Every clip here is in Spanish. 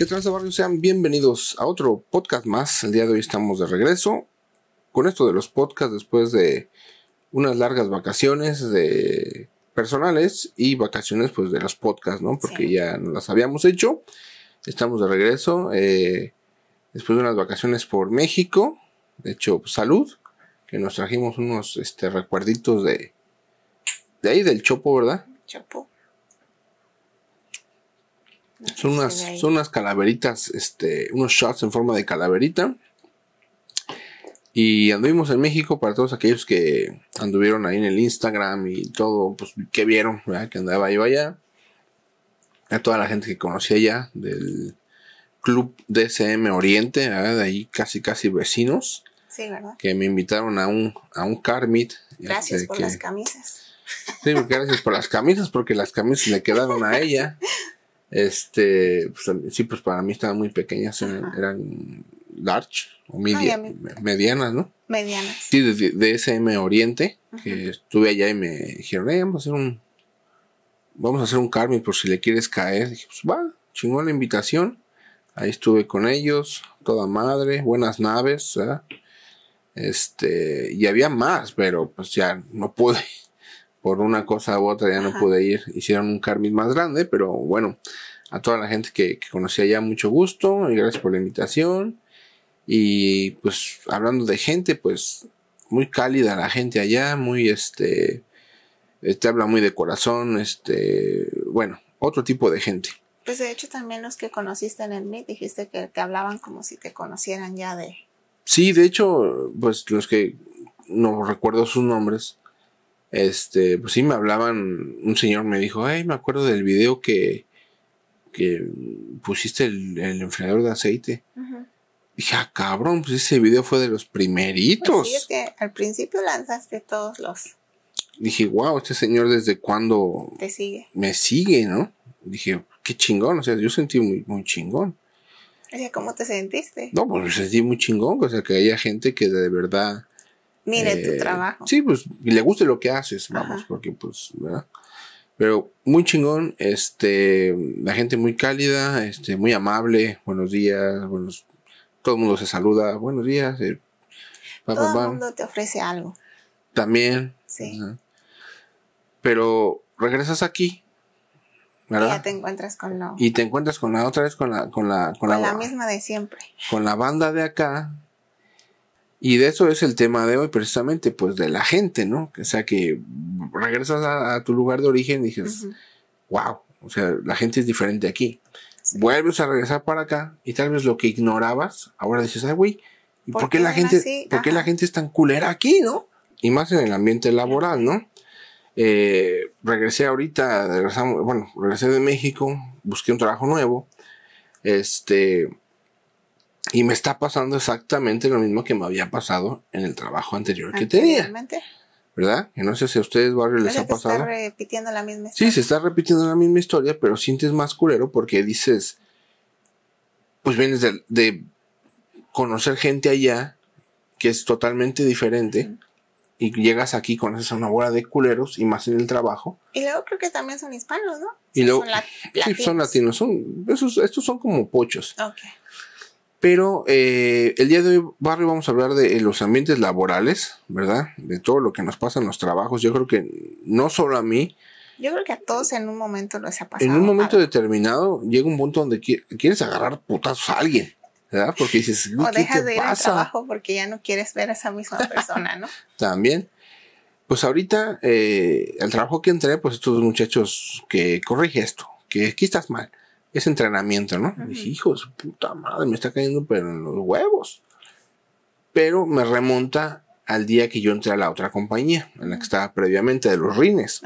¿Qué tal barrio? Sean bienvenidos a otro podcast más. El día de hoy estamos de regreso con esto de los podcasts después de unas largas vacaciones de personales y vacaciones pues de los podcasts, ¿no? Porque ya no las habíamos hecho. Estamos de regreso eh, después de unas vacaciones por México. De hecho, salud, que nos trajimos unos este, recuerditos de, de ahí, del Chopo, ¿verdad? Chopo. Este, son unas, son calaveritas, este, unos shots en forma de calaverita. Y anduvimos en México para todos aquellos que anduvieron ahí en el Instagram y todo, pues que vieron, ¿verdad? que andaba yo allá. A toda la gente que conocía allá del Club DCM Oriente, de ahí casi casi vecinos. Sí, ¿verdad? Que me invitaron a un, a car meet. Este, gracias por las camisas. Sí, gracias por las camisas, porque las camisas le quedaron a ella. Este, pues, sí, pues para mí estaban muy pequeñas, eh, eran large o medianas, ¿no? Medianas. Sí, de, de SM Oriente, que estuve allá y me dijeron, eh, vamos a hacer un, vamos a hacer un carmen por si le quieres caer. dije, pues va, chingón la invitación. Ahí estuve con ellos, toda madre, buenas naves, Este, y había más, pero pues ya no pude por una cosa u otra ya no pude ir. Hicieron un carmín más grande, pero bueno, a toda la gente que, que conocía ya mucho gusto y gracias por la invitación. Y pues hablando de gente, pues muy cálida la gente allá, muy este, este habla muy de corazón, este, bueno, otro tipo de gente. Pues de hecho también los que conociste en el MIT dijiste que te hablaban como si te conocieran ya de... Sí, de hecho, pues los que no recuerdo sus nombres, este, pues sí me hablaban, un señor me dijo, ay, me acuerdo del video que, pusiste el, el enfriador de aceite. Dije, ah, cabrón, pues ese video fue de los primeritos. Pues es que al principio lanzaste todos los. Dije, wow, este señor desde cuándo. Te sigue. Me sigue, ¿no? Dije, qué chingón, o sea, yo sentí muy, muy chingón. O ¿cómo te sentiste? No, pues me sentí muy chingón, o sea, que haya gente que de verdad Mire tu eh, trabajo. Sí, pues y le guste lo que haces, vamos, porque pues, ¿verdad? Pero muy chingón, este, la gente muy cálida, este, muy amable, buenos días, buenos, todo el mundo se saluda, buenos días. Eh, todo el mundo te ofrece algo. También. Sí. Pero regresas aquí, ¿verdad? Y ya te encuentras con Y te encuentras la otra vez, con la... Con con, la misma de siempre. Con la banda de acá, y de eso es el tema de hoy, precisamente, pues de la gente, ¿no? O sea, que regresas a, tu lugar de origen y dices, wow, o sea, la gente es diferente aquí. Vuelves a regresar para acá y tal vez lo que ignorabas, ahora dices, ay, güey, ¿y por, qué, la gente, la gente es tan culera aquí, no? Y más en el ambiente laboral, ¿no? Eh, regresé ahorita, bueno, regresé de México, busqué un trabajo nuevo, este, y me está pasando exactamente lo mismo que me había pasado en el trabajo anterior que tenía. ¿Verdad? Que no sé si a ustedes, Barrio, les ha pasado. Se está repitiendo la misma historia. Sí, se está repitiendo la misma historia, pero sientes más culero porque dices, pues vienes de, conocer gente allá que es totalmente diferente. Y llegas aquí, conoces a una bola de culeros y más en el trabajo. Y luego creo que también son hispanos, ¿no? Y luego, son latinos. Sí, son latinos. Son, esos, estos son como pochos. Ok. Pero eh, el día de hoy, Barrio, vamos a hablar de eh, los ambientes laborales, ¿verdad? De todo lo que nos pasa en los trabajos. Yo creo que no solo a mí. Yo creo que a todos en un momento nos ha pasado. En un momento determinado llega un punto donde quieres agarrar putazos a alguien, ¿verdad? Porque dices, o dejas de ir al trabajo porque ya no quieres ver a esa misma persona, ¿no? También. Pues ahorita, el eh, trabajo que entré, pues estos muchachos que corrige esto, que aquí estás mal ese entrenamiento, ¿no? Mis Dije, hijo puta madre, me está cayendo pero en los huevos. Pero me remonta al día que yo entré a la otra compañía, en la que estaba previamente, de los rines.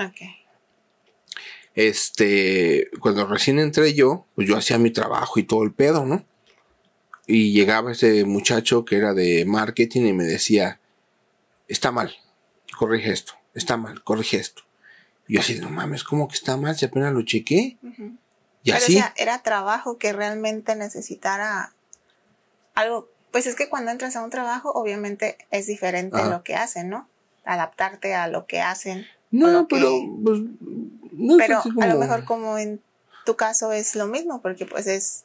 Este, cuando recién entré yo, pues yo hacía mi trabajo y todo el pedo, ¿no? Y llegaba ese muchacho que era de marketing y me decía, está mal, corrige esto, está mal, corrige esto. Y yo así, no mames, ¿cómo que está mal? Si apenas lo chequé. Pero era trabajo que realmente necesitara algo. Pues es que cuando entras a un trabajo, obviamente es diferente lo que hacen, ¿no? Adaptarte a lo que hacen. No, pero. Pues, no pero a lo mejor, como en tu caso, es lo mismo, porque pues es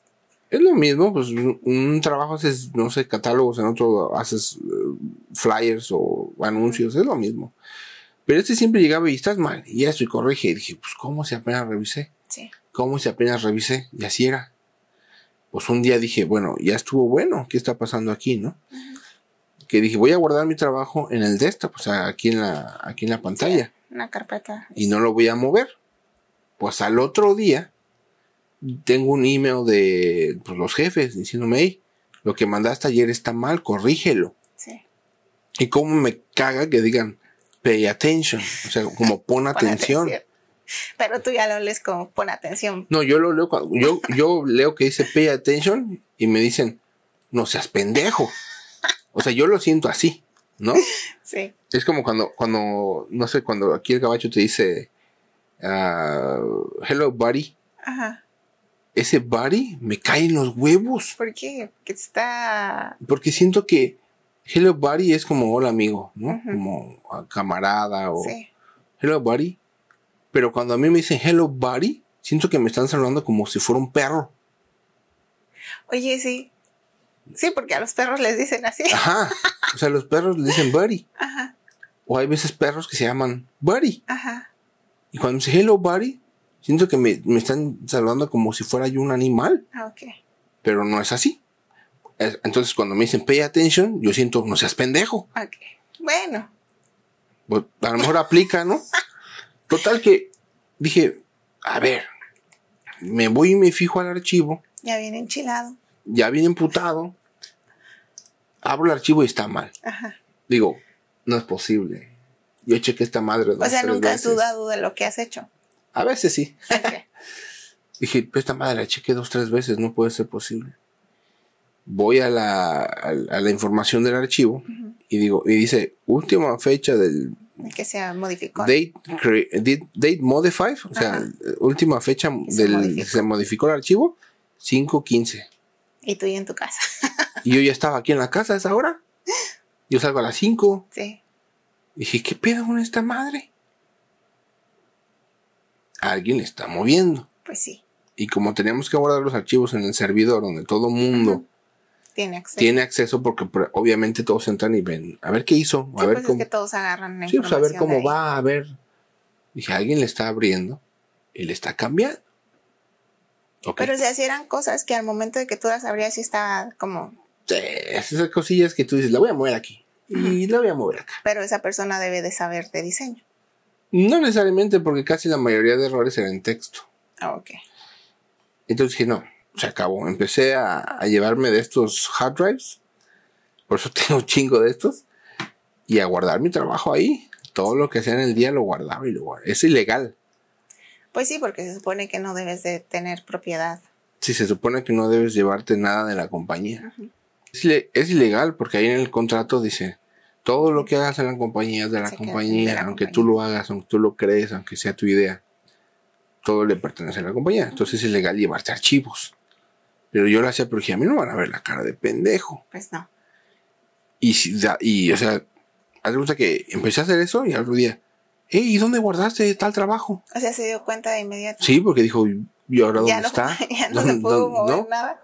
es lo mismo, pues un trabajo haces, no sé, catálogos, en otro haces eh, flyers o anuncios, es lo mismo. Pero este siempre llegaba y estás mal, y eso, y corrige, y dije, pues cómo si apenas revisé. Sí. ¿Cómo si apenas revisé? Y así era. Pues un día dije, bueno, ya estuvo bueno, ¿qué está pasando aquí, no? Que dije, voy a guardar mi trabajo en el desktop, o sea, aquí en la, aquí en la pantalla. carpeta. Y no lo voy a mover. Pues al otro día, tengo un email de pues, los jefes diciéndome, hey, lo que mandaste ayer está mal, corrígelo. Sí. Y cómo me caga que digan, pay attention, o sea, como pon, atención. Pero tú ya lo lees como pon atención. No, yo lo leo cuando, yo, yo leo que dice pay attention y me dicen, no seas pendejo. O sea, yo lo siento así, ¿no? Sí. Es como cuando, cuando, no sé, cuando aquí el caballo te dice ah, hello buddy. Ajá. Ese buddy me cae en los huevos. ¿Por qué? Porque está. Porque siento que hello buddy es como hola amigo, ¿no? Como ah, camarada o hello buddy pero cuando a mí me dicen hello, buddy, siento que me están saludando como si fuera un perro. Oye, sí. Sí, porque a los perros les dicen así. Ajá. O sea, los perros les dicen buddy. Ajá. O hay veces perros que se llaman buddy. Ajá. Y cuando me dicen hello, buddy, siento que me, están saludando como si fuera yo un animal. Ah, ok. Pero no es así. Entonces, cuando me dicen pay attention, yo siento, no seas pendejo. Ok. Bueno. Pues, a lo mejor aplica, ¿no? Total que dije, a ver, me voy y me fijo al archivo. Ya viene enchilado. Ya viene emputado. Abro el archivo y está mal. Digo, no es posible. Yo chequé esta madre. Dos, o sea, nunca has dudado de lo que has hecho. A veces sí. Dije, esta madre la chequé dos, tres veces, no puede ser posible. Voy a la, información del archivo y digo, y dice, última fecha del que se modificó. Date, Modified. modify, o sea, última fecha del se modificó el archivo, 5.15. Y tú y en tu casa. y yo ya estaba aquí en la casa a esa hora. Yo salgo a las 5. Sí. dije, ¿qué pedo con esta madre? Alguien le está moviendo. Pues sí. Y como teníamos que guardar los archivos en el servidor donde todo mundo tiene acceso. Tiene acceso porque obviamente todos entran y ven, a ver qué hizo, a ver pues cómo. Es que todos agarran la sí, pues, a ver cómo va, a ver. Dije, alguien le está abriendo y le está cambiando. Pero si así eran cosas que al momento de que tú las abrías sí estaba como... Sí, esas cosillas que tú dices, la voy a mover aquí y la voy a mover acá. Pero esa persona debe de saber de diseño. No necesariamente porque casi la mayoría de errores eran en texto. Ah, ok. Entonces dije, no, se acabó. Empecé a, llevarme de estos hard drives, por eso tengo un chingo de estos, y a guardar mi trabajo ahí. Todo lo que hacía en el día lo guardaba y lo guardaba. Es ilegal. Pues sí, porque se supone que no debes de tener propiedad. Sí, se supone que no debes llevarte nada de la compañía. es, ilegal porque ahí en el contrato dice, todo lo que hagas en la compañía es de la compañía, aunque tú lo hagas, aunque tú lo crees, aunque sea tu idea, todo le pertenece a la compañía. Entonces es ilegal llevarte archivos. Pero yo lo hacía porque a mí no van a ver la cara de pendejo. Pues no. Y, y o sea, hace gusta que empecé a hacer eso y al otro día, ¿y dónde guardaste tal trabajo? O sea, se dio cuenta de inmediato. Sí, porque dijo, ¿y ahora dónde no, está? Ya no, se pudo mover nada.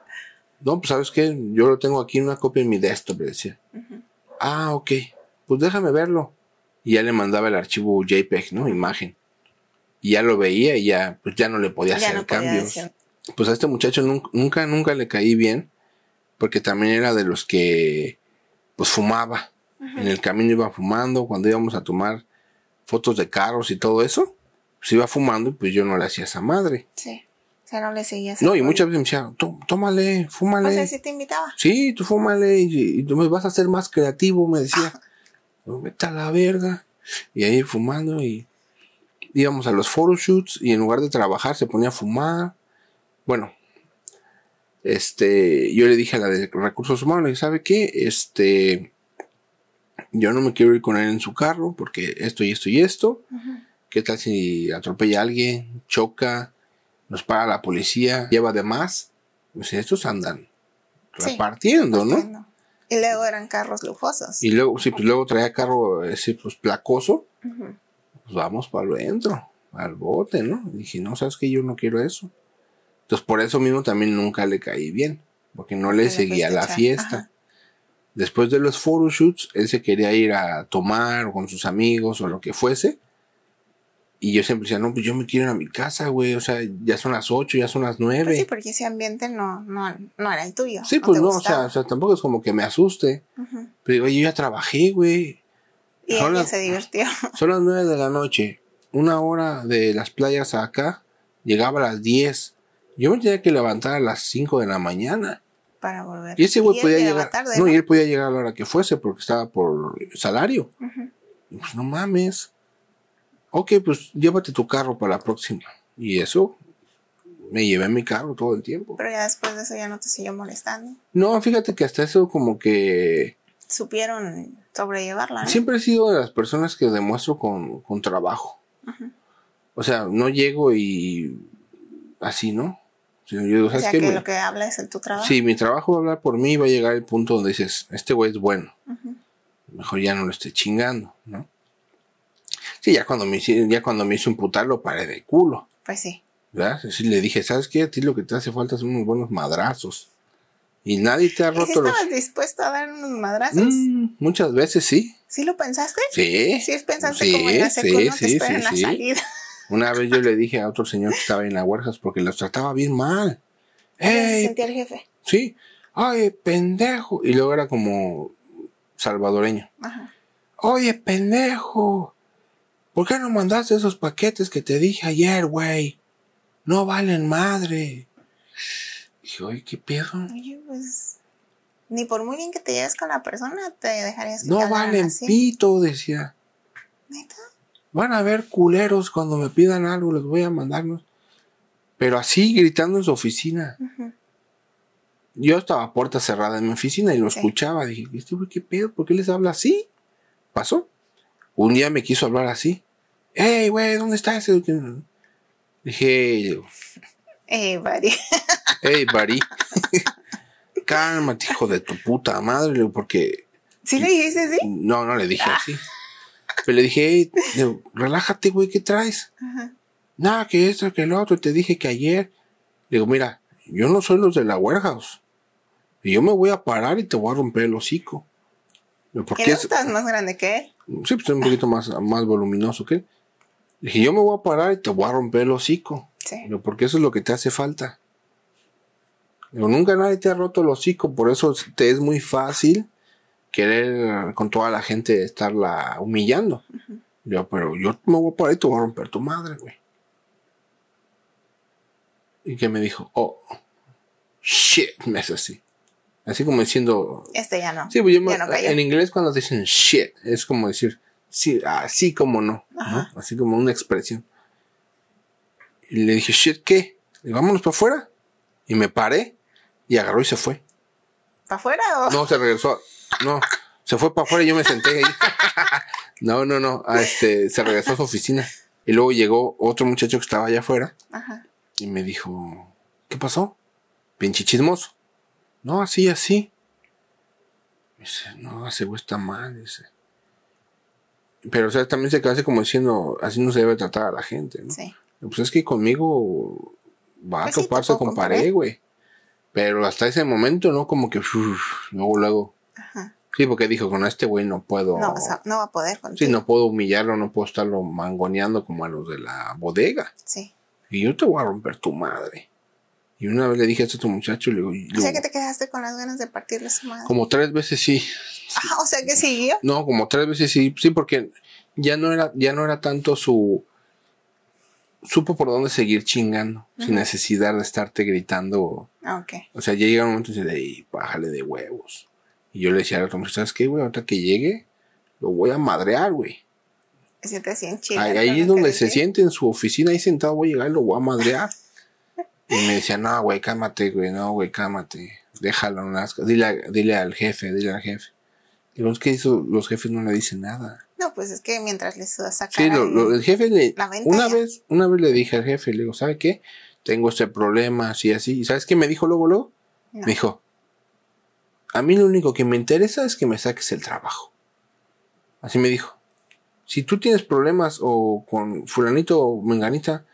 No, pues sabes qué, yo lo tengo aquí en una copia en mi desktop, le decía. Ah, ok, pues déjame verlo. Y ya le mandaba el archivo JPEG, ¿no? Imagen. Y ya lo veía y ya, pues ya no le podía hacer podía cambios pues a este muchacho nunca, nunca, le caí bien, porque también era de los que, pues fumaba. En el camino iba fumando, cuando íbamos a tomar fotos de carros y todo eso, pues iba fumando y pues yo no le hacía esa madre. Sí. O sea, no le seguías. No, y muchas veces me decían, tómale, fúmale. O sea, sí te invitaba. Sí, tú fúmale y, tú me vas a ser más creativo, me decía. a la verga. Y ahí fumando y íbamos a los photoshoots y en lugar de trabajar se ponía a fumar bueno, este, yo le dije a la de recursos humanos, sabe qué? Este, yo no me quiero ir con él en su carro porque esto y esto y esto. ¿Qué tal si atropella a alguien, choca, nos para la policía, lleva de más? Pues estos andan repartiendo, ¿no? Y luego eran carros lujosos. Y luego, sí, pues luego traía carro, ese pues placoso. Pues vamos para adentro, al bote, ¿no? dije, no, sabes que yo no quiero eso. Entonces, por eso mismo también nunca le caí bien, porque no le seguía la fiesta. Después de los photoshoots, él se quería ir a tomar con sus amigos o lo que fuese. Y yo siempre decía, no, pues yo me quiero ir a mi casa, güey. O sea, ya son las ocho, ya son las nueve. Pues sí, porque ese ambiente no, no, no era el tuyo. Sí, pues no, o sea, tampoco es como que me asuste. Pero yo ya trabajé, güey. Y él se divirtió. Son las nueve de la noche. Una hora de las playas acá, llegaba a las diez. Yo me tenía que levantar a las 5 de la mañana. Para volver. Y ese güey podía llegar. no, y él podía llegar a la hora que fuese porque estaba por salario. pues no mames. Ok, pues llévate tu carro para la próxima. Y eso, me llevé mi carro todo el tiempo. Pero ya después de eso ya no te siguió molestando. No, fíjate que hasta eso como que... Supieron sobrellevarla. ¿eh? Siempre he sido de las personas que demuestro con, con trabajo. O sea, no llego y así, ¿no? Sino yo ¿sabes o sea, que, lo que habla es el tu trabajo. Sí, mi trabajo va a hablar por mí va a llegar el punto donde dices, este güey es bueno. Mejor ya no lo esté chingando, ¿no? Sí, ya cuando me, ya cuando me lo paré de culo. Pues sí. ¿Verdad? le dije, ¿sabes qué? A ti lo que te hace falta son unos buenos madrazos. Y nadie te ha roto los si estabas dispuesto a dar unos madrazos? Mm, muchas veces sí. ¿Sí lo pensaste? Sí. ¿Sí pensaste sí, como en la sí, sí, sí, salida? Una vez yo le dije a otro señor que estaba en la Huerjas porque los trataba bien mal. ¡Ey! Se sentía el jefe. Sí. ¡Ay, pendejo! Y luego era como salvadoreño. Ajá. Oye, pendejo. ¿Por qué no mandaste esos paquetes que te dije ayer, güey? No valen madre. dije, oye, ¿qué pierdo. Oye, pues. Ni por muy bien que te lleves con la persona, te dejarías. No valen pito, decía. ¿Neta? Van a ver culeros cuando me pidan algo, les voy a mandarnos. Pero así gritando en su oficina. Yo estaba puerta cerrada en mi oficina y lo escuchaba. Dije, ¿este güey qué pedo? ¿Por qué les habla así? Pasó. Un día me quiso hablar así. ¡Ey, güey! ¿Dónde está estás? Dije. ¡Ey, buddy! ¡Ey, bari." Cálmate, hijo de tu puta madre, porque. ¿Sí le dijiste así? No, no le dije ah. así. Pero le dije, relájate, güey, ¿qué traes? Ajá. Nada, que esto, que lo otro. Te dije que ayer. digo, mira, yo no soy los de la warehouse. Y yo me voy a parar y te voy a romper el hocico. Porque es, estás más grande que él? Sí, pues estoy un poquito más, más voluminoso que él. dije, yo me voy a parar y te voy a romper el hocico. Sí. porque eso es lo que te hace falta. Digo, nunca nadie te ha roto el hocico, por eso te es muy fácil querer ah, con toda la gente estarla humillando. Yo, pero yo me voy por ahí, te voy a romper tu madre, güey. Y que me dijo, oh, shit, me hace así. Así como diciendo. Este ya no. Sí, pues me, en inglés cuando dicen shit, es como decir, sí, así como no, Así como una expresión. Y le dije, shit, ¿qué? Y vámonos para afuera. Y me paré y agarró y se fue. ¿Para afuera o? No, se regresó. No, se fue para afuera y yo me senté ahí. no, no, no. Este, se regresó a su oficina. Y luego llegó otro muchacho que estaba allá afuera. Ajá. Y me dijo, ¿qué pasó? Pinchichismoso. No, así, así. Dice, no, ese güey está mal, dice. Pero, o sea, también se queda como diciendo, así no se debe tratar a la gente, ¿no? Sí. Pues es que conmigo va a pues toparse con pared, güey. Pero hasta ese momento, ¿no? Como que, uff, luego, luego, Ajá. Sí, porque dijo, con este güey no puedo. No, no va a poder. Contigo. Sí, no puedo humillarlo, no puedo estarlo mangoneando como a los de la bodega. Sí. Y yo te voy a romper tu madre. Y una vez le dije esto a tu este muchacho, le digo. O sea que te quedaste con las ganas de partirle su madre. Como tres veces sí. Ah, o sea que siguió. No, como tres veces sí, sí, porque ya no era, ya no era tanto su. Supo por dónde seguir chingando, sin necesidad de estarte gritando. Ah, o sea, ya llega un momento y dice, bájale de huevos. Y yo le decía al otro ¿sabes qué, güey? Ahorita que llegue, lo voy a madrear, güey. Se Ahí, ahí es donde se siente, en su oficina, ahí sentado, voy a llegar y lo voy a madrear. y me decía, no, güey, cálmate, güey, no, güey, cálmate. Déjalo, no dile, al jefe, dile al jefe. Digo, es que hizo, los jefes no le dicen nada. No, pues es que mientras le sudas Sí, lo, Sí, el jefe le. Una vez, una vez le dije al jefe, le digo, ¿sabe qué? Tengo este problema, así, así. ¿Y sabes qué me dijo luego, luego? Me dijo, a mí lo único que me interesa es que me saques el trabajo. Así me dijo. Si tú tienes problemas o con fulanito o menganita,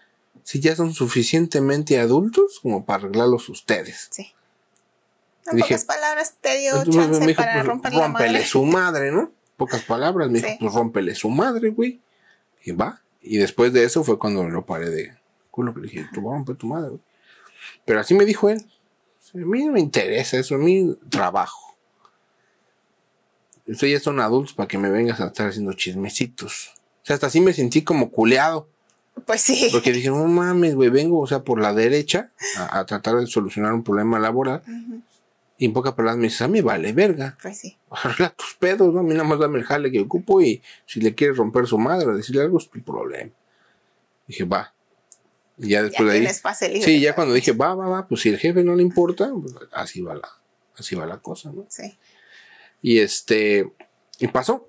si ya son suficientemente adultos como para arreglarlos ustedes. Sí. En pocas palabras te dio chance para pues, romperle la madre. su madre, ¿no? Pocas palabras, me dijo, pues rompele su madre, güey. Y va. Y después de eso fue cuando lo paré de culo le dije, tú rompe tu madre, güey. Pero así me dijo él. A mí no me interesa eso, a mí trabajo. Ustedes ya son adultos para que me vengas a estar haciendo chismecitos. O sea, hasta así me sentí como culeado. Pues sí. Porque dije, no mames, güey, vengo, o sea, por la derecha a, tratar de solucionar un problema laboral. Y en pocas palabras me dices, a mí vale verga. Pues sí. Arregla tus pedos, ¿no? A mí nada más dame el jale que ocupo y si le quieres romper su madre decirle algo es tu problema. Dije, va. Y ya después de ahí. sí, ya cuando dije, va, va, va, pues si el jefe no le importa, pues así va la, así va la cosa, ¿no? Sí. Y este, y pasó.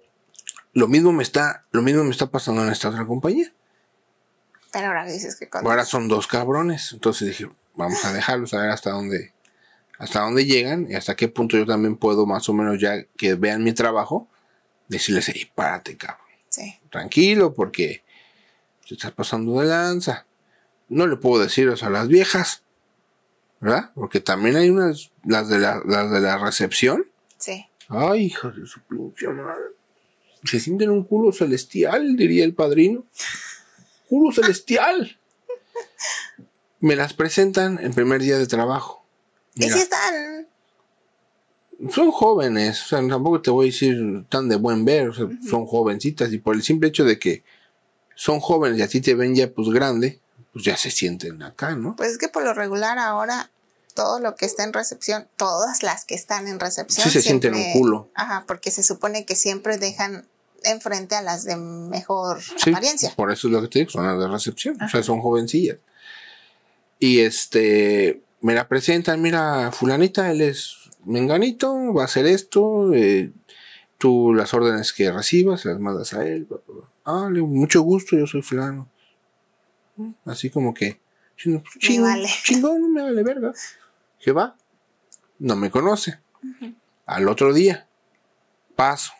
Lo mismo me está, lo mismo me está pasando en esta otra compañía. Pero ahora dices que Ahora son dos cabrones. Entonces dije, vamos a dejarlos a ver hasta dónde, hasta dónde llegan y hasta qué punto yo también puedo más o menos ya que vean mi trabajo, decirles, hey, párate, cabrón. Sí. Tranquilo, porque te estás pasando de lanza no le puedo decir a las viejas, ¿verdad? Porque también hay unas, las de la, las de la recepción. Sí. Ay, hijas de su puta madre. Se sienten un culo celestial, diría el padrino. Culo celestial. Me las presentan el primer día de trabajo. ¿Y si están? Son jóvenes, o sea, tampoco te voy a decir tan de buen ver, son jovencitas y por el simple hecho de que son jóvenes y así te ven ya pues grande, pues ya se sienten acá, ¿no? Pues es que por lo regular ahora todo lo que está en recepción, todas las que están en recepción. Sí se sienten un culo. Ajá, porque se supone que siempre dejan enfrente a las de mejor sí, apariencia. Por eso es lo que te digo, son las de recepción, o sea, son jovencillas. Y este, me la presentan, mira, fulanita, él es menganito, va a hacer esto, eh, tú las órdenes que recibas, las mandas a él. Ah, le mucho gusto, yo soy fulano. Así como que, pues, chingón, no me vale verga. qué va, no me conoce. Al otro día, paso.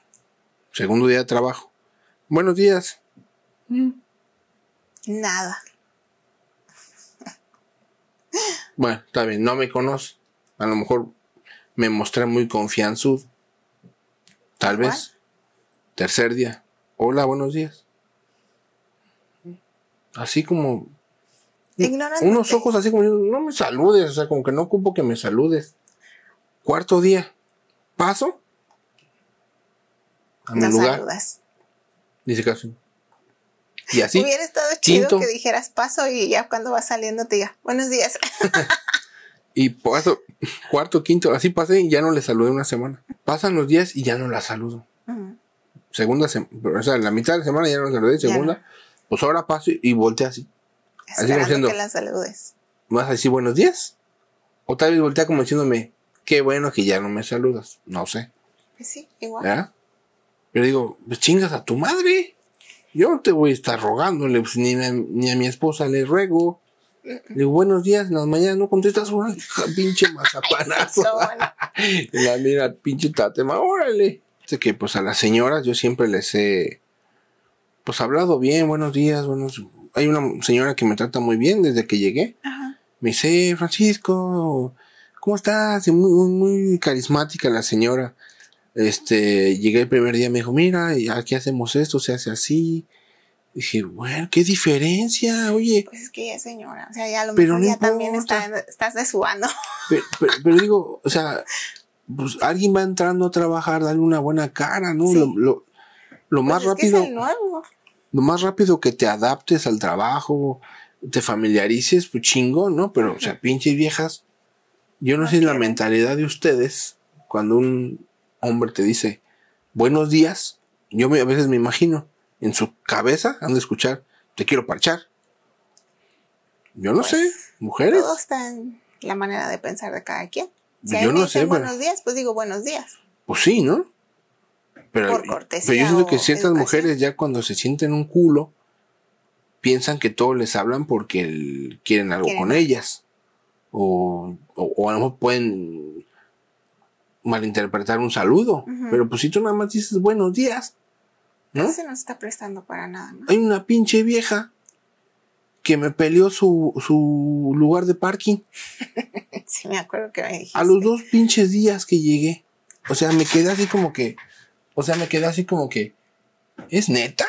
Segundo día de trabajo. Buenos días. Mm. Nada. Bueno, está bien, no me conoce. A lo mejor me mostré muy confianza Tal vez. Tercer día. Hola, buenos días así como... Unos ojos así como, no me saludes, o sea, como que no ocupo que me saludes. Cuarto día, paso a mi lugar. Dice casi. Y así. Hubiera estado chido que dijeras paso y ya cuando vas saliendo te diga, buenos días. y paso, cuarto, quinto, así pasé y ya no le saludé una semana. Pasan los días y ya no la saludo. Segunda semana, o sea, la mitad de la semana ya no la saludé, segunda. Pues ahora paso y voltea así. así que la saludes. ¿Vas a decir buenos días? O tal vez voltea como diciéndome, qué bueno que ya no me saludas. No sé. Pues sí, igual. ¿Ya? Pero digo, pues chingas a tu madre. Yo no te voy a estar rogándole, pues, ni, a mi esposa le ruego. Le digo, buenos días, en las mañanas no contestas una pinche mazapanazo. la mira, pinche tatema, órale. Así que pues a las señoras yo siempre les he pues hablado bien, buenos días, buenos... Hay una señora que me trata muy bien desde que llegué. Me dice, eh, Francisco, ¿cómo estás? Muy, muy, muy, carismática la señora. Este, llegué el primer día, me dijo, mira, aquí hacemos esto, se hace así. Y dije, bueno, qué diferencia, oye. Pues es que ya señora, o sea, ya lo mejor ya también está, estás desubando. Pero, digo, o sea, pues alguien va entrando a trabajar, darle una buena cara, ¿no? lo, lo pues más rápido. que Lo más rápido que te adaptes al trabajo, te familiarices, pues chingo, ¿no? Pero, o sea, pinches viejas. Yo no, sé la mentalidad de ustedes cuando un hombre te dice buenos días. Yo a veces me imagino en su cabeza han de escuchar te quiero parchar. Yo no pues, sé, mujeres. Todo está la manera de pensar de cada quien. Si yo no Buenos días, pues digo buenos días. Pues sí, ¿no? Pero, Pero yo siento que ciertas mujeres ya cuando se sienten un culo, piensan que todos les hablan porque quieren algo con ellas. O, o, a lo mejor pueden malinterpretar un saludo. Pero pues si tú nada más dices buenos días, ¿no? se nos está prestando para nada, Hay una pinche vieja que me peleó su, su lugar de parking. sí, me acuerdo que me A los dos pinches días que llegué. O sea, me quedé así como que... O sea, me quedé así como que, ¿es neta?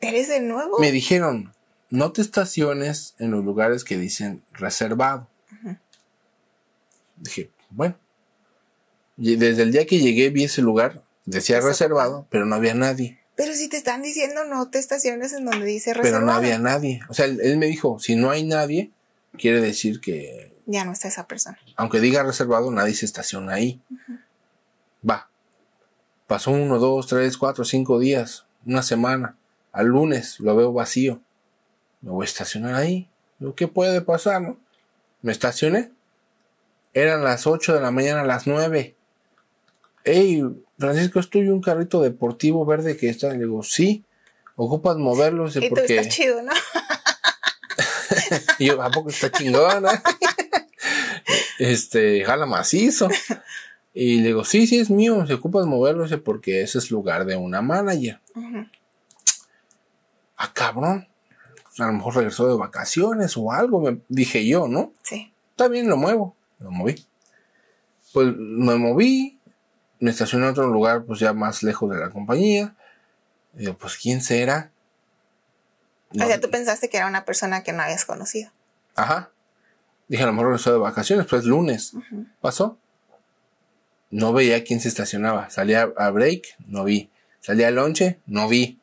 ¿Eres de nuevo? Me dijeron, no te estaciones en los lugares que dicen reservado. Dije, bueno. desde el día que llegué vi ese lugar, decía reservado, pero no había nadie. Pero si te están diciendo no te estaciones en donde dice reservado. Pero no había nadie. O sea, él, me dijo, si no hay nadie, quiere decir que... Ya no está esa persona. Aunque diga reservado, nadie se estaciona ahí. Va, Pasó uno, dos, tres, cuatro, cinco días, una semana. Al lunes lo veo vacío. Me voy a estacionar ahí. lo ¿qué puede pasar? Me estacioné. Eran las ocho de la mañana, las nueve. Ey, Francisco, ¿es tuyo un carrito deportivo verde que está? Le digo, sí. Ocupas moverlo. Y porque... está chido, ¿no? y yo, ¿a poco está chingón? Eh? este, jala macizo. Y le digo, sí, sí, es mío, se ocupa de moverlo, dice, porque ese es lugar de una manager. Ah, cabrón. A lo mejor regresó de vacaciones o algo, me dije yo, ¿no? Sí. Está bien, lo muevo. Lo moví. Pues me moví, me estacioné en otro lugar, pues ya más lejos de la compañía. Y digo, pues, ¿quién será? O sea, tú pensaste que era una persona que no habías conocido. Ajá. Dije, a lo mejor regresó de vacaciones, pues lunes. Pasó no veía quién se estacionaba. Salía a break, no vi. Salía a lonche, no vi.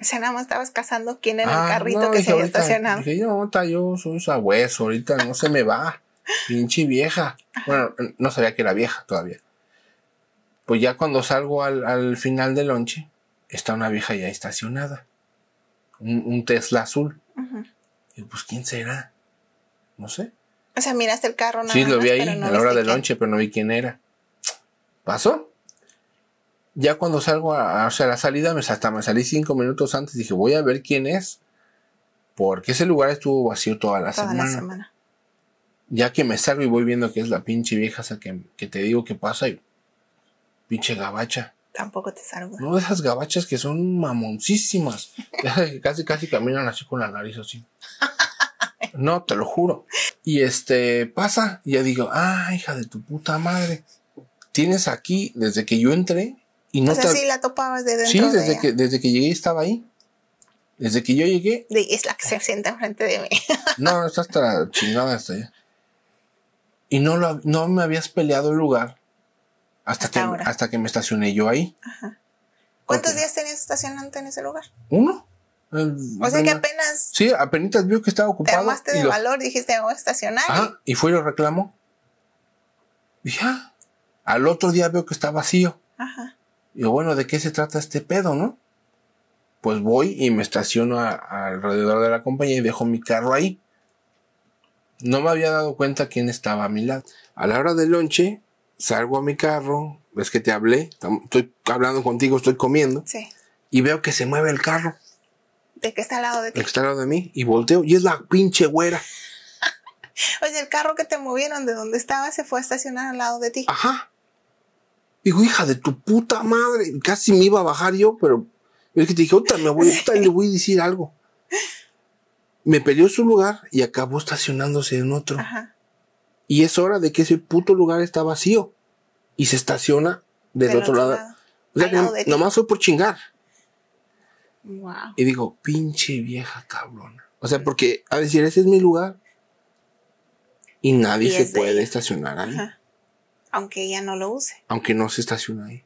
O sea, nada más estabas cazando quién era el ah, carrito que se había estacionado. no, yo soy sabueso, ahorita no se me va. Pinche vieja. Bueno, no sabía que era vieja todavía. Pues ya cuando salgo al, final del lonche, está una vieja ya estacionada. Un, Tesla azul. Y pues, ¿quién será? No sé. O sea, miraste el carro nada Sí, lo vi ahí, a la hora del lonche, pero no vi quién era. Pasó. Ya cuando salgo a, la salida, me, hasta me salí cinco minutos antes, dije, voy a ver quién es, porque ese lugar estuvo vacío toda la, semana. Ya que me salgo y voy viendo que es la pinche vieja esa que, que te digo que pasa y pinche gabacha tampoco te salgo No, esas gabachas que son mamoncísimas. casi, casi caminan así con la nariz así. No, te lo juro. Y este pasa, y ya digo, ah, hija de tu puta madre tienes aquí desde que yo entré y no o sea, te... sí la topabas de dentro. Sí, desde, que, desde que llegué estaba ahí. Desde que yo llegué. Es la que se sienta enfrente de mí. no, está hasta chingada hasta allá. Y no, lo, no me habías peleado el lugar hasta, hasta que, me estacioné yo ahí. Ajá. ¿Cuántos días tenías estacionante en ese lugar? Uno. Eh, o sea que apenas. Sí, apenas vio que estaba ocupado. Te amaste de valor, dijiste, voy a estacionar. Ah, y fue y lo reclamó. Y ya. Ah, al otro día veo que está vacío. Ajá. Y bueno, ¿de qué se trata este pedo, no? Pues voy y me estaciono alrededor de la compañía y dejo mi carro ahí. No me había dado cuenta quién estaba a mi lado. A la hora del lonche, salgo a mi carro, ves que te hablé, estoy hablando contigo, estoy comiendo. Sí. Y veo que se mueve el carro. ¿De qué está al lado de ti? El que está al lado de mí. Y volteo y es la pinche güera. Oye, el carro que te movieron de donde estaba se fue a estacionar al lado de ti. Ajá. Digo, hija de tu puta madre, casi me iba a bajar yo, pero es que te dije, me voy, le voy a decir algo. Me perdió su lugar y acabó estacionándose en otro. Y es hora de que ese puto lugar está vacío y se estaciona del, otro, lado. nomás fue por chingar. Y digo, pinche vieja cabrona. O sea, porque a decir, ese es mi lugar y nadie se puede estacionar ahí. Aunque ella no lo use. Aunque no se estaciona ahí.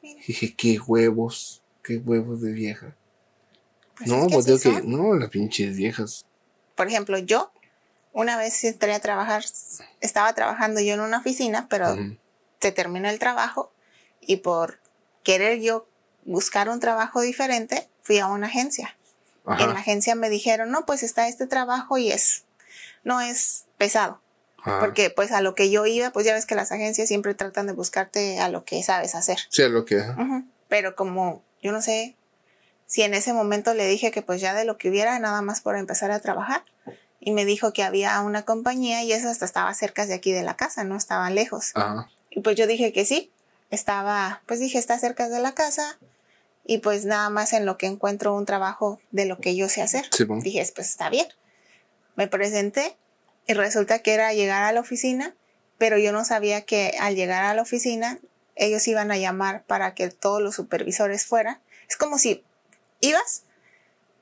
Dije, qué huevos, qué huevos de vieja. Pues no, pues no, las pinches viejas. Por ejemplo, yo una vez entré a trabajar, estaba trabajando yo en una oficina, pero se terminó el trabajo y por querer yo buscar un trabajo diferente, fui a una agencia. En la agencia me dijeron, no, pues está este trabajo y es, no es pesado. Porque pues a lo que yo iba, pues ya ves que las agencias siempre tratan de buscarte a lo que sabes hacer. Sí, a lo que. Pero como yo no sé si en ese momento le dije que pues ya de lo que hubiera nada más por empezar a trabajar y me dijo que había una compañía y eso hasta estaba cerca de aquí de la casa, no estaba lejos. Y pues yo dije que sí, estaba, pues dije, está cerca de la casa y pues nada más en lo que encuentro un trabajo de lo que yo sé hacer. Dije, pues está bien. Me presenté y resulta que era llegar a la oficina, pero yo no sabía que al llegar a la oficina ellos iban a llamar para que todos los supervisores fueran. Es como si ibas,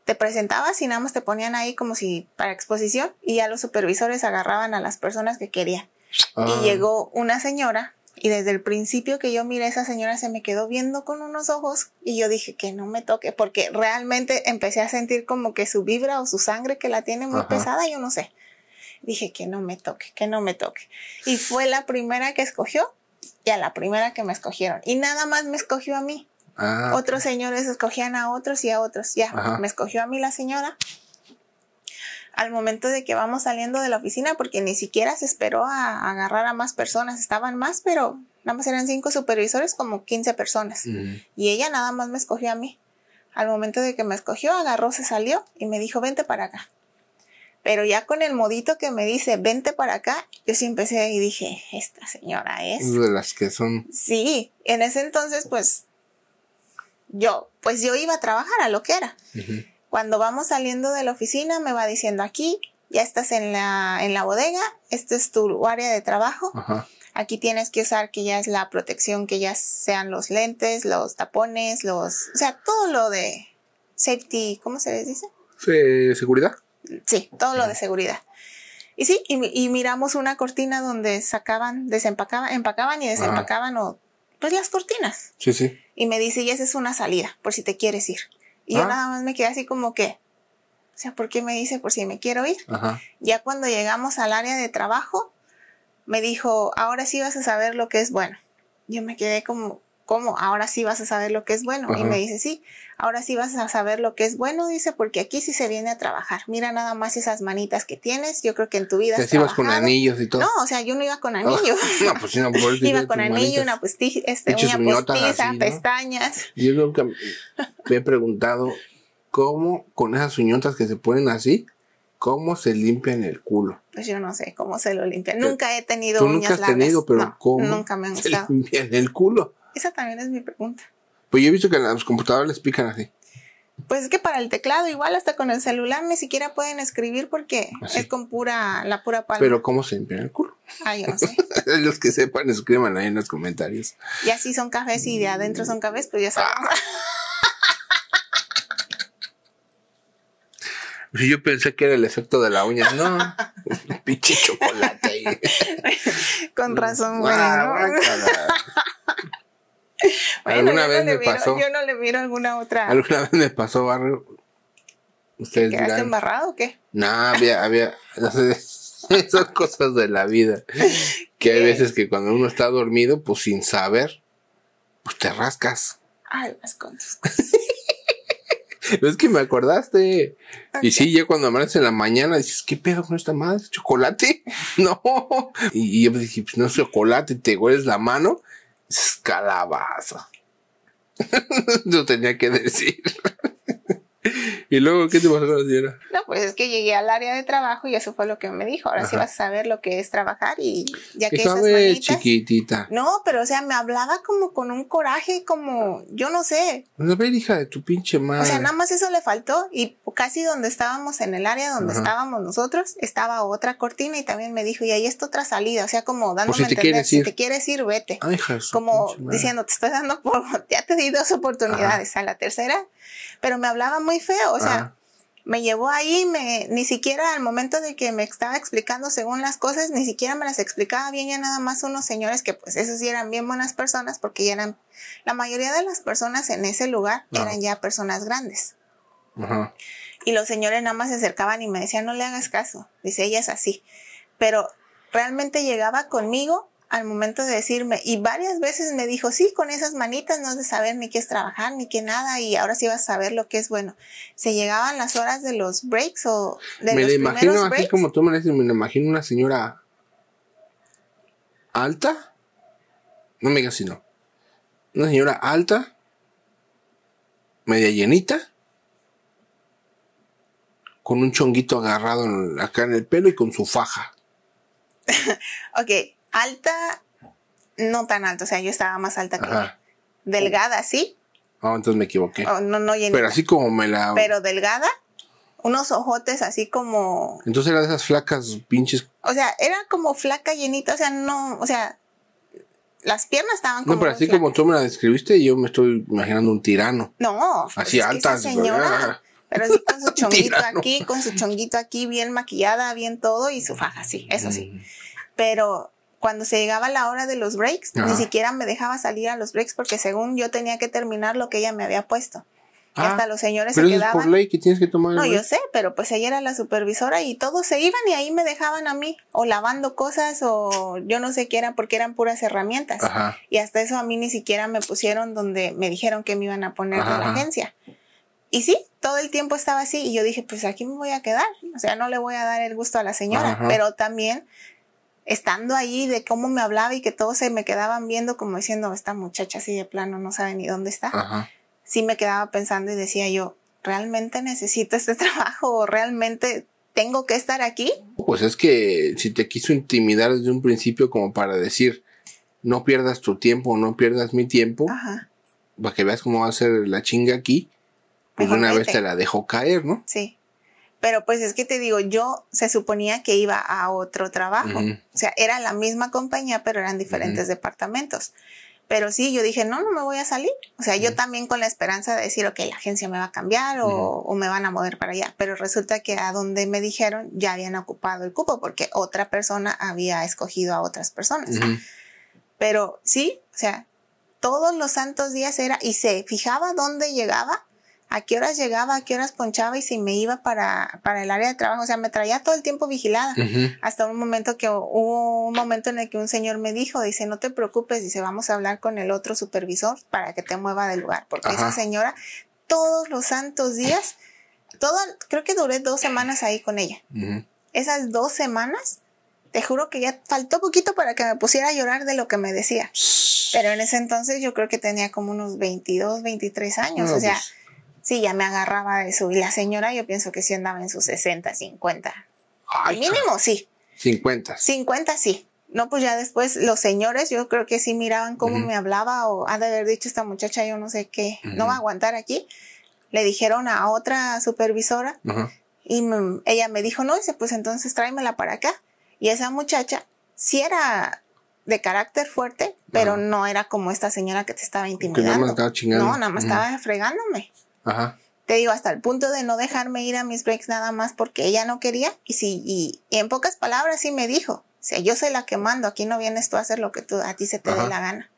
te presentabas y nada más te ponían ahí como si para exposición y ya los supervisores agarraban a las personas que quería Y ah. llegó una señora y desde el principio que yo miré esa señora se me quedó viendo con unos ojos y yo dije que no me toque porque realmente empecé a sentir como que su vibra o su sangre que la tiene muy pesada, yo no sé dije que no me toque, que no me toque. Y fue la primera que escogió y a la primera que me escogieron. Y nada más me escogió a mí. Ah. otros señores escogían a otros y a otros. Ya, me escogió a mí la señora. Al momento de que vamos saliendo de la oficina, porque ni siquiera se esperó a, agarrar a más personas, estaban más, pero nada más eran cinco supervisores, como 15 personas. Y ella nada más me escogió a mí. Al momento de que me escogió, agarró, se salió y me dijo, vente para acá. Pero ya con el modito que me dice, vente para acá, yo sí empecé y dije, esta señora es. De las que son. Sí, en ese entonces, pues yo, pues yo iba a trabajar a lo que era. Cuando vamos saliendo de la oficina, me va diciendo aquí, ya estás en la, en la bodega, este es tu área de trabajo. Aquí tienes que usar que ya es la protección, que ya sean los lentes, los tapones, los, o sea, todo lo de safety, ¿cómo se les dice? seguridad sí, todo lo de seguridad. Y sí, y, miramos una cortina donde sacaban, desempacaban, empacaban y desempacaban o, pues las cortinas. Sí, sí. Y me dice, y esa es una salida, por si te quieres ir. Y yo ah. nada más me quedé así como que, o sea, ¿por qué me dice por si me quiero ir? Ya cuando llegamos al área de trabajo, me dijo, ahora sí vas a saber lo que es bueno. Yo me quedé como, ¿cómo? Ahora sí vas a saber lo que es bueno. Y me dice, sí, ahora sí vas a saber lo que es bueno, dice, porque aquí sí se viene a trabajar. Mira nada más esas manitas que tienes, yo creo que en tu vida... Te ibas con anillos y todo. No, o sea, yo no iba con ah, anillos. no, pues sí, no, Iba con anillo, una, postiza, este, pestañas. Yo nunca me he preguntado cómo con esas uñotas que se ponen así, cómo se limpian el culo. Pues yo no sé cómo se lo limpian. Nunca he tenido ¿Tú uñas nunca has tenido, pero ¿cómo nunca me han gustado. se limpian el culo? Esa también es mi pregunta. Pues yo he visto que los computadores les pican así. Pues es que para el teclado, igual hasta con el celular ni siquiera pueden escribir porque es con pura, la pura palma. Pero ¿cómo se imprime el culo? Ay, no sé. Los que sepan, escriban ahí en los comentarios. Y así son cafés y de adentro son cafés, pues ya ah. sabemos. yo pensé que era el efecto de la uña. No, pinche chocolate. Con razón, bueno. alguna vez me pasó. Yo no le miro alguna otra. Alguna vez me pasó barrio. Ustedes ¿Quedaste embarrado o qué? No, había, no sé, esas cosas de la vida. Que hay veces que cuando uno está dormido, pues sin saber, pues te rascas. Ay, más cosas. es que me acordaste. Y sí, yo cuando amanece en la mañana dices, ¿qué pedo con esta madre? ¿Chocolate? No. Y, y yo pues dije, pues no es chocolate, te hueles la mano Calabaza. Yo tenía que decir. ¿Y luego qué te pasó a No, pues es que llegué al área de trabajo y eso fue lo que me dijo. Ahora sí vas a saber lo que es trabajar y ya que chiquitita. No, pero o sea, me hablaba como con un coraje, como yo no sé. No pues ver, hija de tu pinche madre. O sea, nada más eso le faltó y casi donde estábamos en el área donde estábamos nosotros, estaba otra cortina y también me dijo, y ahí está otra salida, o sea, como dándome si entender, te te quieres ir, vete. como diciendo, te estoy dando por, ya te di dos oportunidades, a la tercera pero me hablaba muy feo, o sea, me llevó ahí, me, ni siquiera al momento de que me estaba explicando según las cosas, ni siquiera me las explicaba bien, ya nada más unos señores que pues esos sí eran bien buenas personas, porque ya eran, la mayoría de las personas en ese lugar eran ya personas grandes. Y los señores nada más se acercaban y me decían, no le hagas caso, dice, ella es así. Pero realmente llegaba conmigo al momento de decirme, y varias veces me dijo, sí, con esas manitas no has de saber ni qué es trabajar, ni qué nada, y ahora sí vas a saber lo que es bueno. Se llegaban las horas de los breaks o de me los imagino así como tú me dices, me imagino una señora alta, no me digas si no, una señora alta, media llenita, con un chonguito agarrado acá en el pelo y con su faja. ok, alta, no tan alta, o sea, yo estaba más alta que delgada, ¿sí? Ah, entonces me equivoqué. Oh, no, no Pero así como me la... Pero delgada, unos ojotes así como... Entonces era de esas flacas pinches... O sea, era como flaca llenita, o sea, no, o sea, las piernas estaban como. No, pero así como tú me la describiste, yo me estoy imaginando un tirano. No, así pues alta. señora. Pero con su chonguito aquí, con su chonguito aquí, bien maquillada, bien todo y su faja, sí, eso sí. Mm. Pero cuando se llegaba la hora de los breaks, ni siquiera me dejaba salir a los breaks porque según yo tenía que terminar lo que ella me había puesto. hasta ah, los señores se quedaban. Es por ley que tienes que tomar. No, yo sé, pero pues ella era la supervisora y todos se iban y ahí me dejaban a mí o lavando cosas o yo no sé qué era porque eran puras herramientas. Y hasta eso a mí ni siquiera me pusieron donde me dijeron que me iban a poner la agencia. Y sí, todo el tiempo estaba así y yo dije, pues aquí me voy a quedar, o sea, no le voy a dar el gusto a la señora, pero también estando ahí, de cómo me hablaba y que todos se me quedaban viendo como diciendo, esta muchacha así de plano no sabe ni dónde está. Ajá. Sí me quedaba pensando y decía yo, ¿realmente necesito este trabajo o realmente tengo que estar aquí? Pues es que si te quiso intimidar desde un principio como para decir, no pierdas tu tiempo, no pierdas mi tiempo, para que veas cómo va a ser la chinga aquí, pues una vez te la dejó caer, ¿no? Sí. Pero pues es que te digo, yo se suponía que iba a otro trabajo. O sea, era la misma compañía, pero eran diferentes departamentos. Pero sí, yo dije, no, no me voy a salir. O sea, yo también con la esperanza de decir, ok, la agencia me va a cambiar o, o, me van a mover para allá. Pero resulta que a donde me dijeron ya habían ocupado el cupo porque otra persona había escogido a otras personas. Pero sí, o sea, todos los santos días era, y se fijaba dónde llegaba a qué horas llegaba, a qué horas ponchaba y si me iba para, para el área de trabajo. O sea, me traía todo el tiempo vigilada. Hasta un momento que hubo un momento en el que un señor me dijo, dice, no te preocupes, dice, vamos a hablar con el otro supervisor para que te mueva del lugar. Porque esa señora todos los santos días, todo, creo que duré dos semanas ahí con ella. Esas dos semanas, te juro que ya faltó poquito para que me pusiera a llorar de lo que me decía. Pero en ese entonces yo creo que tenía como unos 22, 23 años. o sea, pues. Sí, ya me agarraba de eso. Y la señora yo pienso que sí andaba en sus 60, 50. Al mínimo sí. 50. 50 sí. No, pues ya después los señores, yo creo que sí miraban cómo me hablaba o ha de haber dicho esta muchacha, yo no sé qué, no va a aguantar aquí. Le dijeron a otra supervisora y ella me dijo, no, dice, pues entonces tráemela para acá. Y esa muchacha sí era de carácter fuerte, pero no era como esta señora que te estaba intimidando. estaba chingando. No, nada más estaba fregándome. Te digo, hasta el punto de no dejarme ir a mis breaks nada más porque ella no quería. Y, sí, y, en pocas palabras sí me dijo, o sea, yo soy la que mando, aquí no vienes tú a hacer lo que a ti se te dé la gana.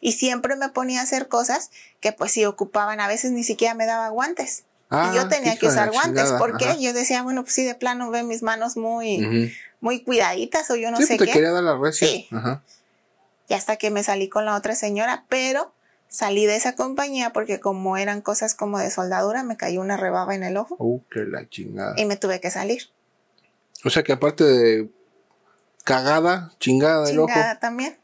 Y siempre me ponía a hacer cosas que pues si ocupaban, a veces ni siquiera me daba guantes. Ah, y yo tenía que usar guantes porque qué? yo decía, bueno, pues sí, de plano ve mis manos muy, muy cuidaditas o yo no sé pues, te qué. quería dar la Sí. Y hasta que me salí con la otra señora, pero Salí de esa compañía porque como eran cosas como de soldadura, me cayó una rebaba en el ojo. Uh, qué la chingada. Y me tuve que salir. O sea que aparte de cagada, chingada, del ojo. Chingada también.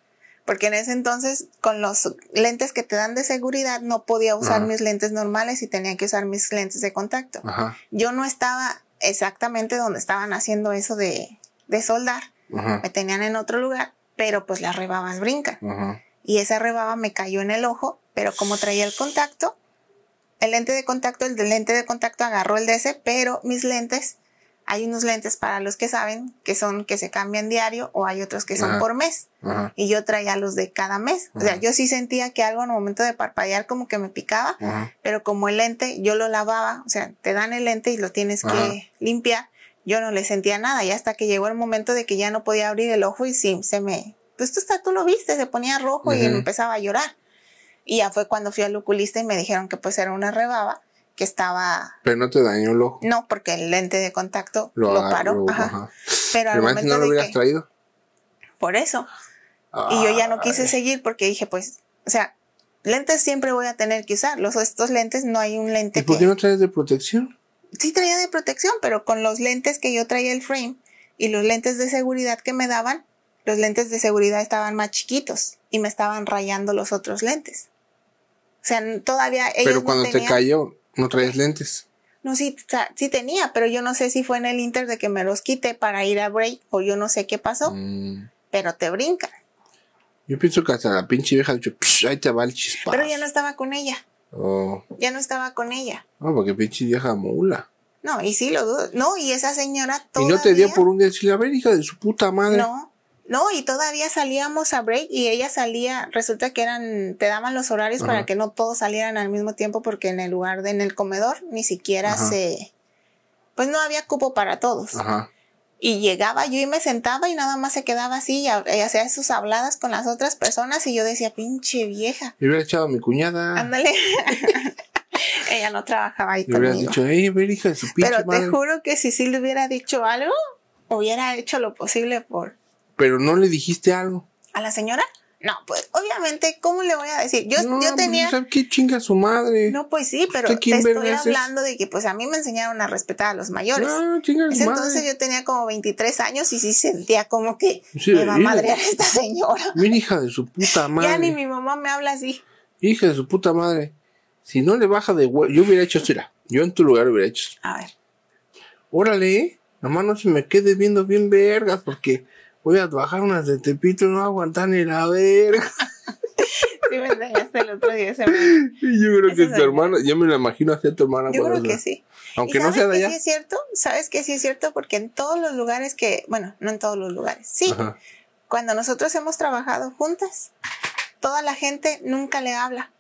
Porque en ese entonces, con los lentes que te dan de seguridad, no podía usar mis lentes normales y tenía que usar mis lentes de contacto. Ajá. Yo no estaba exactamente donde estaban haciendo eso de, soldar. Ajá. Me tenían en otro lugar, pero pues las rebabas brincan y esa rebaba me cayó en el ojo, pero como traía el contacto, el lente de contacto, el lente de contacto agarró el de ese, pero mis lentes, hay unos lentes para los que saben que son que se cambian diario o hay otros que son por mes. Y yo traía los de cada mes. O sea, yo sí sentía que algo en el momento de parpadear como que me picaba, pero como el lente yo lo lavaba, o sea, te dan el lente y lo tienes que limpiar. Yo no le sentía nada y hasta que llegó el momento de que ya no podía abrir el ojo y sí, se me pues, esto está, tú lo viste, se ponía rojo y empezaba a llorar. Y ya fue cuando fui al oculista y me dijeron que pues era una rebaba que estaba... Pero no te dañó el ojo. No, porque el lente de contacto lo, paró. ajá. Pero, al momento no lo hubieras traído. Por eso. y yo ya no quise seguir porque dije, pues, o sea, lentes siempre voy a tener que usar. Los, estos lentes no hay un lente. ¿Y por qué no traes de protección? Sí traía de protección, pero con los lentes que yo traía el frame y los lentes de seguridad que me daban, los lentes de seguridad estaban más chiquitos y me estaban rayando los otros lentes. O sea, todavía ellos Pero cuando te cayó, no traes lentes. No, sí, sí tenía, pero yo no sé si fue en el Inter de que me los quité para ir a break o yo no sé qué pasó, mm. pero te brincan. Yo pienso que hasta la pinche vieja ahí te va el chispazo. Pero ya no estaba con ella. Oh. Ya no estaba con ella. No, porque pinche vieja mula. No, y sí lo dudo. No, y esa señora Y no te dio por un día a ver, hija de su puta madre. No, no, y todavía salíamos a break y ella salía, resulta que eran, te daban los horarios para que no todos salieran al mismo tiempo porque en el lugar de, en el comedor ni siquiera se, pues no había cupo para todos. Y llegaba yo y me sentaba y nada más se quedaba así y, hacía sus habladas con las otras personas y yo decía, pinche vieja. Y hubiera echado a mi cuñada. Ándale. ella no trabajaba ahí. Le hubiera dicho, hija de su pinche Pero te juro que si sí le hubiera dicho algo, hubiera hecho lo posible por pero no le dijiste algo. ¿A la señora? No, pues obviamente, ¿cómo le voy a decir? Yo, yo pues, tenía. Pues, ¿Qué chinga su madre? No, pues sí, pero te estoy hablando de que pues a mí me enseñaron a respetar a los mayores. No, ah, chinga su madre. Entonces yo tenía como 23 años y sí sentía como que sí, me va a madrear esta señora. Mira, hija de su puta madre. Ya ni mi mamá me habla así. Hija de su puta madre. Si no le baja de huevo, yo hubiera hecho esto, mira. Yo en tu lugar hubiera hecho A ver. Órale, nomás no se me quede viendo bien vergas porque voy a trabajar unas de Tepito, no aguantan ni la verga. Sí, me enseñaste el otro día ese Yo creo que tu hermana, yo me lo imagino hacer tu hermana. Yo creo que sí. Aunque no sea de allá? sí es cierto, sabes que sí es cierto porque en todos los lugares que, bueno, no en todos los lugares, sí. Cuando nosotros hemos trabajado juntas, toda la gente nunca le habla.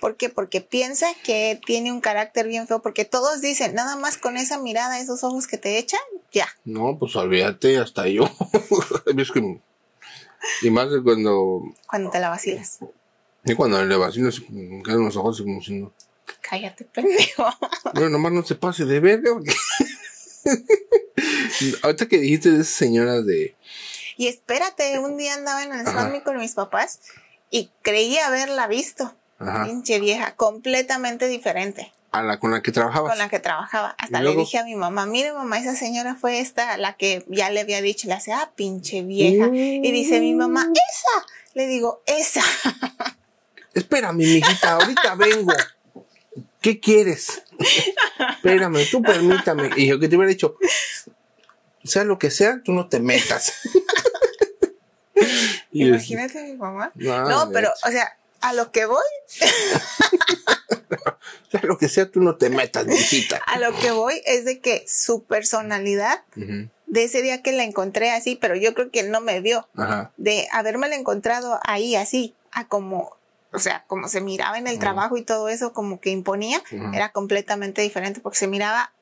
¿Por qué? Porque piensa que tiene un carácter bien feo, porque todos dicen, nada más con esa mirada, esos ojos que te echan, ya. No, pues olvídate, hasta yo. y más que cuando... Cuando te la vacilas. Y cuando le vacilas, quedan los ojos como si no... Cállate, pendejo. Bueno, nomás no se pase de verde. Ahorita que dijiste de esa señora de... Y espérate, un día andaba en el Ajá. con mis papás y creía haberla visto Pinche vieja, completamente diferente. A la con la que trabajaba. Con la que trabajaba. Hasta le dije a mi mamá, mire mamá, esa señora fue esta, la que ya le había dicho, le hace, ah, pinche vieja. Y dice mi mamá, esa. Le digo, esa. Espérame, mijita, ahorita vengo. ¿Qué quieres? Espérame, tú permítame. Y yo que te hubiera dicho, sea lo que sea, tú no te metas. Imagínate a mi mamá. No, pero, o sea, a lo que voy. A lo que sea, tú no te metas, visita. A lo que voy es de que su personalidad, de ese día que la encontré así, pero yo creo que él no me vio, de haberme la encontrado ahí así, a como, o sea, como se miraba en el trabajo y todo eso, como que imponía, era completamente diferente porque se miraba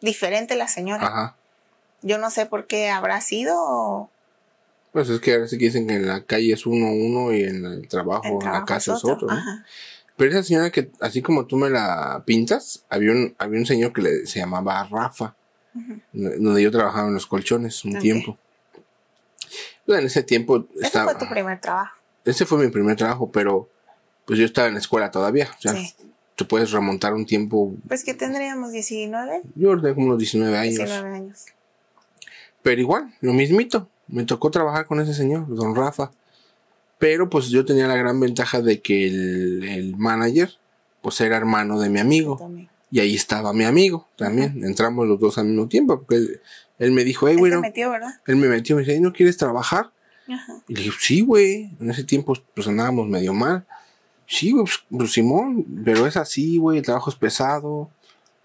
diferente la señora. Yo no sé por qué habrá sido. Pues es que ahora sí que dicen que en la calle es uno uno y en el trabajo, en la casa es otro. ¿no? Pero esa señora que, así como tú me la pintas, había un, había un señor que se llamaba Rafa, donde yo trabajaba en los colchones un tiempo. Bueno, en ese tiempo estaba... ¿Ese fue tu primer trabajo? Ese fue mi primer trabajo, pero pues yo estaba en la escuela todavía. O sea, sí. te puedes remontar un tiempo... Pues que tendríamos 19. Yo tengo unos 19 años. 19 años. Pero igual, lo mismito. Me tocó trabajar con ese señor, don Rafa. Pero pues yo tenía la gran ventaja de que el, el manager, pues era hermano de mi amigo. Y ahí estaba mi amigo también. Entramos los dos al mismo tiempo. Porque él, me dijo, hey, güey Él me metió, ¿verdad? Él me metió. Me dice, ¿no quieres trabajar? Y le dije, sí, güey. En ese tiempo pues andábamos medio mal. Sí, güey, pues, pues Simón. Pero es así, güey. El trabajo es pesado.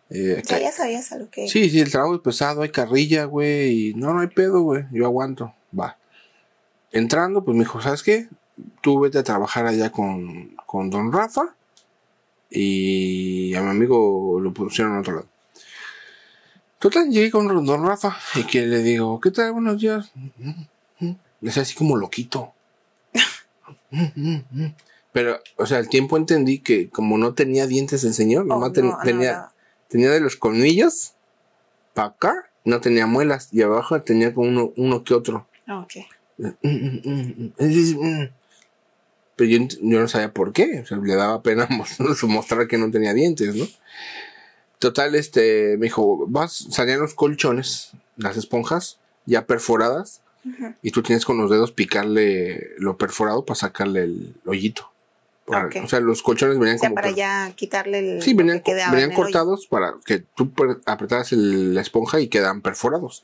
Eh, ya sabías a que. Sí, sí, el trabajo es pesado, hay carrilla, güey, y no, no hay pedo, güey, yo aguanto, va. Entrando, pues me dijo, ¿sabes qué? Tú vete a trabajar allá con, Don Rafa y a mi amigo lo pusieron a otro lado. Total, llegué con Don Rafa y que le digo, ¿qué tal? Buenos días. Le así como loquito. Pero, o sea, al tiempo entendí que como no tenía dientes el señor, oh, nomás tenía, tenía de los colmillos para acá, no tenía muelas y abajo tenía como uno, uno que otro. Ah, Pero yo, no sabía por qué, o sea, le daba pena mostrar que no tenía dientes, ¿no? Total, este, me dijo, vas, salían los colchones, las esponjas ya perforadas, y tú tienes con los dedos picarle lo perforado para sacarle el hoyito. O sea, los colchones venían o sea, para ya quitarle el. Sí, venían, venían cortados para que tú apretaras la esponja y quedan perforados.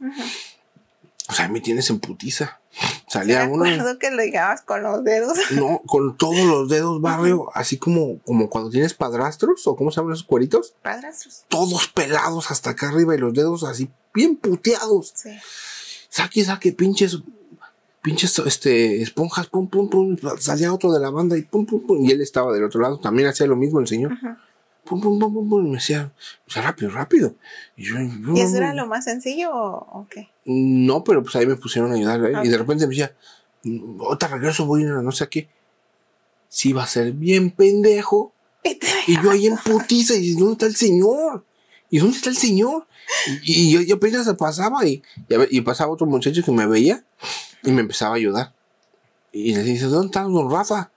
O sea, me tienes en putiza. Salía uno. que lo llegabas con los dedos. No, con todos los dedos, barrio. Así como, como cuando tienes padrastros o cómo se llaman esos cueritos. Padrastros. Todos pelados hasta acá arriba y los dedos así bien puteados. Sí. Saque, saque, pinches pinches este, esponjas, pum, pum, pum, salía otro de la banda y pum, pum, pum, y él estaba del otro lado, también hacía lo mismo el señor. Pum, pum, pum, pum, pum, y me decía, o rápido, rápido. Y yo, eso era lo más sencillo o, qué? No, pero pues ahí me pusieron a ayudar, ¿eh? y de repente me decía, mm, otra regreso, voy a no sé qué. Sí va a ser bien pendejo. Y yo ahí en putiza, y ¿dónde está el señor? ¿Y dónde está el señor? Y, yo, yo apenas pasaba y, y, y pasaba otro muchacho que me veía. Y me empezaba a ayudar. Y le dice, ¿dónde está don Rafa?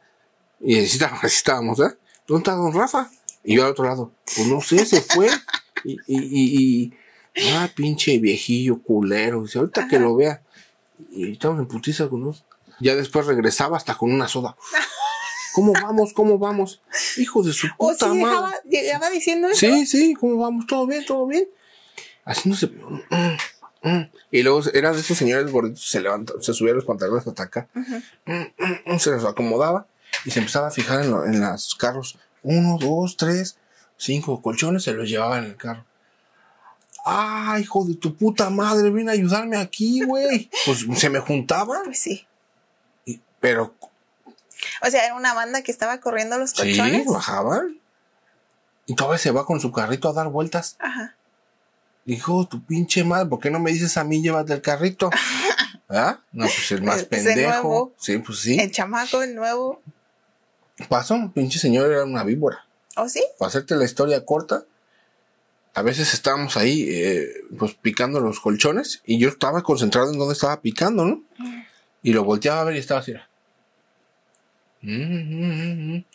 Y necesitábamos, estábamos, ¿eh? ¿Dónde está don Rafa? Y yo al otro lado, pues no sé, se fue. Y, y, y, ah, pinche viejillo, culero. Dice, ahorita que lo vea. Y estamos en putiza con unos. Ya después regresaba hasta con una soda. ¿Cómo vamos? ¿Cómo vamos? Hijo de su puta madre. diciendo eso. Sí, sí, ¿cómo vamos? ¿Todo bien? ¿Todo bien? Así no se... Mm. Y luego eran de esos señores gorditos, se levantó, se los pantalones hasta acá, mm, mm, se los acomodaba y se empezaba a fijar en, en los carros. Uno, dos, tres, cinco colchones se los llevaba en el carro. ¡Ay, hijo de tu puta madre! Ven a ayudarme aquí, güey. Pues se me juntaban pues sí. pero. O sea, era una banda que estaba corriendo los colchones. bajaban. Y todavía se va con su carrito a dar vueltas. Ajá. Dijo, oh, tu pinche madre, ¿por qué no me dices a mí llévate el carrito? ¿Ah? No, pues el más pendejo. El sí, pues sí. El chamaco, el nuevo. Pasó, un pinche señor era una víbora. ¿Oh, sí? Para hacerte la historia corta, a veces estábamos ahí, eh, pues picando los colchones, y yo estaba concentrado en donde estaba picando, ¿no? Mm. Y lo volteaba a ver y estaba así. Nada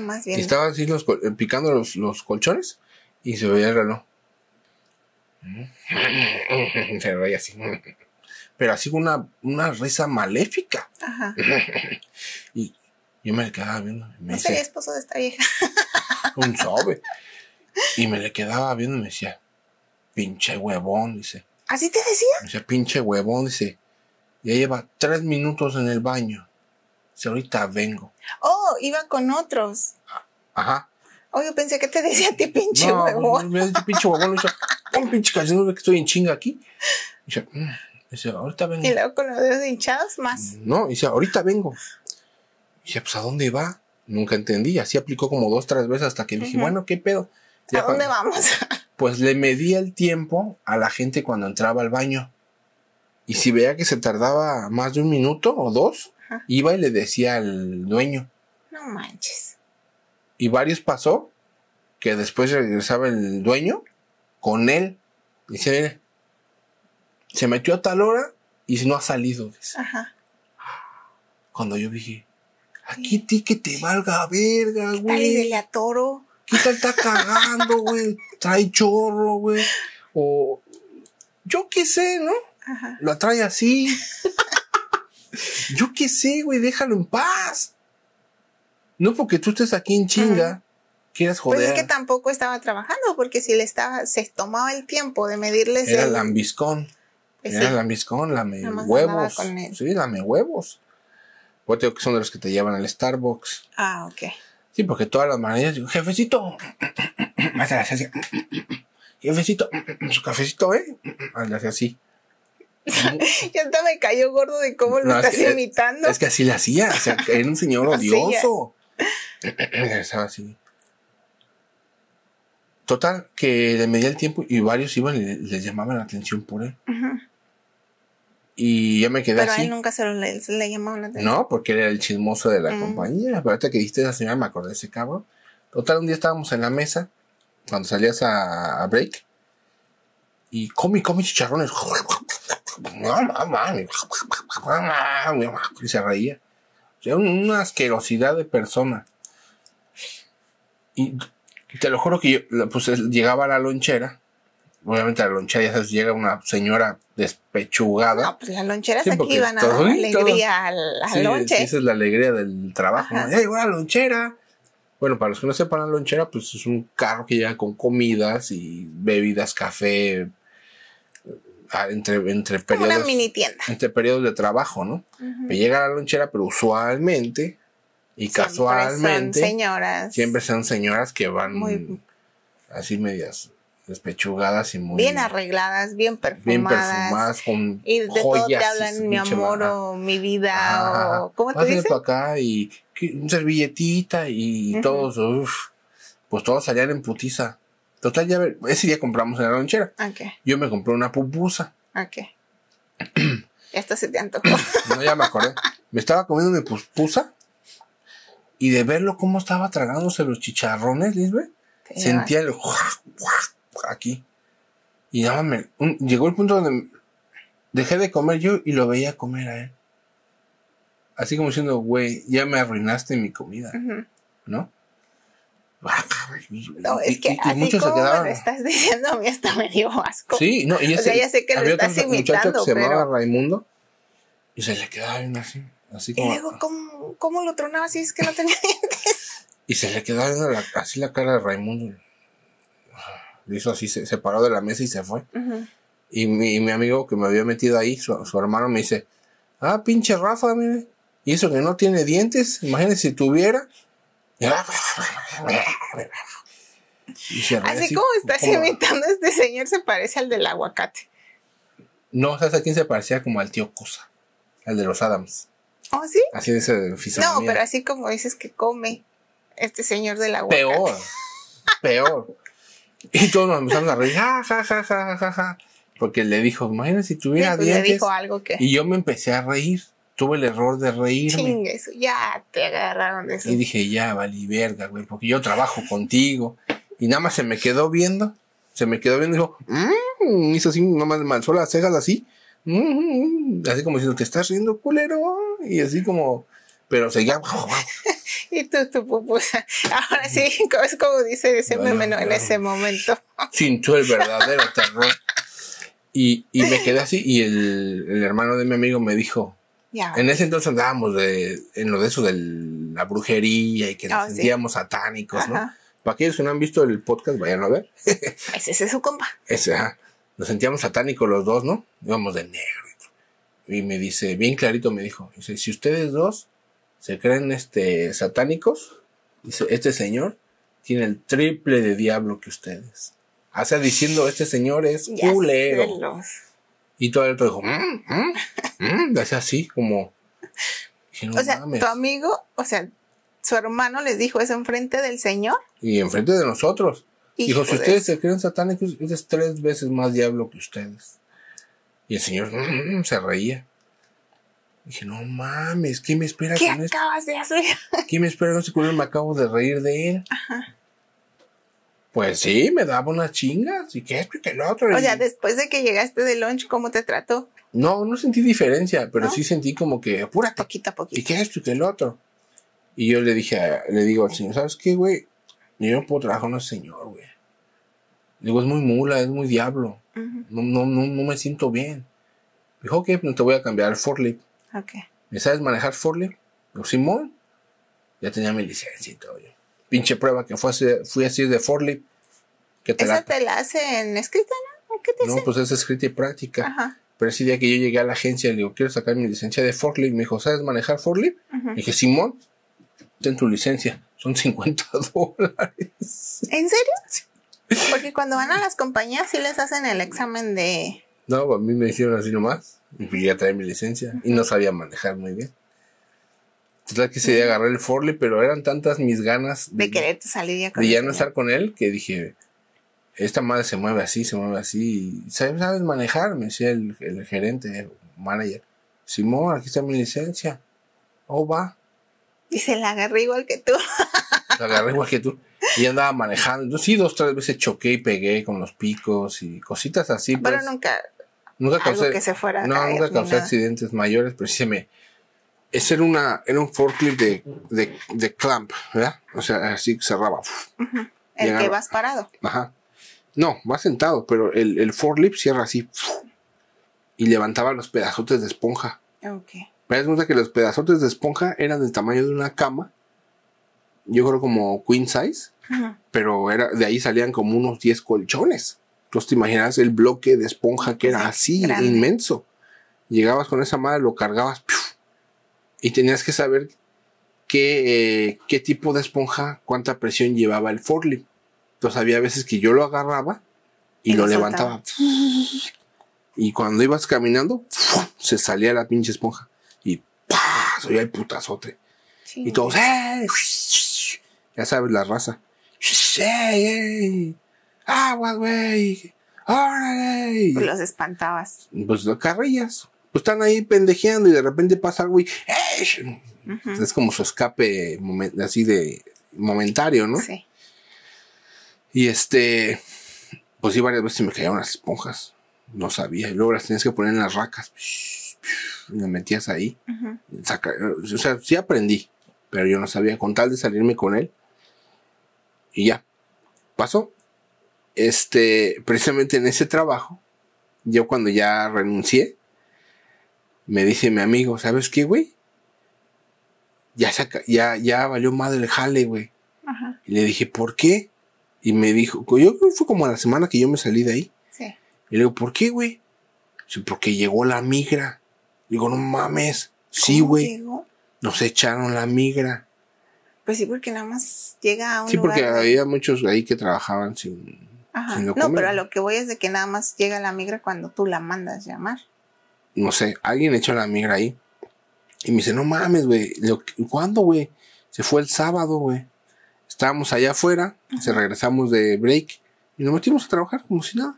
más bien. estaba así eh, picando los, los colchones y se veía el reloj. Se reía así. Pero así una, una risa maléfica. Ajá. Y yo me le quedaba viendo. Me no esposo de esta vieja. Un sobe. Y me le quedaba viendo y me decía, pinche huevón, dice. ¿Así te decía? Me decía, pinche huevón, dice. Ya lleva tres minutos en el baño. Dice, ahorita vengo. Oh, iba con otros. Ajá. Oh, yo pensé que te decía a ti, pinche huevón. Me decía, pinche huevón, yo no ve que estoy en chinga aquí. Mm", dice, ahorita vengo. Y luego con los dedos hinchados más. No, dice, ahorita vengo. Dice, pues ¿a dónde va? Nunca entendí, así aplicó como dos, tres veces hasta que dije, bueno, ¿qué pedo? ¿A dónde vamos? pues le medía el tiempo a la gente cuando entraba al baño. Y si veía que se tardaba más de un minuto o dos, iba y le decía al dueño. No manches. Y varios pasó que después regresaba el dueño con él. Dice, se metió a tal hora y no ha salido. Ajá. Cuando yo dije, aquí ti que te valga verga, güey. Dale la toro. ¿Qué tal está cagando, güey? Trae chorro, güey. O yo qué sé, ¿no? Ajá. Lo atrae así. yo qué sé, güey, déjalo en paz. No porque tú estés aquí en chinga quieres Pues es que tampoco estaba trabajando, porque si le estaba, se tomaba el tiempo de medirles. Era el lambiscón. Pues era el lambiscón, lame huevos. Sí, lame huevos. O pues te que son de los que te llevan al Starbucks. Ah, ok. Sí, porque todas las mañanas digo, jefecito, jefecito, su cafecito, ¿eh? Le así. Ya hasta me cayó gordo de cómo lo estás imitando. Es que así le hacía, o sea, era un señor odioso. así. Total, que le medía el tiempo y varios iban y les llamaban la atención por él. Y yo me quedé así. Pero a él nunca se le, llamaban la atención. No, porque era el chismoso de la mm. compañía. Pero ahorita que dijiste esa señora, me acordé de ese cabrón. Total, un día estábamos en la mesa, cuando salías a, break, y comí, come chicharrones. Y se reía. Era una asquerosidad de persona. Y te lo juro que yo, pues llegaba a la lonchera. Obviamente a la lonchera ya llega una señora despechugada. Ah, pues las lonchera aquí van a dar alegría a la esa es la alegría del trabajo. ¿no? llegó la lonchera! Bueno, para los que no sepan, la lonchera, pues es un carro que llega con comidas y bebidas, café, ah, entre, entre periodos. mini Entre periodos de trabajo, ¿no? Me llega la lonchera, pero usualmente y casualmente. Siempre son señoras que van así medias despechugadas y muy. Bien arregladas, bien perfumadas. Bien perfumadas, con. Y de todo te hablan mi amor o mi vida o. ¿Cómo te dicen? para acá y un servilletita y todos, Pues todos salían en putiza. Total, ya ver, ese día compramos en la lonchera. Ah, Yo me compré una pupusa. Ah, ok. Esto se te antojó. no, ya me acordé. Me estaba comiendo mi pupusa y de verlo cómo estaba tragándose los chicharrones, Lisbeth, sentía el aquí. Y nada, me, llegó el punto donde dejé de comer yo y lo veía comer a él. Así como diciendo, güey, ya me arruinaste mi comida, uh -huh. ¿no? Ah, no, es que y, y, y así como me lo estás diciendo, a mí hasta me dio asco. Sí, no, y ese, o ya sé que lo estás imitando, muchacho que se llamaba Raimundo y se le quedaba bien así. Así y luego, ah. ¿cómo, ¿cómo, lo tronaba si es que no tenía dientes? Y se le quedó así la cara de Raimundo. hizo así, se, se, paró de la mesa y se fue. y, mi, mi, amigo que me había metido ahí, su, hermano, me dice: Ah, pinche Rafa, mire. Y eso que no tiene dientes, imagínese si tuviera. Así, como estás imitando este señor, se parece al del aguacate. No, ¿sabes a quién se parecía? Como al tío Cosa, al de los Adams. ¿Oh, sí? Así eh, No, pero así como dices que come este señor de la Peor, peor. Y todos nos empezaron a reír, ja, ja, ja, ja, ja, ja. Porque le dijo, imagínate si tuviera dientes. Le dijo algo que... Y yo me empecé a reír. Tuve el error de reírme. Chingue eso, ya te agarraron eso. Y dije, ya, vali verga, güey, porque yo trabajo contigo. Y nada más se me quedó viendo. Se me quedó viendo y dijo, mm", hizo así, nada más las cejas así así como diciendo, te estás riendo culero, y así como, pero seguía. y tú, tu pupusa. Ahora sí, es como dice ese meme, en ese momento. Sintió el verdadero terror. Y, y, me quedé así, y el, el, hermano de mi amigo me dijo. en ese entonces andábamos de, en lo de eso de la brujería y que nos ah, sentíamos satánicos, ¿no? Para aquellos que no han visto el podcast, vayan a ver. Ese es su compa. Ese, ajá nos sentíamos satánicos los dos, ¿no? Íbamos de negro. Y me dice, bien clarito me dijo, si ustedes dos se creen este satánicos, dice, este señor tiene el triple de diablo que ustedes. O sea, diciendo, este señor es culero. Y todo el otro dijo, mmm, así como... o sea, tu amigo, o sea, su hermano les dijo eso enfrente del señor. Y enfrente de nosotros. Dijo, si ustedes se creen satánicos, ustedes tres veces más diablo que ustedes. Y el señor mm, se reía. Dije, no mames, ¿qué me espera ¿Qué con acabas de hacer? ¿Qué me espera No este Me acabo de reír de él. Pues sí, me daba unas chingas y qué esto y otro. O sea, después de que llegaste de lunch, ¿cómo te trató? No, no sentí diferencia, pero sí sentí como que apúrate. Poquito a poquito. Y que esto el otro. Y yo le dije, le digo al señor, ¿sabes qué, güey? Y Yo no puedo trabajar con ese señor, güey. Digo, es muy mula, es muy diablo. no, no, no, no, me siento bien. Dijo, ok, no pues, te voy a cambiar el Forlip. Ok. ¿Me sabes manejar Forlip? Digo, Simón. Ya tenía mi licencia y todo. Yo. Pinche prueba que fue fui así de Forlip. Que te ¿Esa la... te la hacen escrita, no? qué te No, pues es escrita y práctica. Ajá. Pero ese día que yo llegué a la agencia, le digo, quiero sacar mi licencia de Forlip. Me dijo, ¿sabes manejar forklift? Dije, Simón ten tu licencia, son 50 dólares. ¿En serio? Porque cuando van a las compañías sí les hacen el examen de... No, a mí me hicieron así nomás, y fui a traer mi licencia, y no sabía manejar muy bien. que se iba a agarrar el Forley, pero eran tantas mis ganas de, quererte salir ya ya no estar con él, que dije, esta madre se mueve así, se mueve así. ¿Sabes, sabes manejar? Me decía el, el gerente, el manager. Simón, aquí está mi licencia. Oh, va. Dice, la agarré igual que tú. La agarré igual que tú. Y andaba manejando. Entonces sí, dos, tres veces choqué y pegué con los picos y cositas así. Pero pues. nunca. Nunca causé. no, nunca causé accidentes mayores, pero sí me. Ese era, una, era un forklift de, de, clamp, ¿verdad? O sea, así cerraba. El que vas parado. Ajá. No, vas sentado, pero el, el forklift cierra así. Y levantaba los pedazotes de esponja. Ok. Me resulta que los pedazotes de esponja eran del tamaño de una cama. Yo creo como queen size. Pero era, de ahí salían como unos 10 colchones. Tú te imaginas el bloque de esponja que era pues así, inmenso. Llegabas con esa madre, lo cargabas. Y tenías que saber qué, eh, qué tipo de esponja, cuánta presión llevaba el forlip. Entonces había veces que yo lo agarraba y, lo levantaba. Y cuando ibas caminando, se salía la pinche esponja. ¡pah! Soy el putazote. Y todos, ¡eh! Ya sabes la raza. ¡Ey, agua güey! Pues los espantabas. Pues los carrillas. Pues están ahí pendejeando y de repente pasa algo y eh, Es como su escape así de momentario, ¿no? Sí. Y este, pues sí, varias veces me caían las esponjas. No sabía. Y luego las tenías que poner en las racas me metías ahí. o sea, sí aprendí, pero yo no sabía con tal de salirme con él. Y ya, pasó. Este, precisamente en ese trabajo, yo cuando ya renuncié, me dice mi amigo, ¿sabes qué, güey? Ya, ya, ya valió madre el jale, güey. Y le dije, ¿por qué? Y me dijo, yo fue como la semana que yo me salí de ahí. Y le digo, ¿por qué, güey? porque llegó la migra. Digo, no mames, sí, güey. Nos echaron la migra. Pues sí, porque nada más llega a Sí, porque había muchos ahí que trabajaban sin. Ajá. no, pero a lo que voy es de que nada más llega la migra cuando tú la mandas llamar. No sé, alguien echó la migra ahí. Y me dice, no mames, güey. ¿Cuándo, güey? Se fue el sábado, güey. Estábamos allá afuera, se regresamos de break y nos metimos a trabajar como si nada.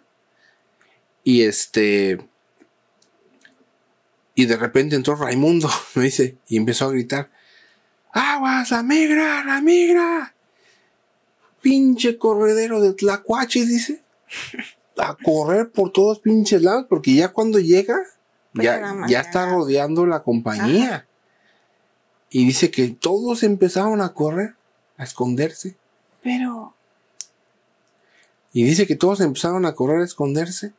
Y este, y de repente entró Raimundo, me dice, y empezó a gritar, ¡Aguas, la migra, la migra! Pinche corredero de Tlacuaches, dice. A correr por todos pinches lados, porque ya cuando llega, pues ya, ya está rodeando la compañía. Y dice que todos empezaron a correr, a esconderse. Pero... Y dice que todos empezaron a correr, a esconderse.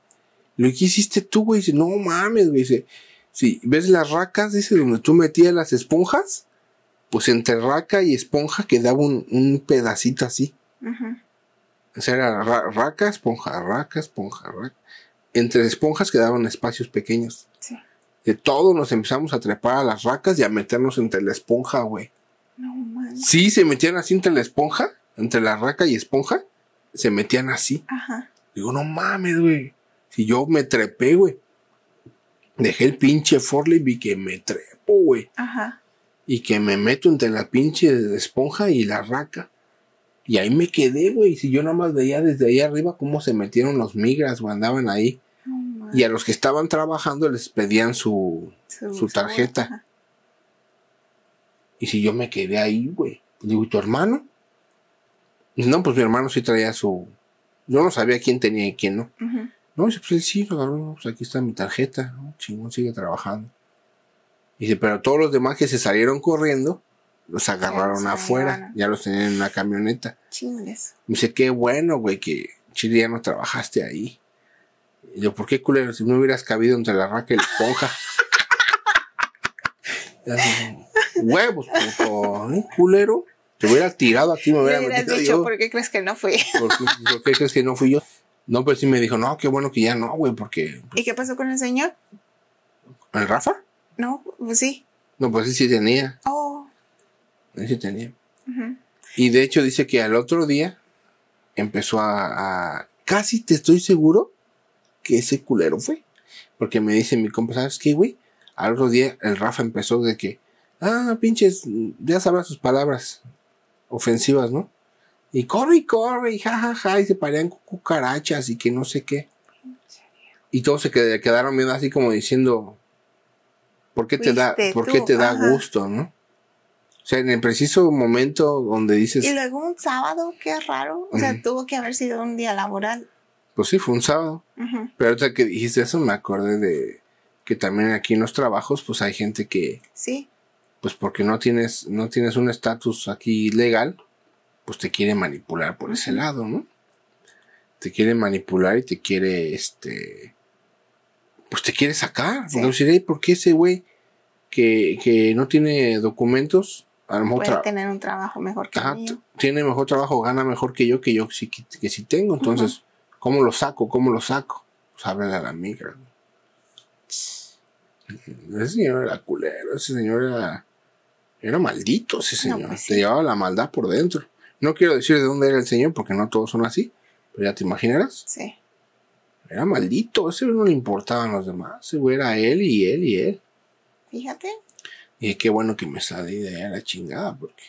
Lo que hiciste tú, güey, dice, no mames, güey, dice, Sí, ¿ves las racas? Dice, donde tú metías las esponjas. Pues entre raca y esponja quedaba un, pedacito así. Ajá. O sea, era raca, esponja, raca, esponja, raca. Entre esponjas quedaban espacios pequeños. Sí. De todo nos empezamos a trepar a las racas y a meternos entre la esponja, güey. No mames. Sí, se metían así entre la esponja, entre la raca y esponja, se metían así. Ajá. Digo, no mames, güey. Si yo me trepé, güey. Dejé el pinche Forlip y que me trepo, güey. Ajá. Y que me meto entre la pinche esponja y la raca. Y ahí me quedé, güey. Si yo nada más veía desde ahí arriba cómo se metieron los migras, güey, andaban ahí. y a los que estaban trabajando les pedían su, su, tarjeta. Y si yo me quedé ahí, güey. Digo, ¿y tu hermano? No, pues mi hermano sí traía su. Yo no sabía quién tenía y quién no. No, dice, pues sí, sí, agarró pues aquí está mi tarjeta, chingón, sigue trabajando. Dice, pero todos los demás que se salieron corriendo, los agarraron afuera, ya los tenían en una camioneta. Chingues. Dice, qué bueno, güey, que Chile ya no trabajaste ahí. yo, ¿por qué culero? Si no hubieras cabido entre la raca y la esponja. Huevos, puto, ¿eh? culero. Te hubiera tirado aquí, me hubiera metido ¿Por qué crees que no fui? porque ¿Por qué crees que no fui yo? No, pues sí me dijo, no, qué bueno que ya no, güey, porque. Pues ¿Y qué pasó con el señor? ¿El Rafa? No, pues sí. No, pues sí, sí tenía. Oh. Sí tenía. Y de hecho dice que al otro día empezó a, Casi te estoy seguro que ese culero fue. Porque me dice mi compa, ¿sabes qué, güey? Al otro día el Rafa empezó de que. Ah, pinches, ya sabrá sus palabras ofensivas, ¿no? Y corre y corre, y jajaja, y se parían cucarachas y que no sé qué. Y todos se quedaron viendo así como diciendo, ¿por qué te da, ¿por te da gusto, no? O sea, en el preciso momento donde dices. Y luego un sábado, qué raro. O sea, tuvo que haber sido un día laboral. Pues sí, fue un sábado. Pero ahorita que dijiste eso, me acordé de que también aquí en los trabajos, pues hay gente que. Sí. Pues porque no tienes, no tienes un estatus aquí legal, pues te quiere manipular por ese lado, ¿no? Te quiere manipular y te quiere, este, pues te quiere sacar. Porque, ¿por qué ese güey que, no tiene documentos a lo puede tener un trabajo mejor que yo. Tiene mejor trabajo, gana mejor que yo, que yo sí, que, que sí tengo. Entonces, ¿cómo lo saco? ¿Cómo lo saco? Pues háblale a la migra. Ese señor era culero, ese señor era, era maldito, ese señor. se pues Te llevaba la maldad por dentro. No quiero decir de dónde era el señor porque no todos son así, pero ya te imaginarás. Sí. Era maldito, ese no le importaban los demás, ese güey era él y él y él. Fíjate. Y qué bueno que me salí de la chingada porque...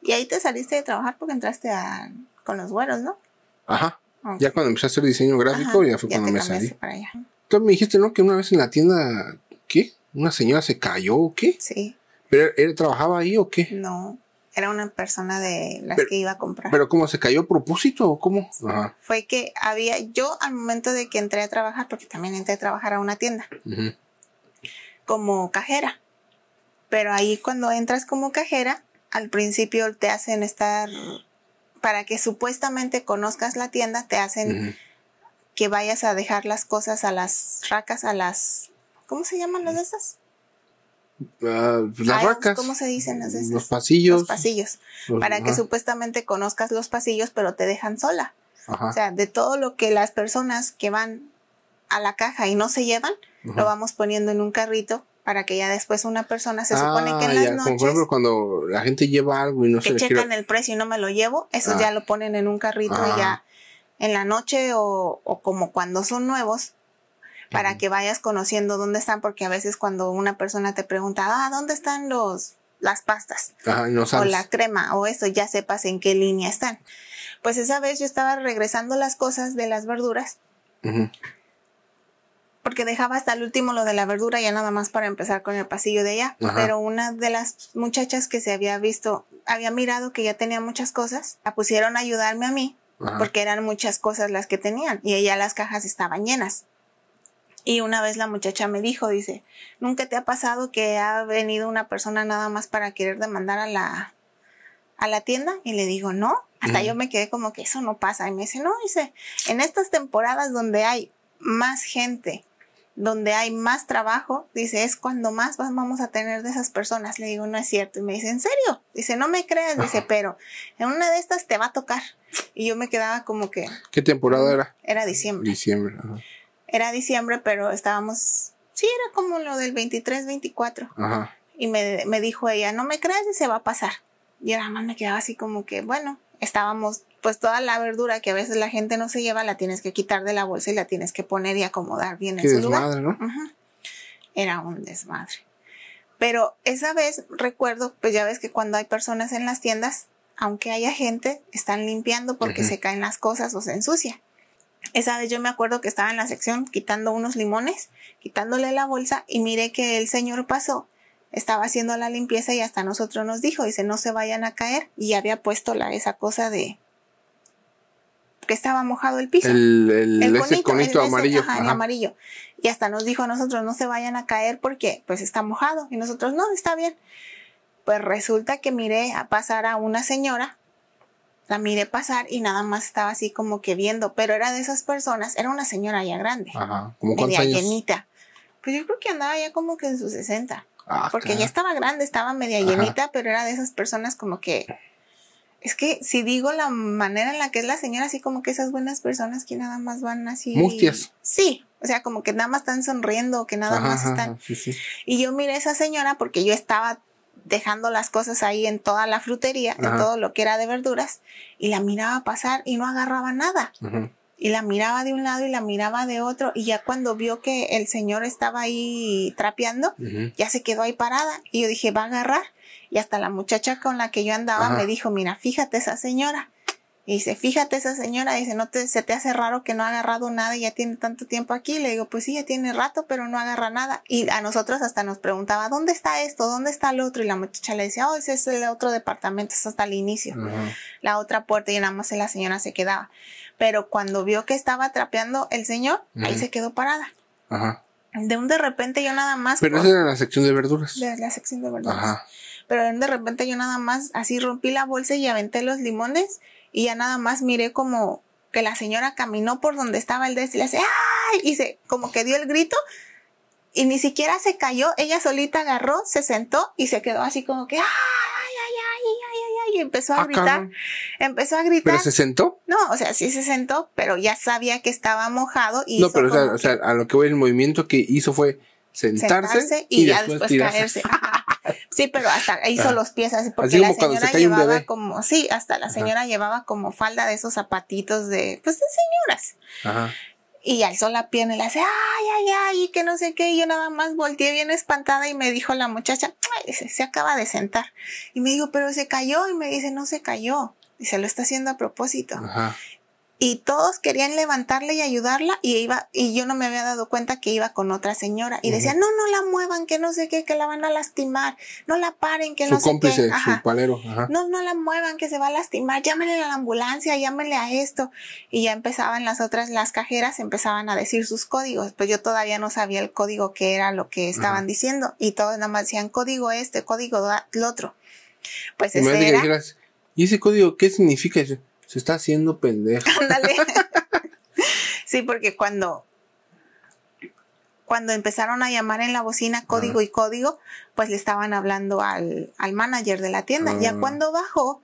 Y ahí te saliste de trabajar porque entraste a, con los güeros, ¿no? Ajá. Ya cuando empecé a hacer diseño gráfico, ya fue cuando me salí. Entonces me dijiste, ¿no? Que una vez en la tienda, ¿qué? ¿Una señora se cayó o qué? Sí. ¿Pero él trabajaba ahí o qué? No era una persona de las que iba a comprar. Pero cómo se cayó a propósito o cómo? Fue que había, yo al momento de que entré a trabajar, porque también entré a trabajar a una tienda, como cajera. Pero ahí cuando entras como cajera, al principio te hacen estar, para que supuestamente conozcas la tienda, te hacen que vayas a dejar las cosas a las racas, a las, ¿cómo se llaman las de esas? Ah, pues, las ah, vacas ¿Cómo se dicen Los pasillos. para que supuestamente conozcas los pasillos, pero te dejan sola. O sea, de todo lo que las personas que van a la caja y no se llevan, lo vamos poniendo en un carrito para que ya después una persona se supone que en ah, las noches. cuando la gente lleva algo y no que se checan el precio y no me lo llevo, eso ya lo ponen en un carrito y ya en la noche o, o como cuando son nuevos, para que vayas conociendo dónde están, porque a veces cuando una persona te pregunta, ah, ¿dónde están los, las pastas? Ajá, O la crema, o eso, ya sepas en qué línea están. Pues esa vez yo estaba regresando las cosas de las verduras. Porque dejaba hasta el último lo de la verdura, ya nada más para empezar con el pasillo de allá, Pero una de las muchachas que se había visto, había mirado que ya tenía muchas cosas, la pusieron a ayudarme a mí, porque eran muchas cosas las que tenían y ella las cajas estaban llenas. Y una vez la muchacha me dijo, dice, ¿nunca te ha pasado que ha venido una persona nada más para querer demandar a la, a la tienda? Y le digo, no. Hasta yo me quedé como que eso no pasa. Y me dice, no, dice, en estas temporadas donde hay más gente, donde hay más trabajo, dice, es cuando más vamos a tener de esas personas. Le digo, no es cierto. Y me dice, ¿en serio? Dice, no me creas. Dice, pero en una de estas te va a tocar. Y yo me quedaba como que... ¿Qué temporada era? Era diciembre. Diciembre, era diciembre, pero estábamos, sí, era como lo del 23, 24. Y me, me dijo ella, no me creas y se va a pasar. Y nada más me quedaba así como que, bueno, estábamos, pues toda la verdura que a veces la gente no se lleva, la tienes que quitar de la bolsa y la tienes que poner y acomodar bien en su desmadre, lugar. ¿no? Era un desmadre. Pero esa vez recuerdo, pues ya ves que cuando hay personas en las tiendas, aunque haya gente, están limpiando porque se caen las cosas o se ensucia. Esa vez yo me acuerdo que estaba en la sección quitando unos limones, quitándole la bolsa y miré que el señor pasó, estaba haciendo la limpieza y hasta nosotros nos dijo, dice, no se vayan a caer y había puesto la, esa cosa de que estaba mojado el piso. El, bonito, conito, amarillo. amarillo. Y hasta nos dijo a nosotros, no se vayan a caer porque pues está mojado. Y nosotros, no, está bien. Pues resulta que miré a pasar a una señora la miré pasar y nada más estaba así como que viendo, pero era de esas personas, era una señora ya grande. Ajá, como cuántos media llenita. Pues yo creo que andaba ya como que en sus 60. Ah, porque ya estaba grande, estaba media llenita, pero era de esas personas como que es que si digo la manera en la que es la señora, así como que esas buenas personas que nada más van así. Mustias. Sí, o sea, como que nada más están sonriendo, que nada más están. Y yo miré a esa señora porque yo estaba dejando las cosas ahí en toda la frutería, en todo lo que era de verduras, y la miraba pasar y no agarraba nada. Y la miraba de un lado y la miraba de otro, y ya cuando vio que el señor estaba ahí trapeando, ya se quedó ahí parada, y yo dije, va a agarrar. Y hasta la muchacha con la que yo andaba me dijo, mira, fíjate esa señora, y dice, fíjate esa señora, dice, no te, se te hace raro que no ha agarrado nada y ya tiene tanto tiempo aquí. Le digo, pues sí, ya tiene rato, pero no agarra nada. Y a nosotros hasta nos preguntaba, ¿dónde está esto? ¿Dónde está el otro? Y la muchacha le decía, oh, ese es el otro departamento, es hasta el inicio. La otra puerta y nada más la señora se quedaba. Pero cuando vio que estaba trapeando el señor, ahí se quedó parada. Ajá. De un de repente yo nada más. Pero esa era la sección de verduras. De la sección de verduras. Ajá. Pero de repente yo nada más así rompí la bolsa y aventé los limones y ya nada más miré como que la señora caminó por donde estaba el des y le hace ¡ay! y se como que dio el grito y ni siquiera se cayó, ella solita agarró, se sentó y se quedó así como que ¡ay! ay, ay! y empezó a ah, gritar. Empezó a gritar. ¿Pero se sentó? No, o sea, sí se sentó, pero ya sabía que estaba mojado y. No, pero o sea, a lo que voy, el movimiento que hizo fue sentarse, y, ya después caerse. Sí, pero hasta hizo los pies así porque la señora llevaba como, sí, hasta la señora llevaba como falda de esos zapatitos de, pues de señoras. Ajá. Y alzó la pierna y le hace, ay, ay, ay, que no sé qué. Y yo nada más volteé bien espantada y me dijo la muchacha, se acaba de sentar. Y me dijo, pero se cayó. Y me dice, no se cayó. Y se lo está haciendo a propósito. Ajá y todos querían levantarle y ayudarla y iba y yo no me había dado cuenta que iba con otra señora y decía no no la muevan que no sé qué que la van a lastimar no la paren que no sé qué ajá. Su palero, no no la muevan que se va a lastimar llámenle a la ambulancia llámenle a esto y ya empezaban las otras las cajeras empezaban a decir sus códigos pues yo todavía no sabía el código que era lo que estaban diciendo y todos nada más decían código este código el otro pues ese era... y ese código qué significa eso se está haciendo pendejo. sí, porque cuando, cuando empezaron a llamar en la bocina código y código, pues le estaban hablando al, manager de la tienda. Ya ah. cuando bajó,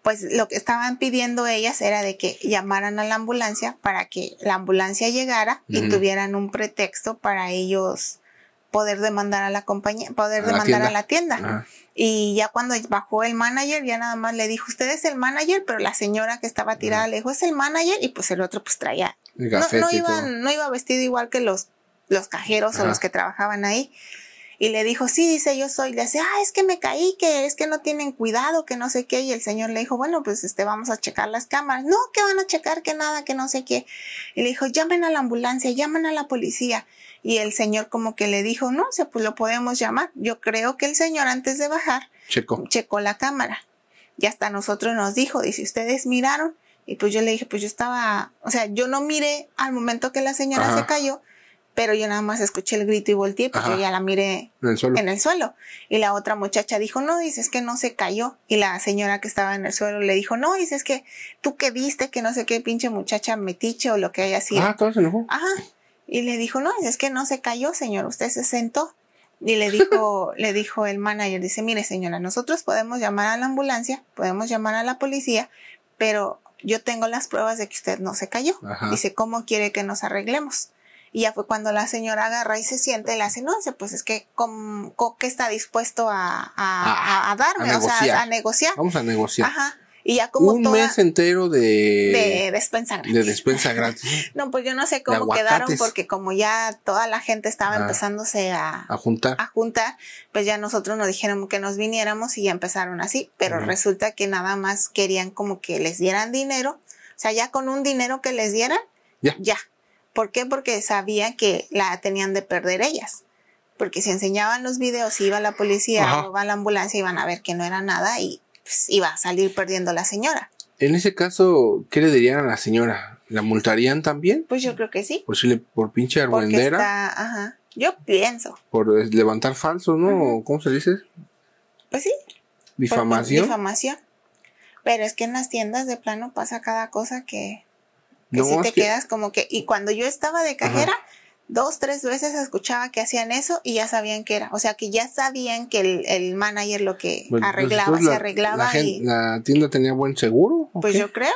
pues lo que estaban pidiendo ellas era de que llamaran a la ambulancia para que la ambulancia llegara y tuvieran un pretexto para ellos poder demandar a la compañía, poder demandar a la tienda. Y ya cuando bajó el manager, ya nada más le dijo, usted es el manager, pero la señora que estaba tirada lejos le dijo, es el manager, y pues el otro pues traía. No, no, iba, vestido igual que los, los cajeros o los que trabajaban ahí. Y le dijo, sí, dice, yo soy. Le dice, ah, es que me caí, que es que no tienen cuidado, que no sé qué. Y el señor le dijo, bueno, pues este, vamos a checar las cámaras. No, que van a checar, que nada, que no sé qué. Y le dijo, llamen a la ambulancia, llamen a la policía y el señor como que le dijo, no, o sea, pues lo podemos llamar. Yo creo que el señor antes de bajar checó, checó la cámara. Y hasta nosotros nos dijo, dice, ustedes miraron. Y pues yo le dije, pues yo estaba, o sea, yo no miré al momento que la señora se cayó, pero yo nada más escuché el grito y volteé porque ya la miré en el, suelo. Y la otra muchacha dijo, no, dice, es que no se cayó. Y la señora que estaba en el suelo le dijo, no, dice, es que tú que viste, que no sé qué pinche muchacha metiche o lo que haya sido. Ah, todo se enojó. Ajá. Y le dijo, no, es que no se cayó, señor, usted se sentó. Y le dijo, le dijo el manager, dice, mire señora, nosotros podemos llamar a la ambulancia, podemos llamar a la policía, pero yo tengo las pruebas de que usted no se cayó. Dice, ¿cómo quiere que nos arreglemos? Y ya fue cuando la señora agarra y se siente, le hace, no, dice, pues es que, ¿con, con, qué está dispuesto a, a, ah, a, darme? o sea, a negociar. Vamos a negociar. Ajá. Y ya como un mes entero de, de despensa gratis. De despensa gratis. no, pues yo no sé cómo quedaron porque como ya toda la gente estaba ah. empezándose a, a, juntar. a juntar, pues ya nosotros nos dijeron que nos viniéramos y ya empezaron así, pero resulta que nada más querían como que les dieran dinero, o sea, ya con un dinero que les dieran, ya. ya. ¿Por qué? Porque sabían que la tenían de perder ellas porque si enseñaban los videos, iba la policía o iba la ambulancia, iban a ver que no era nada y pues iba a salir perdiendo la señora. En ese caso, ¿qué le dirían a la señora? ¿La multarían también? Pues yo creo que sí. Por, pues por pinche Está, ajá. Yo pienso. Por levantar falso, ¿no? ¿Cómo se dice? Pues sí. Difamación. difamación. Pero es que en las tiendas de plano pasa cada cosa que, que si te quedas como que. Y cuando yo estaba de cajera, dos, tres veces escuchaba que hacían eso y ya sabían que era. O sea, que ya sabían que el, el manager lo que pues, pues, arreglaba, se arreglaba. La, y, ¿La tienda tenía buen seguro? Pues yo creo.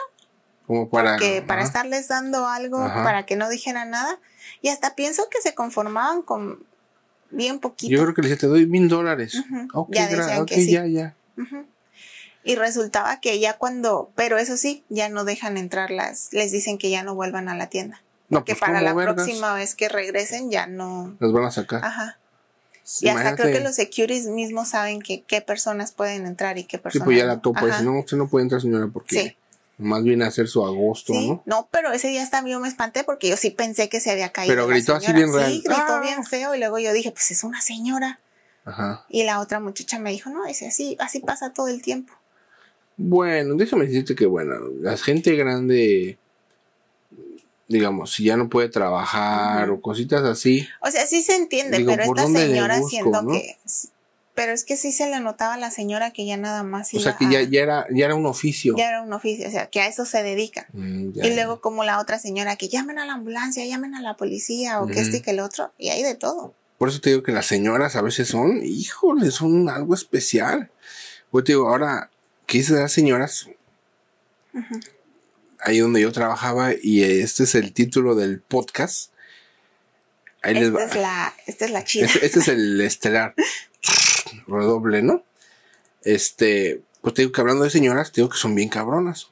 Como para. para estarles dando algo, para que no dijeran nada. Y hasta pienso que se conformaban con bien poquito. Yo creo que les dije te doy mil dólares. ya ya, Y resultaba que ya cuando, pero eso sí, ya no dejan entrar las, les dicen que ya no vuelvan a la tienda. No, que pues, para la próxima vez que regresen ya no. Las van a sacar. Ajá. Y hasta creo que los securities mismos saben que qué personas pueden entrar y qué personas. Sí, pues ya la topa Ajá. dice, no, usted no puede entrar, señora, porque más bien hacer su agosto, ¿no? No, pero ese día también yo me espanté porque yo sí pensé que se había caído. Pero gritó así bien real. Sí, gritó ¡Ah! bien feo y luego yo dije, pues es una señora. Ajá. Y la otra muchacha me dijo, no, dice, así, así pasa todo el tiempo. Bueno, déjame decirte que, bueno, la gente grande digamos, si ya no puede trabajar o cositas así. O sea, sí se entiende, pero esta señora siendo que pero es que sí se le notaba a la señora que ya nada más O sea, que ya, era, ya era un oficio. Ya era un oficio, o sea, que a eso se dedica. Mm, y luego como la otra señora que llamen a la ambulancia, llamen a la policía o que este y que el otro, y hay de todo. Por eso te digo que las señoras a veces son, híjole, son algo especial. Pues te digo, ahora, ¿qué las señoras? Uh ahí donde yo trabajaba y este es el título del podcast. esta, Es la, esta es la chida. Este, es el estelar. Redoble, ¿no? Este, pues te digo que hablando de señoras, tengo que son bien cabronas.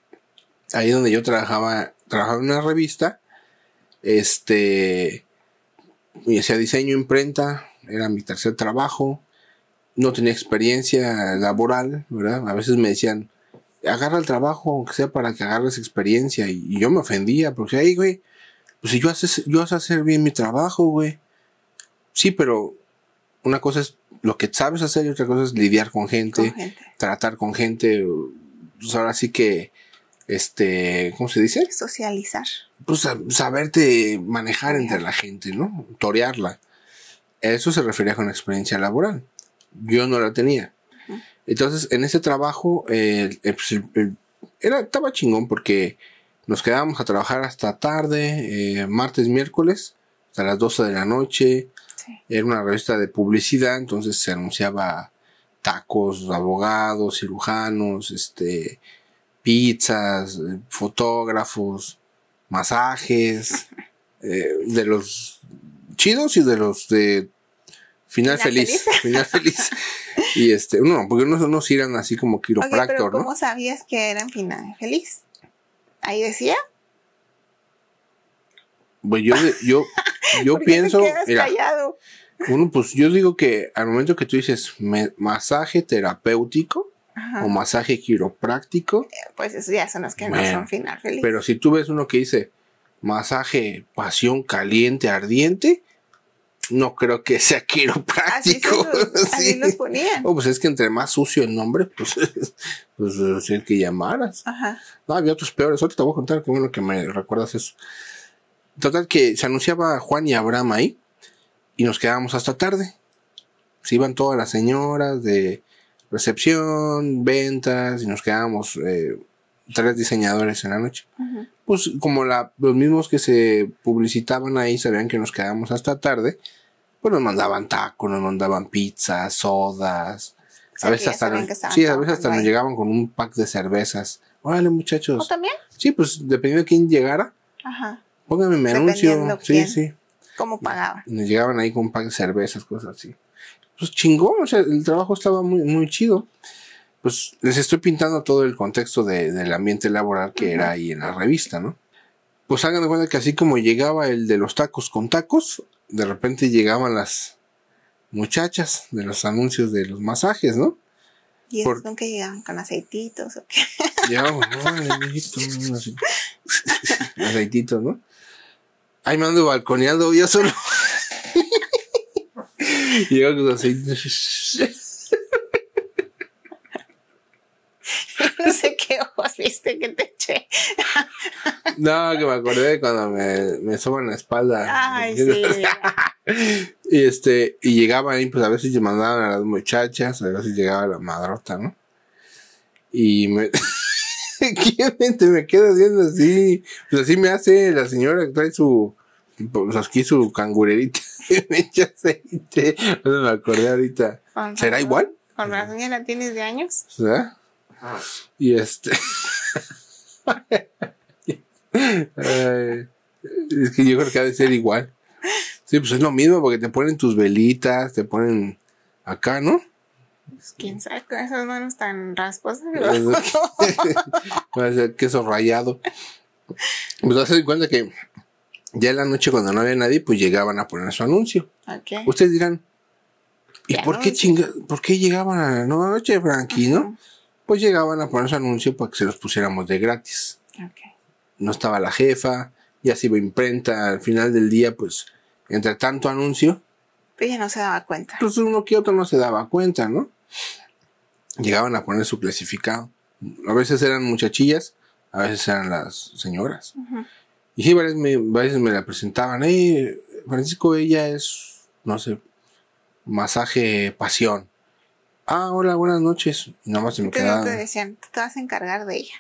Ahí donde yo trabajaba, trabajaba en una revista, este, y hacía diseño, imprenta, era mi tercer trabajo, no tenía experiencia laboral, ¿verdad? A veces me decían, agarra el trabajo, aunque sea para que agarres experiencia. Y, yo me ofendía, porque, ahí, güey, pues si yo haces, yo hacer bien mi trabajo, güey. Sí, pero una cosa es lo que sabes hacer y otra cosa es lidiar con gente, tratar con gente. Pues ahora sí que, este, ¿cómo se dice? Socializar. Pues saberte manejar entre la gente, ¿no? Torearla. eso se refería con experiencia laboral. Yo no la tenía. Entonces, en ese trabajo, eh, eh, pues, eh, era, estaba chingón porque nos quedábamos a trabajar hasta tarde, martes, miércoles, hasta las 12 de la noche. Era una revista de publicidad, entonces se anunciaba tacos, abogados, cirujanos, este, pizzas, fotógrafos, masajes, de los chidos y de los de final, feliz, final feliz. Y este, no, porque no, no eran así como quiropráctor, ¿no? pero ¿cómo sabías que eran final feliz? Ahí decía. Pues yo, yo, yo pienso. Te Uno, pues yo digo que al momento que tú dices masaje terapéutico o masaje quiropráctico. Eh, pues ya son los que no son final feliz. Pero si tú ves uno que dice masaje pasión caliente, ardiente, no creo que sea ah, quiropráctico. Así, así nos ponían. Oh, pues es que entre más sucio el nombre, pues, pues es pues, que llamaras. Ajá. No, había otros peores. Ahorita te voy a contar que bueno que me recuerdas eso. Total que se anunciaba Juan y Abraham ahí y nos quedábamos hasta tarde. Se iban todas las señoras de recepción, ventas y nos quedábamos eh, tres diseñadores en la noche. Ajá pues como la, los mismos que se publicitaban ahí sabían que nos quedábamos hasta tarde, pues nos mandaban tacos, nos mandaban pizzas, sodas. a veces hasta, nos, llegaban con un pack de cervezas. Órale, muchachos. ¿O también? Sí, pues dependiendo de quién llegara. Ajá. Póngame mi anuncio. sí, sí. ¿Cómo pagaban? Nos llegaban ahí con un pack de cervezas, cosas así. Pues chingón, o sea, el trabajo estaba muy, muy chido pues les estoy pintando todo el contexto del ambiente laboral que era ahí en la revista, ¿no? Pues hagan de cuenta que así como llegaba el de los tacos con tacos, de repente llegaban las muchachas de los anuncios de los masajes, ¿no? Y es Por... que llegaban con aceititos o qué. Llegaban, no, aceititos, ¿no? Ay, me ando balconeando yo solo. Llegaban con aceititos. no sé qué ojos viste que te eché. no, que me acordé De cuando me, me soban la espalda. Ay, sí. y este, y llegaba ahí, pues a veces mandaban a las muchachas, a veces llegaba la madrota, ¿no? Y me. mente me quedo haciendo así. Pues así me hace la señora que trae su. Pues aquí su cangurerita. me echa aceite. No me acordé ahorita. ¿Será igual? Con razón señora la tienes de años. ¿Será? Y este. es que yo creo que ha de ser igual. Sí, pues es lo mismo porque te ponen tus velitas, te ponen acá, ¿no? Pues quién sabe con esas manos tan rasposas. Va a queso rayado. Pues vas a cuenta que ya en la noche cuando no había nadie, pues llegaban a poner su anuncio. Ustedes dirán, ¿y por qué, chinga, por qué llegaban a la noche, Frankie, no? pues llegaban a poner su anuncio para que se los pusiéramos de gratis. No estaba la jefa, ya se iba imprenta, al final del día, pues, entre tanto anuncio. Ella no se daba cuenta. Entonces pues, uno que otro no se daba cuenta, ¿no? Llegaban a poner su clasificado. A veces eran muchachillas, a veces eran las señoras. Y sí, a me, me la presentaban. Hey, Francisco, ella es, no sé, masaje pasión ah, hola, buenas noches. Y nada más se me quedaba. te decían, te vas a encargar de ella.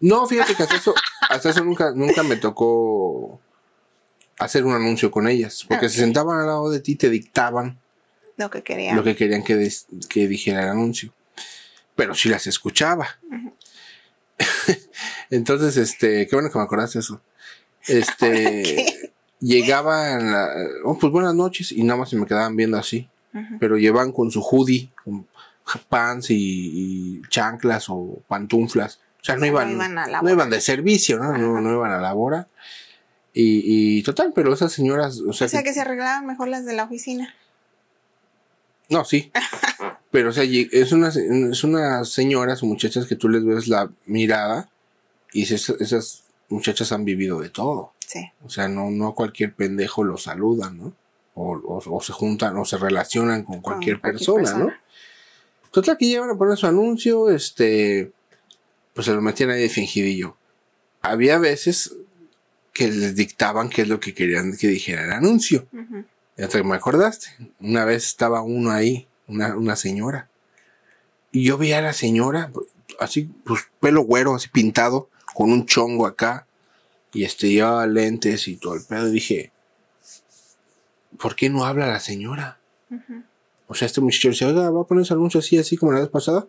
No, fíjate que hasta eso, hasta eso nunca, nunca me tocó hacer un anuncio con ellas, porque ah, se sentaban al lado de ti, Y te dictaban lo que querían, lo que, querían que, que dijera el anuncio. Pero sí las escuchaba. Entonces, este, qué bueno que me acordaste eso. Este, llegaban, oh, pues buenas noches, y nada más se me quedaban viendo así pero llevan con su hoodie, con pants y, chanclas o pantuflas. O sea, no, iban, no, iban, de servicio, ¿no? No, iban a la Y, y total, pero esas señoras. O sea, que, se arreglaban mejor las de la oficina. No, sí. pero, o sea, es unas, es unas señoras, muchachas que tú les ves la mirada y esas muchachas han vivido de todo. Sí. O sea, no, no a cualquier pendejo lo saluda, ¿no? o, se juntan o se relacionan con cualquier, persona, ¿no? Entonces que llevan a poner su anuncio, este, pues se lo metían ahí de fingidillo. Había veces que les dictaban qué es lo que querían que dijera el anuncio. Uh me acordaste, una vez estaba uno ahí, una, una señora. Y yo veía a la señora, así, pues pelo güero, así pintado, con un chongo acá, y este, llevaba lentes y todo el pedo. Y dije, ¿por qué no habla la señora? O sea, este muchacho dice, oiga, va a poner ese anuncio así, así como la vez pasada.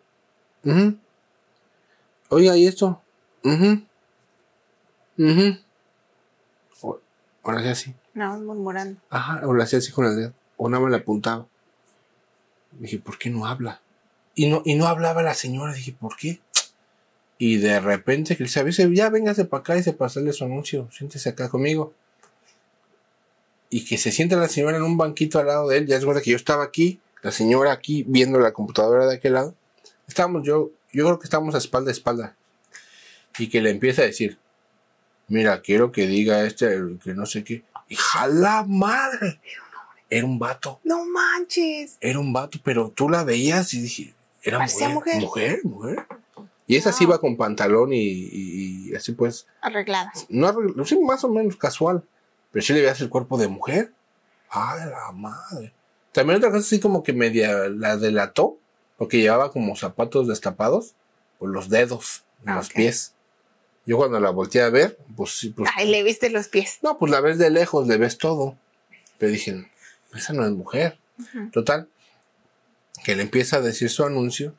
Oiga, ¿y esto? o, la hacía así. No, murmurando. Ajá, o la hacía así con el dedo. O nada más le apuntaba. Dije, ¿por qué no habla? Y no, y no hablaba la señora. Dije, ¿por qué? Y de repente que él se avise, ya véngase para acá y se pasarle su anuncio. Siéntese acá conmigo y que se sienta la señora en un banquito al lado de él. Ya es verdad que yo estaba aquí, la señora aquí viendo la computadora de aquel lado. Estábamos yo, yo creo que estábamos a espalda a espalda. Y que le empieza a decir, mira, quiero que diga este, que no sé qué. Y la madre. Era un, hombre. vato. No manches. Era un vato, pero tú la veías y dije, era mujer, mujer, mujer. Y esa sí iba con pantalón y, así pues. Arreglada. No más o menos casual. Pero si le veas el cuerpo de mujer, ¡ah, la madre! También otra cosa así como que media la delató, porque llevaba como zapatos destapados por los dedos, los pies. Yo cuando la volteé a ver, pues sí, pues. Ay, le viste los pies. No, pues la ves de lejos, le ves todo. Pero dije, esa no es mujer. Total, que le empieza a decir su anuncio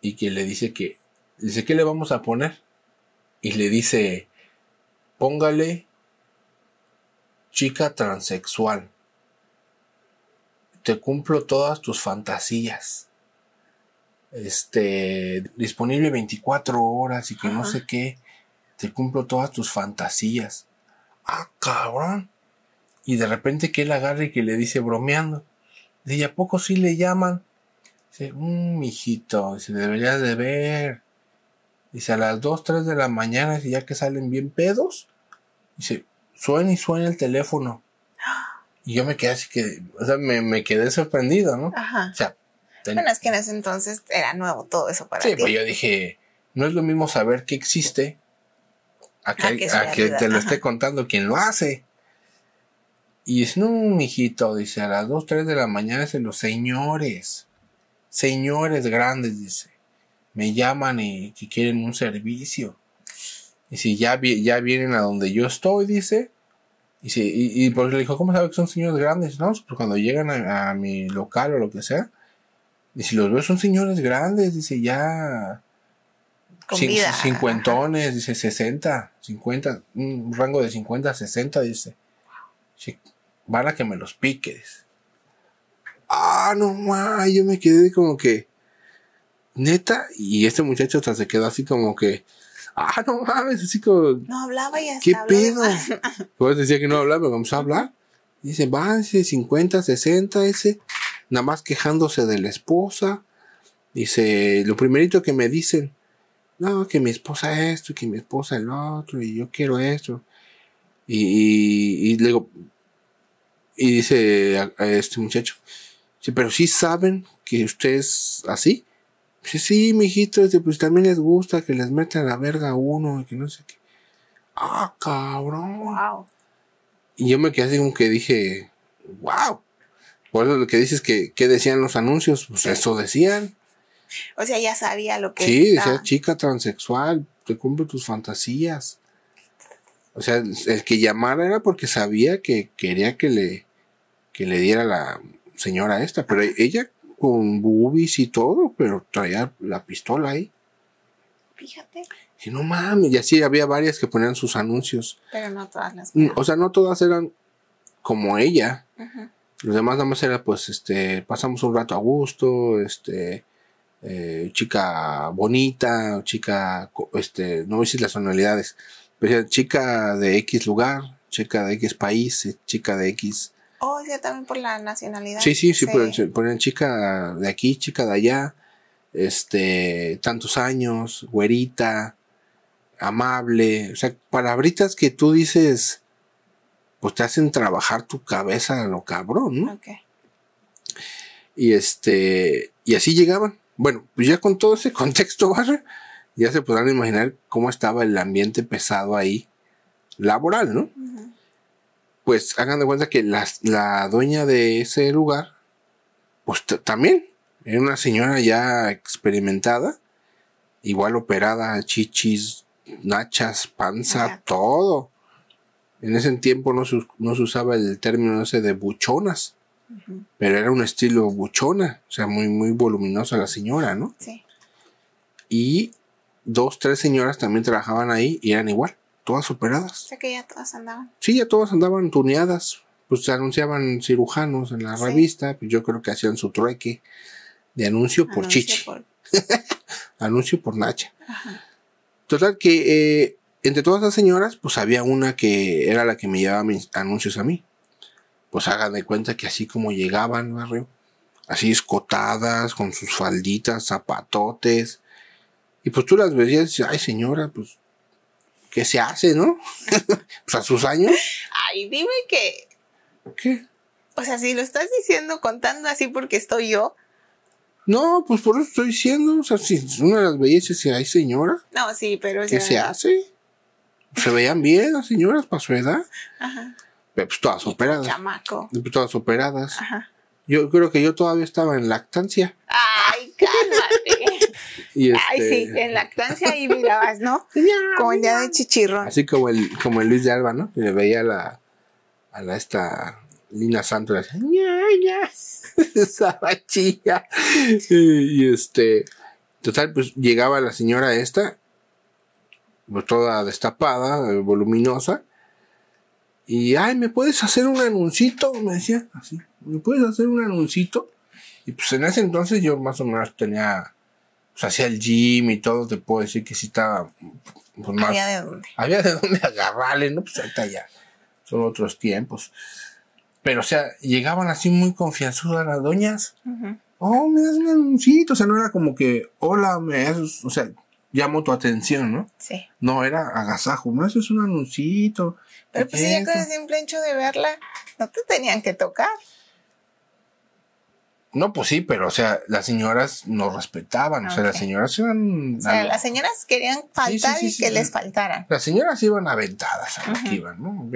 y que le dice que, dice, ¿qué le vamos a poner? Y le dice, póngale chica transexual. Te cumplo todas tus fantasías. Este, disponible 24 horas y que no sé qué. Te cumplo todas tus fantasías. Ah, cabrón. Y de repente que él agarre y que le dice bromeando. Dice, ¿a poco sí le llaman? Dice, mmm, mijito, se debería de ver. Dice, a las 2, 3 de la mañana, ya que salen bien pedos. Dice, suena y suena el teléfono. Y yo me quedé así que, o sea, me, quedé sorprendido, ¿no? Ajá. O sea, Bueno, es que en ese entonces era nuevo todo eso para ti. Sí, pues yo dije, no es lo mismo saber que existe a que, ah, te lo esté contando quien lo hace. Y es, un mijito, dice, a las 2, 3 de la mañana, dicen los señores, señores grandes, dice, me llaman y que quieren un servicio. Y si ya, ya vienen a donde yo estoy, dice. Y, y, porque le dijo, ¿cómo sabe que son señores grandes? No, pues, cuando llegan a, mi local o lo que sea. Y si los veo son señores grandes, dice, ya... Cincuentones, dice, sesenta 50, un rango de cincuenta a 60, dice. sí van que me los piques. Ah, no, ma, yo me quedé como que... Neta, y este muchacho hasta se quedó así como que ah, no mames, así No hablaba y hasta ¿Qué pedo? pues decía que no hablaba, pero vamos a hablar. dice, va, ese 50, 60, ese. Nada más quejándose de la esposa. Dice, lo primerito que me dicen, no, que mi esposa esto, que mi esposa el otro, y yo quiero esto. Y, y, luego, y dice a, este muchacho, sí, pero sí saben que usted es así sí, mijito, este, pues también les gusta que les metan la verga uno y que no sé qué. Ah, cabrón. Wow. Y yo me quedé así como que dije, wow. Por eso lo que dices que, ¿qué decían los anuncios? Pues eso decían. O sea, ya sabía lo que. Sí, decía chica transexual, te cumple tus fantasías. O sea, el que llamara era porque sabía que quería que le, que le diera la señora esta, pero ella con boobies y todo, pero traía la pistola ahí. Fíjate. Y no mames, y así había varias que ponían sus anuncios. Pero no todas las. Mm, o sea, no todas eran como ella. Los demás nada más era, pues, este, pasamos un rato a gusto, este, eh, chica bonita, chica, este, no sé si las tonalidades, pero chica de X lugar, chica de X país, chica de X Oh, ya también por la nacionalidad. Sí, sí, sí, Ponían, chica de aquí, chica de allá, este, tantos años, güerita, amable, o sea, palabritas que tú dices, pues te hacen trabajar tu cabeza a lo cabrón, ¿no? Y este, y así llegaban. Bueno, pues ya con todo ese contexto, barra, ya se podrán imaginar cómo estaba el ambiente pesado ahí, laboral, ¿no? Ajá pues hagan de cuenta que la, dueña de ese lugar, pues también era una señora ya experimentada, igual operada, chichis, nachas, panza, todo. En ese tiempo no se, usaba el término ese de buchonas, pero era un estilo buchona, o sea, muy, muy voluminosa la señora, ¿no? Sí. Y dos, tres señoras también trabajaban ahí y eran igual todas operadas. O que ya todas andaban. Sí, ya todas andaban tuneadas. Pues se anunciaban cirujanos en la revista. Pues yo creo que hacían su trueque de anuncio, por chichi. anuncio por Nacha. Total que eh, entre todas las señoras, pues había una que era la que me llevaba mis anuncios a mí. Pues hagan de cuenta que así como llegaban, barrio, así escotadas, con sus falditas, zapatotes. Y pues tú las veías y dices, ay señora, pues que se hace, ¿no? o sea, sus años. Ay, dime que. ¿Qué? O sea, si lo estás diciendo contando así porque estoy yo. No, pues por eso estoy diciendo. O sea, si es una de las bellezas que hay, señora. No, sí, pero. Que se hace. Se veían bien las señoras para su edad. Ajá. pues todas operadas. Chamaco. Pues todas operadas. Ajá. Yo creo que yo todavía estaba en lactancia. Ay, cálmate. Ay, sí, este en lactancia y mirabas, ¿no? como el día de chichirrón. Así como el, como el Luis de Alba, ¿no? Que le veía a la, a la esta Lina Santos, le decía, Esa bachilla. Y este, total, pues llegaba la señora esta, pues, toda destapada, voluminosa. Y, ay, ¿me puedes hacer un anuncito? Me decía así, ¿me puedes hacer un anuncito? Y pues en ese entonces yo más o menos tenía o sea, pues, hacía el gym y todo, te puedo decir que sí estaba pues, Había de dónde. agarrarle, ¿no? Pues ahorita ya. Son otros tiempos. Pero, o sea, llegaban así muy confianzudas las doñas. Oh, me das un anuncito. O sea, no era como que, hola, me O sea, llamo tu atención, ¿no? Sí. No era agasajo, no, eso es un anuncito. Pero pues ella con el simple hecho de verla, no te tenían que tocar. No, pues sí, pero o sea, las señoras nos respetaban, o sea, las señoras iban... O sea, las señoras querían faltar y que les faltara. Las señoras iban aventadas iban, ¿no?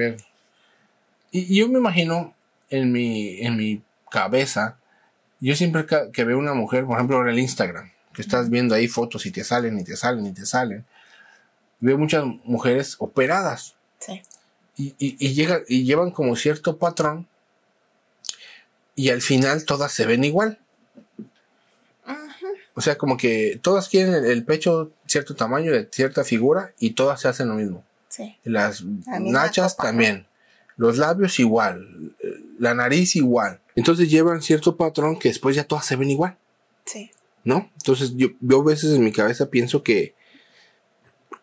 Y, yo me imagino en mi, en mi cabeza, yo siempre que, veo una mujer, por ejemplo, en el Instagram, que estás viendo ahí fotos y te salen y te salen y te salen, veo muchas mujeres operadas. Sí. y llevan como cierto patrón y al final todas se ven igual. O sea, como que todas quieren el, pecho cierto tamaño, de cierta figura, y todas se hacen lo mismo. Sí. Las nachas también. Los labios igual. La nariz igual. Entonces llevan cierto patrón que después ya todas se ven igual. Sí. ¿No? Entonces yo, yo a veces en mi cabeza pienso que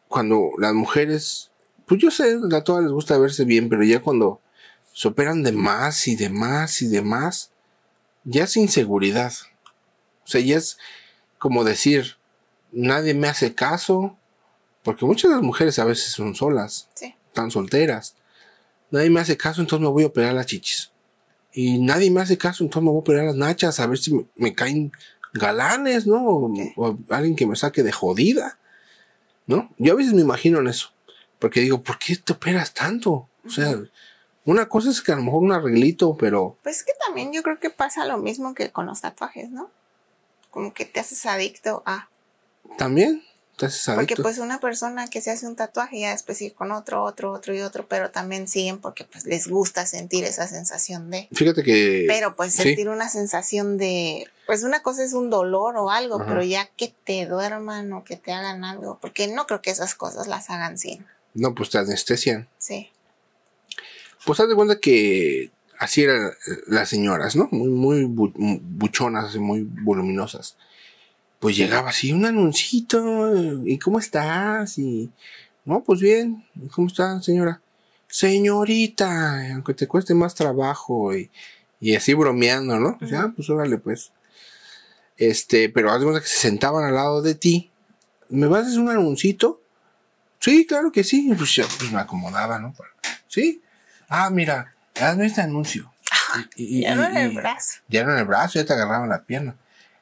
cuando las mujeres, pues yo sé, a todas les gusta verse bien, pero ya cuando se operan de más y de más y de más, ya es inseguridad. O sea, ya es como decir, nadie me hace caso, porque muchas de las mujeres a veces son solas, sí. están solteras. Nadie me hace caso, entonces me voy a operar las chichis. Y nadie me hace caso, entonces me voy a operar las nachas, a ver si me, caen galanes, ¿no? O, alguien que me saque de jodida, ¿no? Yo a veces me imagino en eso, porque digo, ¿por qué te operas tanto? O sea, una cosa es que a lo mejor un arreglito, pero. Pues es que también yo creo que pasa lo mismo que con los tatuajes, ¿no? Como que te haces adicto a. También te haces adicto. Porque pues una persona que se hace un tatuaje ya después sigue con otro, otro, otro y otro, pero también siguen porque pues les gusta sentir esa sensación de. Fíjate que. Pero pues sentir una sensación de. Pues una cosa es un dolor o algo, pero ya que te duerman o que te hagan algo, porque no creo que esas cosas las hagan sin. No, pues te anestesian. Sí. Pues haz de cuenta que así eran eh, las señoras, ¿no? Muy, muy y buchonas, muy voluminosas. Pues llegaba así un anuncito, eh, ¿y cómo estás? Y, no, pues bien, ¿cómo estás, señora? Señorita, aunque te cueste más trabajo y, y así bromeando, ¿no? Pues, ah, pues órale, pues. Este, pero haz de cuenta que se sentaban al lado de ti. ¿Me vas a hacer un anuncito? Sí, claro que sí. Pues, pues me acomodaba, ¿no? Sí, ah, mira, hazme este anuncio. Ah, y, ya no en el brazo. Ya no en el brazo, ya te agarraban la pierna.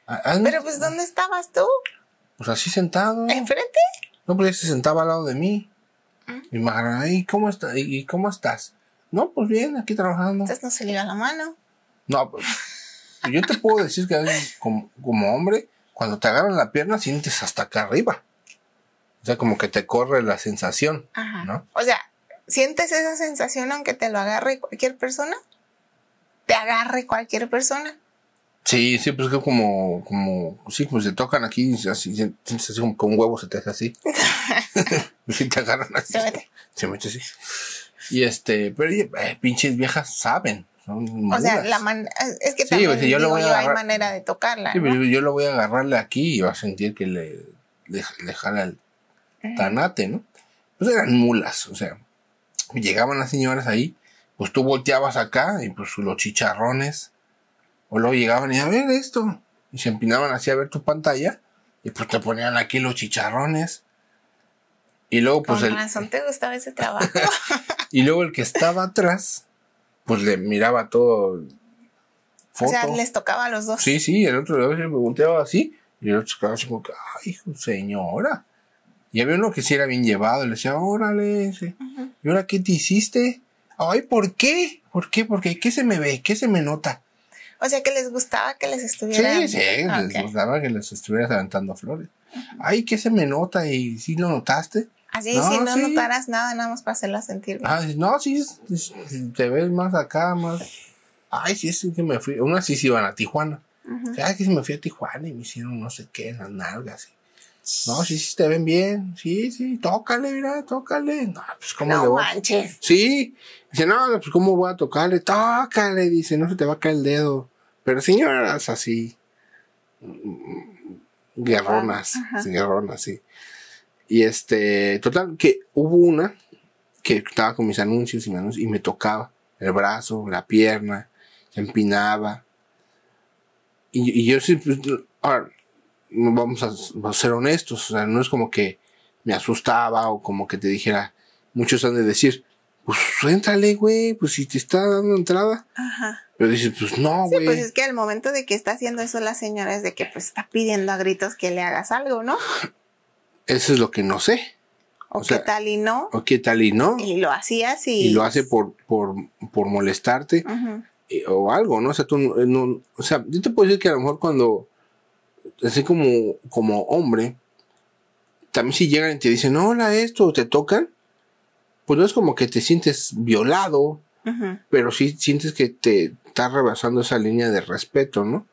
Ah, ah, Pero pues, ¿dónde estabas tú? Pues así sentado. ¿Enfrente? No, pues ya se sentaba al lado de mí. Y me ¿y cómo, está, ¿y cómo estás? No, pues bien, aquí trabajando. Entonces no se iba la mano. No, pues yo te puedo decir que como, como hombre, cuando te agarran la pierna sientes hasta acá arriba. O sea, como que te corre la sensación, Ajá. ¿no? O sea, ¿Sientes esa sensación aunque te lo agarre cualquier persona? ¿Te agarre cualquier persona? Sí, sí, pues que como, como, sí, como pues se tocan aquí, así, así como con un huevo se te hace así. sí, te agarran así. Se mete. Se mete así. Y este, pero eh, pinches viejas saben. O sea, la man es que pues, también yo lo voy a hay manera de tocarla. Sí, pero pues, yo lo voy a agarrarle aquí y va a sentir que le, le jala el tanate, ¿no? Pues eran mulas, o sea, llegaban las señoras ahí, pues tú volteabas acá y pues los chicharrones, o luego llegaban y a ver esto, y se empinaban así a ver tu pantalla, y pues te ponían aquí los chicharrones. Y luego, pues. Con el, razón te gustaba ese trabajo. y luego el que estaba atrás, pues le miraba todo. O sea, les tocaba a los dos. Sí, sí, el otro le volteaba así, y el otro se quedaba como ay, señora. Y había uno que sí era bien llevado, y le decía, órale, ¿y ahora qué te hiciste? Ay, ¿por qué? ¿Por qué? Porque ¿qué se me ve? ¿Qué se me nota? O sea, que les gustaba que les estuvieras Sí, sí, les ah, gustaba que les estuvieras aventando flores. Ay, ¿qué se me nota? ¿Y si lo notaste? Así, si no notarás notaras nada, nada más para hacerla sentir bien. Ay, ah, no, sí, te ves más acá, más. Ay, sí, es que me fui. Unas sí se iban a Tijuana. Ay, ah, que se me fui a Tijuana y me hicieron no sé qué en las nalgas. No, sí, sí, te ven bien. Sí, sí, tócale, mira, tócale. No, pues, ¿cómo manches. Sí. Dice, no, pues, ¿cómo voy a tocarle? Tócale, dice, no se te va a caer el dedo. Pero señoras así, mm, guerronas, guerronas, sí. Y este, total, que hubo una que estaba con mis anuncios y y me tocaba el brazo, la pierna, se empinaba. Y, yo siempre, vamos a, ser honestos, o sea, no es como que me asustaba o como que te dijera, muchos han de decir, pues entrale, güey, pues si te está dando entrada. Ajá. Pero dices, pues no, güey. Sí, pues es que al momento de que está haciendo eso la señora es de que pues está pidiendo a gritos que le hagas algo, ¿no? Eso es lo que no sé. O, qué tal y no. O qué tal y no. Y lo hacías y... Y lo hace por, por, por molestarte. Eh, o algo, ¿no? Eh, no, O sea, yo te puedo decir que a lo mejor cuando así como, como hombre, también si llegan y te dicen, hola, esto, te tocan, pues no es como que te sientes violado, pero sí sientes que te está rebasando esa línea de respeto, ¿no?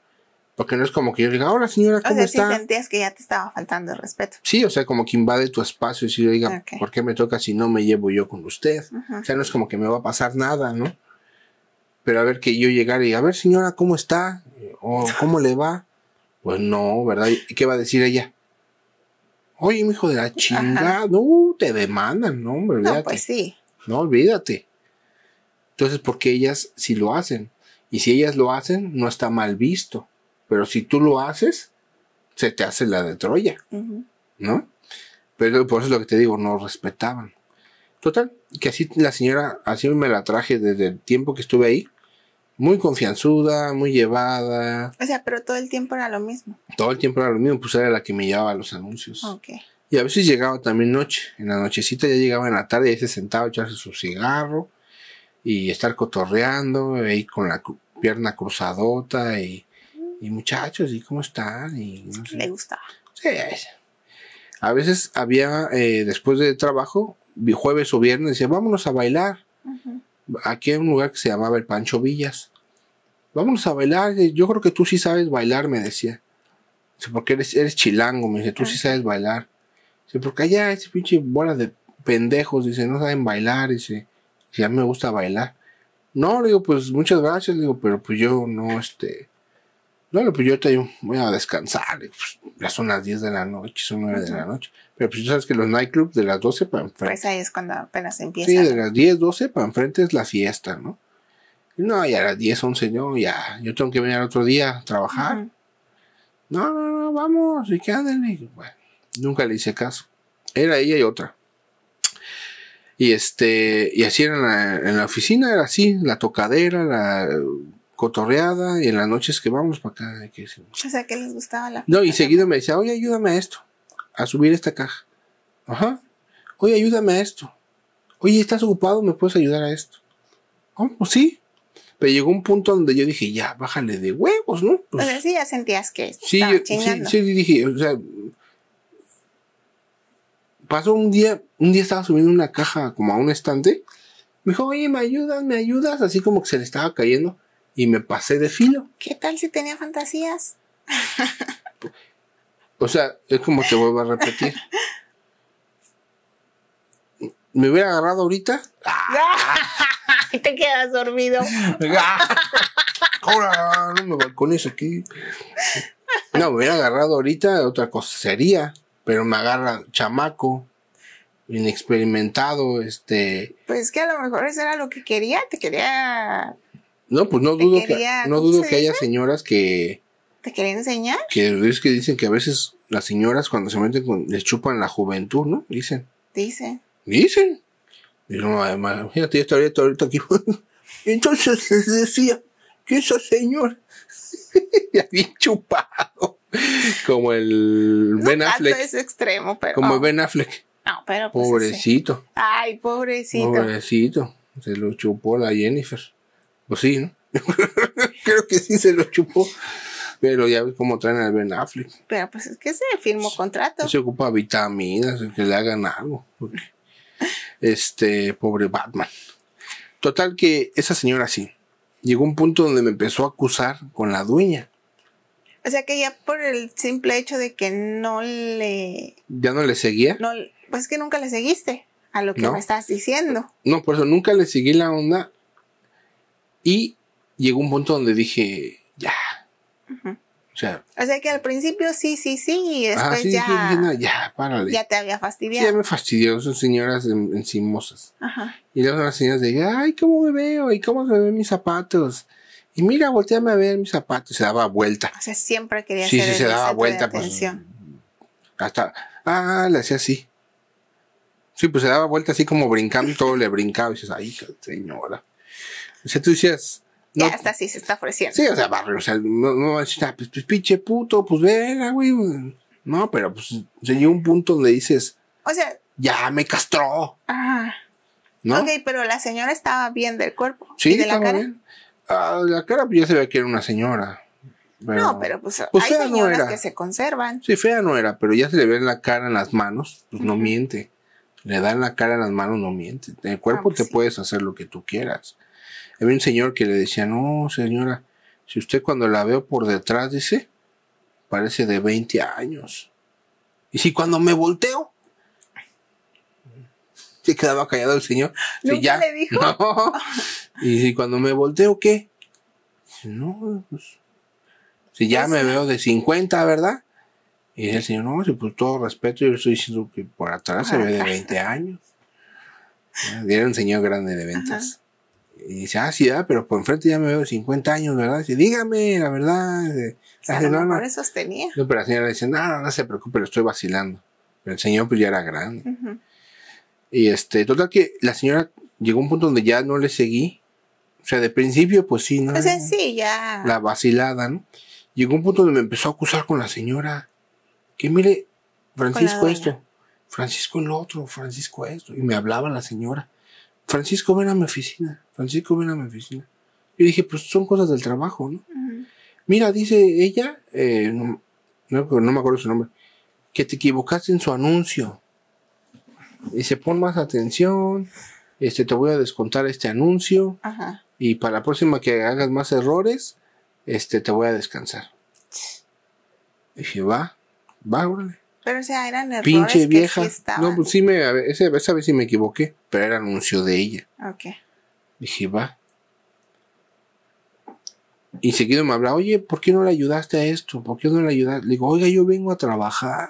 Porque no es como que yo diga, hola señora, ¿cómo o sea, está? sentías que ya te estaba faltando el respeto. Sí, o sea, como que invade tu espacio y si yo diga, ¿por qué me toca si no me llevo yo con usted? O sea, no es como que me va a pasar nada, ¿no? Pero a ver que yo llegara y, a ver señora, ¿cómo está? O ¿cómo le va? Pues no, ¿verdad? ¿Y qué va a decir ella? Oye, mi hijo de la chingada, no, te demandan, no, hombre, No, pues sí. No, olvídate. Entonces, porque ellas sí lo hacen. Y si ellas lo hacen, no está mal visto. Pero si tú lo haces, se te hace la de Troya, ¿no? Pero por eso es lo que te digo, no respetaban. Total, que así la señora, así me la traje desde el tiempo que estuve ahí muy confianzuda, muy llevada. O sea, pero todo el tiempo era lo mismo. Todo el tiempo era lo mismo, pues era la que me llevaba los anuncios. Okay. Y a veces llegaba también noche, en la nochecita ya llegaba en la tarde y se sentaba a echarse su cigarro y estar cotorreando, ahí con la pierna cruzadota y, muchachos, ¿y cómo están? Y Le gustaba. Sí, a veces había, eh, después de trabajo, jueves o viernes, decía, vámonos a bailar aquí hay un lugar que se llamaba el Pancho Villas. Vámonos a bailar, eh, yo creo que tú sí sabes bailar, me decía. Dice, porque eres, eres chilango, me dice, tú sí sabes bailar. Dice, porque allá ese pinche bola de pendejos, dice, no saben bailar, dice, ya me gusta bailar. No, le digo, pues muchas gracias, digo, pero pues yo no, este, no, pues yo te voy a descansar, pues, ya son las 10 de la noche, son 9 de la noche. Pero pues tú sabes que los nightclubs de las 12 para enfrente. Pues ahí es cuando apenas empieza. Sí, de las 10, 12 para enfrente es la fiesta, ¿no? No, ya a las 10, 11, no, ya. Yo tengo que venir al otro día a trabajar. No, no, no, vamos, y quédale. Bueno, nunca le hice caso. Era ella y otra. Y este, y así era en la, oficina, era así, la tocadera, la cotorreada, y en las noches que vamos para acá. o sea, que les gustaba la. No, y seguido me decía, oye, ayúdame a esto a subir esta caja. Ajá. Oye, ayúdame a esto. Oye, ¿estás ocupado? ¿Me puedes ayudar a esto? ¿Cómo? pues sí. Pero llegó un punto donde yo dije, ya, bájale de huevos, ¿no? Pues, pero sí, ya sentías que. Sí, yo, sí, sí, dije, o sea. Pasó un día, un día estaba subiendo una caja como a un estante. Me dijo, oye, ¿me ayudas? ¿Me ayudas? Así como que se le estaba cayendo. Y me pasé de filo. ¿Qué tal si tenía fantasías? O sea, es como te vuelvo a repetir. ¿Me hubiera agarrado ahorita? Y te quedas dormido. Ahora no me balcones aquí. No, me hubiera agarrado ahorita, otra cosa sería, pero me agarra chamaco, inexperimentado, este. Pues que a lo mejor eso era lo que quería, te quería. No, pues no dudo que no dudo que haya señoras que ¿Te quería enseñar? Que es que dicen que a veces las señoras cuando se meten con, les chupan la juventud, ¿no? Dicen. Dicen. Dicen. Y no, además, imagínate, yo estaría todo ahorita aquí. Entonces les decía que esa señora ya bien chupado. Como el Ben Affleck. es extremo, pero. Como el Ben Affleck. No, pero. Pues pobrecito. Ay, pobrecito. Pobrecito. Se lo chupó la Jennifer. Pues sí, ¿no? Creo que sí se lo chupó. Pero ya ves cómo traen al Ben Affleck. Pero pues es que se firmó contrato. Se ocupa vitaminas, que le hagan algo. este, pobre Batman. Total que esa señora sí. Llegó un punto donde me empezó a acusar con la dueña. O sea que ya por el simple hecho de que no le... ¿Ya no le seguía? No, pues es que nunca le seguiste a lo que me estás diciendo. No, por eso nunca le seguí la onda. Y llegó un punto donde dije, o sea, o sea que al principio sí, sí, sí, y ah, después ya. ya, te había fastidiado. Sí, ya me fastidió, son señoras encimosas. Ajá. Y luego las señoras de, ay, ¿cómo me veo? ¿Y cómo se ven mis zapatos? Y mira, volteame a ver mis zapatos. Se daba vuelta. O sea, siempre quería Sí, hacer sí, sí, se daba vuelta. Pues, hasta, ah, le hacía así. Sí, pues se daba vuelta así como brincando, todo le brincaba. Y dices, ay, señora. O sea, tú decías, ya, hasta sí se está ofreciendo. Sí, o sea, barrio, o sea, no, no está, pues, pues, pinche puto, pues venga, güey. No, pero pues se un punto donde dices, o sea, ya me castró. Ah. ¿No? Ok, pero la señora estaba bien del cuerpo. Sí, de la cara. Ah, la cara pues, ya se ve que era una señora. no, pero pues, pues hay que se conservan. Sí, fea no era, pero ya se le ve en la cara, en las manos, pues no miente. Le dan la cara en las manos, no miente. En el cuerpo ah, pues te puedes hacer lo que tú quieras. Había un señor que le decía, no, señora, si usted cuando la veo por detrás, dice, parece de 20 años. Y si cuando me volteo, se quedaba callado el señor. ya, dijo? No. Y si cuando me volteo, ¿qué? No, pues, si ya pues me veo de 50, ¿verdad? Y el señor, no, si pues todo respeto, yo estoy diciendo que por atrás se ve de 20 años. Era un señor grande de ventas. Y dice, ah, sí, ah, pero por enfrente ya me veo 50 años, ¿verdad? Y dice, dígame, la verdad. no, pero la señora le dice, no, no se preocupe, lo estoy vacilando. Pero el señor pues ya era grande. Y este, total que la señora llegó a un punto donde ya no le seguí. O sea, de principio pues sí, ¿no? O sí, ya. La vacilada, ¿no? Llegó un punto donde me empezó a acusar con la señora. Que mire, Francisco esto, Francisco el otro, Francisco esto. Y me hablaba la señora. Francisco, ven a mi oficina. Francisco, ven a mi oficina. Yo dije, pues son cosas del trabajo, ¿no? Mira, dice ella, eh, no, me acuerdo su nombre, que te equivocaste en su anuncio. Y se pon más atención, este, te voy a descontar este anuncio. Ajá. Y para la próxima que hagas más errores, este, te voy a descansar. Y dije, va, va, órale. Pero, o sea, eran errores Pinche vieja. no, pues sí, me, esa, esa vez sí me equivoqué, pero era anuncio de ella. Ok. Dije, va. Y seguido me habla, oye, ¿por qué no le ayudaste a esto? ¿Por qué no le ayudaste? Le digo, oiga, yo vengo a trabajar.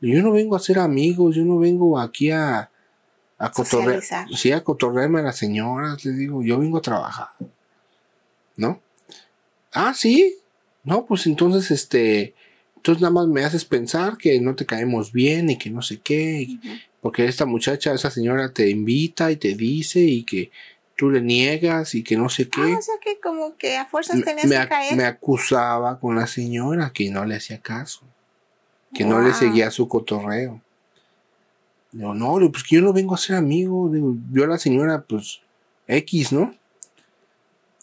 Yo no vengo a ser amigos, yo no vengo aquí a, a Sí, a cotorrearme a las señoras, le digo, yo vengo a trabajar. ¿No? Ah, sí. No, pues entonces, este, entonces nada más me haces pensar que no te caemos bien y que no sé qué. Porque esta muchacha, esa señora te invita y te dice y que tú le niegas y que no sé qué. Ah, o sea que como que a fuerzas tenías me, que caer. Me acusaba con la señora que no le hacía caso, que no le seguía su cotorreo. Digo, no, pues que yo no vengo a ser amigo. Digo, yo a la señora, pues, X, ¿no?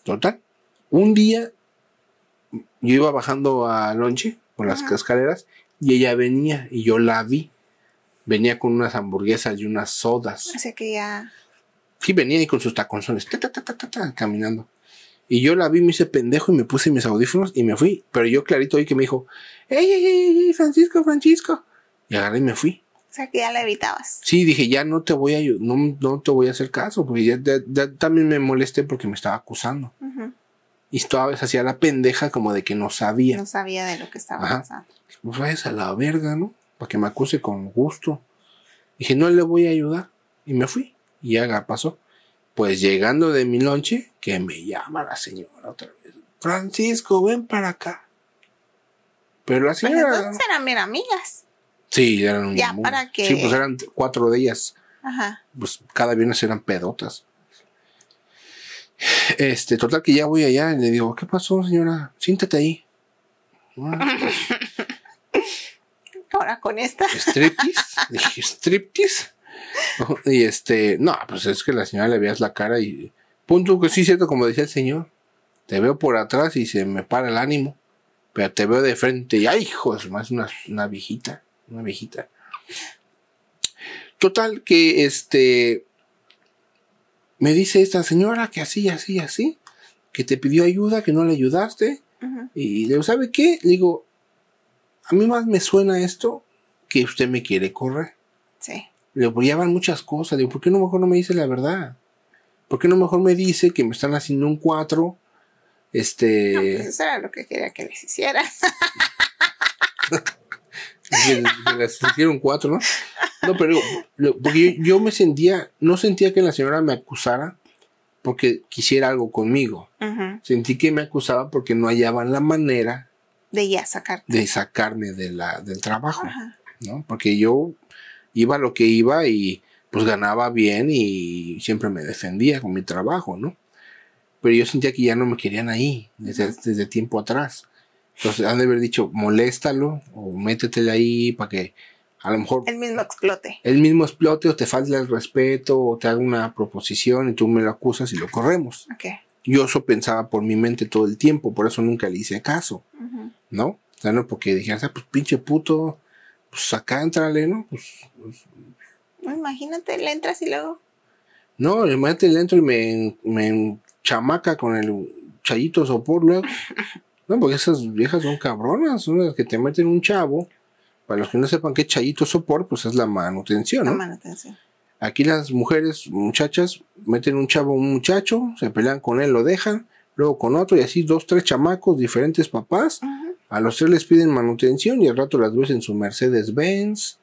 Total. Un día yo iba bajando a lonche por las escaleras y ella venía y yo la vi. Venía con unas hamburguesas y unas sodas. O sea que ya. Sí, venía y con sus taconzones, ta, ta, ta, caminando. Y yo la vi, me hice pendejo y me puse mis audífonos y me fui. Pero yo clarito oí que me dijo, ¡Ey, ey, ey, Francisco, Francisco! Y agarré y me fui. O sea, que ya la evitabas. Sí, dije, ya no te voy a, no, no te voy a hacer caso, porque ya, también me molesté porque me estaba acusando. Y toda vez pues, hacía la pendeja como de que no sabía. No sabía de lo que estaba pasando. Pues vayas a la verga, ¿no? Para que me acuse con gusto. Dije, no le voy a ayudar. Y me fui y haga paso pues llegando de mi lonche, que me llama la señora otra vez. Francisco, ven para acá. Pero la señora. Pero entonces eran bien amigas. Sí, eran. Ya, Sí, pues eran cuatro de ellas. Ajá. Pues cada viernes eran pedotas. Este, total que ya voy allá y le digo, ¿qué pasó, señora? Siéntate ahí. Ahora con esta. ¿Striptease? Dije, ¿striptease? y este, no, pues es que la señora le veas la cara y punto que sí, cierto, como decía el señor, te veo por atrás y se me para el ánimo, pero te veo de frente y, ay, hijos, más una, una viejita, una viejita. Total que este, me dice esta señora que así, así, así, que te pidió ayuda, que no le ayudaste. Y le digo, ¿sabe qué? Le digo, a mí más me suena esto que usted me quiere correr. Sí le apoyaban pues muchas cosas. Digo, ¿por qué no mejor no me dice la verdad? ¿Por qué no mejor me dice que me están haciendo un cuatro? Este. No, pues eso era lo que quería que les hiciera. que, les hicieron cuatro, ¿no? No, pero yo, me sentía, no sentía que la señora me acusara porque quisiera algo conmigo. Sentí que me acusaba porque no hallaban la manera de ya sacar de sacarme de la, del trabajo, ¿no? Porque yo iba lo que iba y pues ganaba bien y siempre me defendía con mi trabajo, ¿no? Pero yo sentía que ya no me querían ahí desde, tiempo atrás. Entonces han de haber dicho, moléstalo o métetele ahí para que a lo mejor... El mismo explote. El mismo explote o te falte el respeto o te haga una proposición y tú me lo acusas y lo corremos. Okay. Yo eso pensaba por mi mente todo el tiempo, por eso nunca le hice caso, ¿no? O sea, no porque dijera, ah, pues pinche puto, pues acá entrale, ¿no? Pues, pues, imagínate, le entras y luego. No, imagínate, le entro y me, me chamaca con el chayito sopor luego. no, porque esas viejas son cabronas, son las que te meten un chavo. Para los que no sepan qué chayito sopor, pues es la manutención, ¿no? La manutención. Aquí las mujeres, muchachas, meten un chavo un muchacho, se pelean con él, lo dejan, luego con otro, y así dos, tres chamacos, diferentes papás. A los tres les piden manutención y al rato las ves en su Mercedes Benz.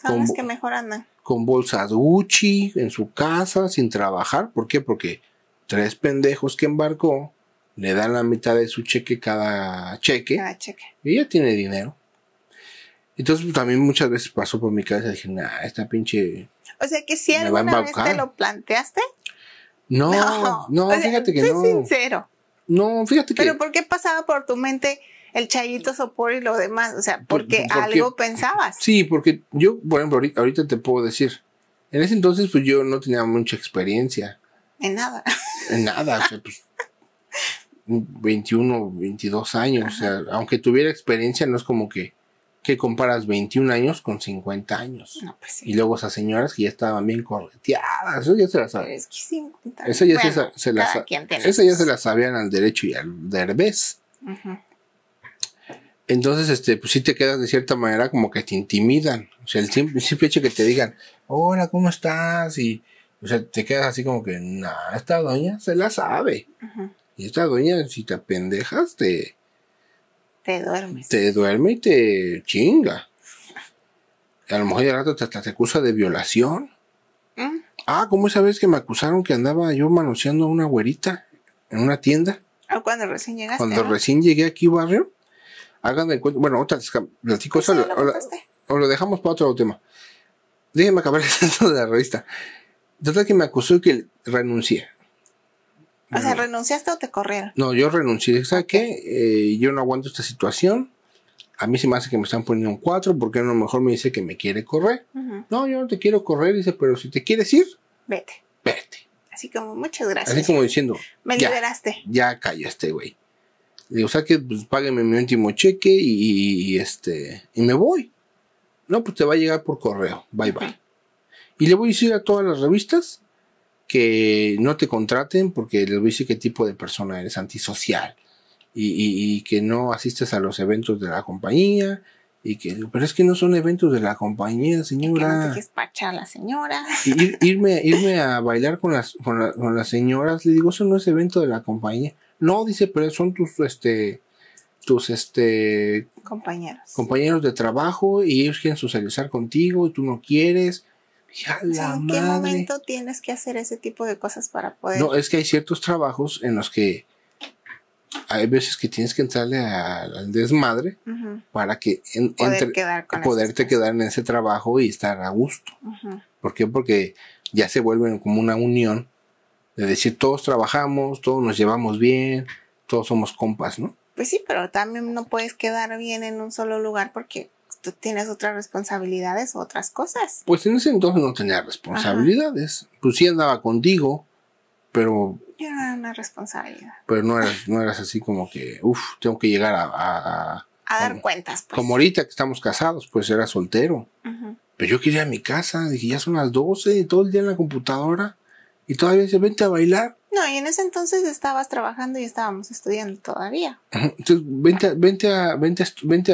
Son que mejoran. Con bolsas Gucci en su casa, sin trabajar. ¿Por qué? Porque tres pendejos que embarcó le dan la mitad de su cheque cada cheque. cheque. Y ya tiene dinero. Entonces pues, también muchas veces pasó por mi cabeza dije, nah, esta pinche. O sea que si alguna vez te lo planteaste. No, no, fíjate que no. sincero. No, fíjate que. Pero ¿por qué pasaba por tu mente? el chayito sopor y lo demás, o sea, porque, algo pensabas. Sí, porque yo, por ejemplo, ahorita, te puedo decir, en ese entonces pues yo no tenía mucha experiencia. En nada. En nada, o sea, pues 21, 22 años, o sea, aunque tuviera experiencia no es como que que comparas 21 años con 50 años. No, pues sí. Y luego esas señoras que ya estaban bien correteadas, eso ya se las sabían. Es que 50. Eso ya, se, las, eso ya se las sabían al derecho y al derbez. Ajá. Entonces, este, pues sí te quedas de cierta manera como que te intimidan. O sea, el simple, simple hecho que te digan, hola, ¿cómo estás? Y, o sea, te quedas así como que, nada esta doña se la sabe. Y esta doña, si te apendejas, te... Te duerme. Te duerme y te chinga. a lo mejor de rato te, acusa de violación. Mm. Ah, ¿cómo esa vez que me acusaron que andaba yo manoseando a una güerita en una tienda? Ah, cuando recién llegaste. Cuando recién llegué aquí, barrio hagan de cuenta. Bueno, otra platico pues o, lo dejamos para otro tema. Déjenme acabar el centro de la revista. Total que me acusó que renuncié. O sea, ¿renunciaste o te corrieron? No, yo renuncié. ¿Sabes sea qué? Eh, yo no aguanto esta situación. A mí se me hace que me están poniendo un cuatro porque a lo mejor me dice que me quiere correr. No, yo no te quiero correr. Dice, pero si te quieres ir, vete. Vete. Así como, muchas gracias. Así como diciendo, me liberaste. Ya, ya callaste, güey o sea que pues, págueme mi último cheque y, este, y me voy. No, pues te va a llegar por correo. Bye bye. Y le voy a decir a todas las revistas que no te contraten porque les voy a decir qué tipo de persona eres antisocial y, que no asistes a los eventos de la compañía y que pero es que no son eventos de la compañía señora que a la señora irme irme a bailar con las con las señoras le digo eso no es evento de la compañía no, dice, pero son tus, este, tus, este... Compañeros. Compañeros de trabajo y ellos quieren socializar contigo y tú no quieres. ¿En qué momento tienes que hacer ese tipo de cosas para poder...? No, es que hay ciertos trabajos en los que hay veces que tienes que entrarle al desmadre para que poderte quedar en ese trabajo y estar a gusto. ¿Por qué? Porque ya se vuelven como una unión decir todos trabajamos, todos nos llevamos bien, todos somos compas, ¿no? Pues sí, pero también no puedes quedar bien en un solo lugar porque tú tienes otras responsabilidades, o otras cosas. Pues en ese entonces no tenía responsabilidades. Pues sí andaba contigo, pero... no era una responsabilidad. Pero no eras, no eras así como que, uff, tengo que llegar a... a, dar cuentas. Pues. Como ahorita que estamos casados, pues era soltero. Pero yo quería mi casa, dije, ya son las 12, todo el día en la computadora. Y todavía se vente a bailar. No, y en ese entonces estabas trabajando y estábamos estudiando todavía. Entonces, vente, a, vente, a, vente,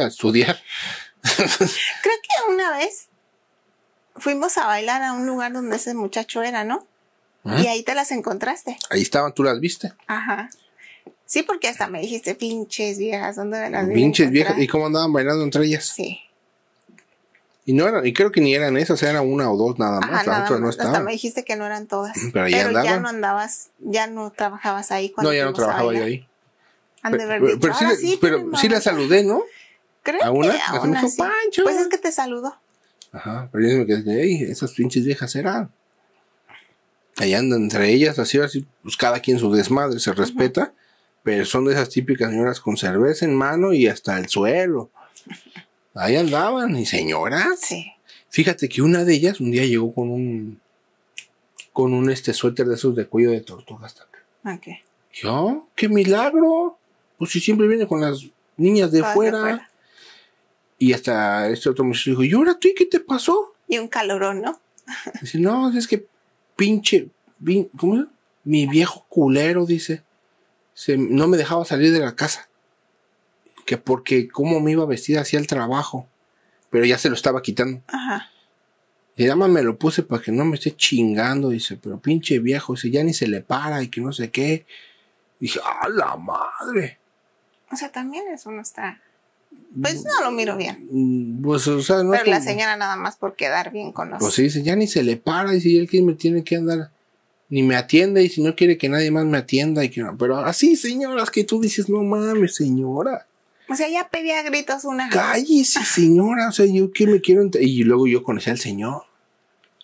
estudiar. Creo que una vez fuimos a bailar a un lugar donde ese muchacho era, ¿no? Y ahí te las encontraste. Ahí estaban, tú las viste. Ajá. Sí, porque hasta me dijiste, pinches viejas, ¿dónde las Pinches viejas, ¿y cómo andaban bailando entre ellas? Sí. Y no eran, y creo que ni eran esas, eran una o dos nada más, la otra no estaba. Hasta me dijiste que no eran todas. Pero, ya, no andabas, ya no trabajabas ahí cuando No, ya no trabajaba yo ahí. pero, sí, pero sí la saludé, ¿no? Creo ¿A una? que a Pues es que te saludo. Ajá, pero yo me quedé, esas pinches viejas eran. Ahí andan entre ellas, así, así, pues cada quien su desmadre se respeta, pero son de esas típicas señoras con cerveza en mano y hasta el suelo. Ahí andaban, y señoras. Sí. Fíjate que una de ellas un día llegó con un con un este suéter de esos de cuello de tortuga hasta acá. ¿Qué? Ah, yo, oh, qué milagro. Pues si siempre viene con las niñas de, fuera. Y hasta este otro muchacho dijo, ¿y ahora tú qué te pasó? Y un calorón, ¿no? Dice, no, es que pinche, ¿cómo Mi viejo culero, dice. no me dejaba salir de la casa que porque cómo me iba a vestir hacia el trabajo, pero ya se lo estaba quitando. Ajá. Y nada más me lo puse para que no me esté chingando, dice, pero pinche viejo, dice, ya ni se le para y que no sé qué. Y dije, a la madre! O sea, también eso no está... Mm, pues no lo miro bien. Mm, pues, no Pero la señora nada más por quedar bien con nosotros. Pues sí, dice, ya ni se le para, y si él que me tiene que andar, ni me atiende, y si no quiere que nadie más me atienda, y que no. Pero así, señoras, que tú dices, no mames, señora. O sea, ya pedía gritos una. Cállese, señora. O sea, yo que me quiero. Y luego yo conocía al señor.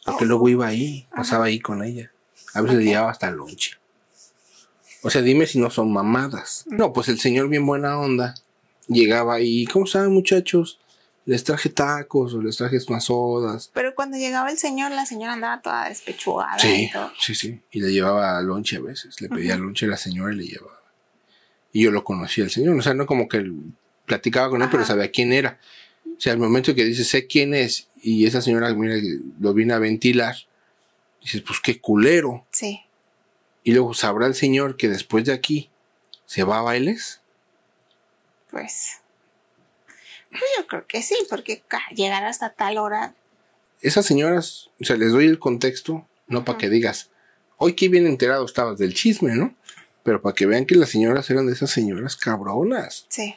Porque luego iba ahí, pasaba ahí con ella. A veces le llevaba hasta lonche. O sea, dime si no son mamadas. Mm. No, pues el señor, bien buena onda, llegaba ahí. ¿Cómo saben, muchachos? Les traje tacos o les traje unas Pero cuando llegaba el señor, la señora andaba toda despechugada. Sí, sí, sí. Y le llevaba lonche a veces. Le pedía lonche a la señora y le llevaba y yo lo conocí al Señor. O sea, no como que platicaba con él, pero sabía quién era. O sea, al momento que dices, sé quién es, y esa señora lo viene a ventilar, dices, pues qué culero. Sí. Y luego sabrá el Señor que después de aquí se va a bailes. Pues. pues yo creo que sí, porque llegar hasta tal hora. Esas señoras, o sea, les doy el contexto, no para que digas, hoy qué bien enterado estabas del chisme, ¿no? Pero para que vean que las señoras eran de esas señoras cabronas. Sí.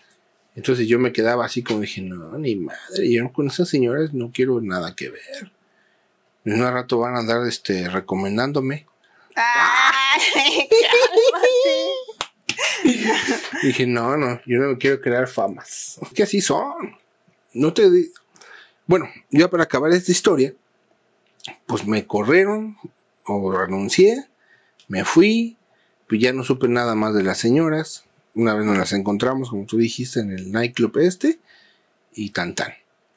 Entonces yo me quedaba así como dije, no, ni madre, yo con esas señoras no quiero nada que ver. Y un rato van a andar este, recomendándome. Ay, dije, no, no, yo no quiero crear famas. Es que así son. No te... Bueno, ya para acabar esta historia, pues me corrieron o renuncié, me fui, pues ya no supe nada más de las señoras. Una vez nos las encontramos, como tú dijiste, en el nightclub este. Y tan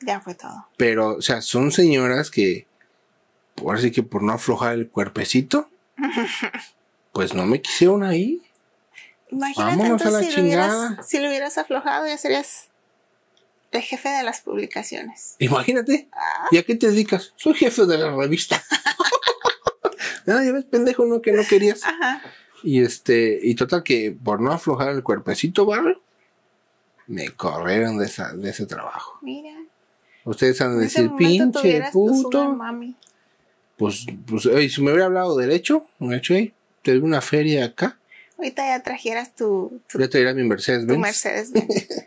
Ya fue todo. Pero, o sea, son señoras que, por así que por no aflojar el cuerpecito, pues no me quisieron ahí. Imagínate la si, chingada. Lo hubieras, si lo hubieras aflojado, ya serías el jefe de las publicaciones. Imagínate. Ah. ¿Y a qué te dedicas? Soy jefe de la revista. Ah, ya ves, pendejo, no que no querías. Y este, y total que por no aflojar el cuerpecito, barrio, me corrieron de, esa, de ese trabajo. Mira. Ustedes han de decir, pinche puto. Pues, pues, oye, si me hubiera hablado derecho, un hecho, te doy una feria acá. Ahorita ya trajeras tu. tu ya trajeras mi Mercedes Benz. Mercedes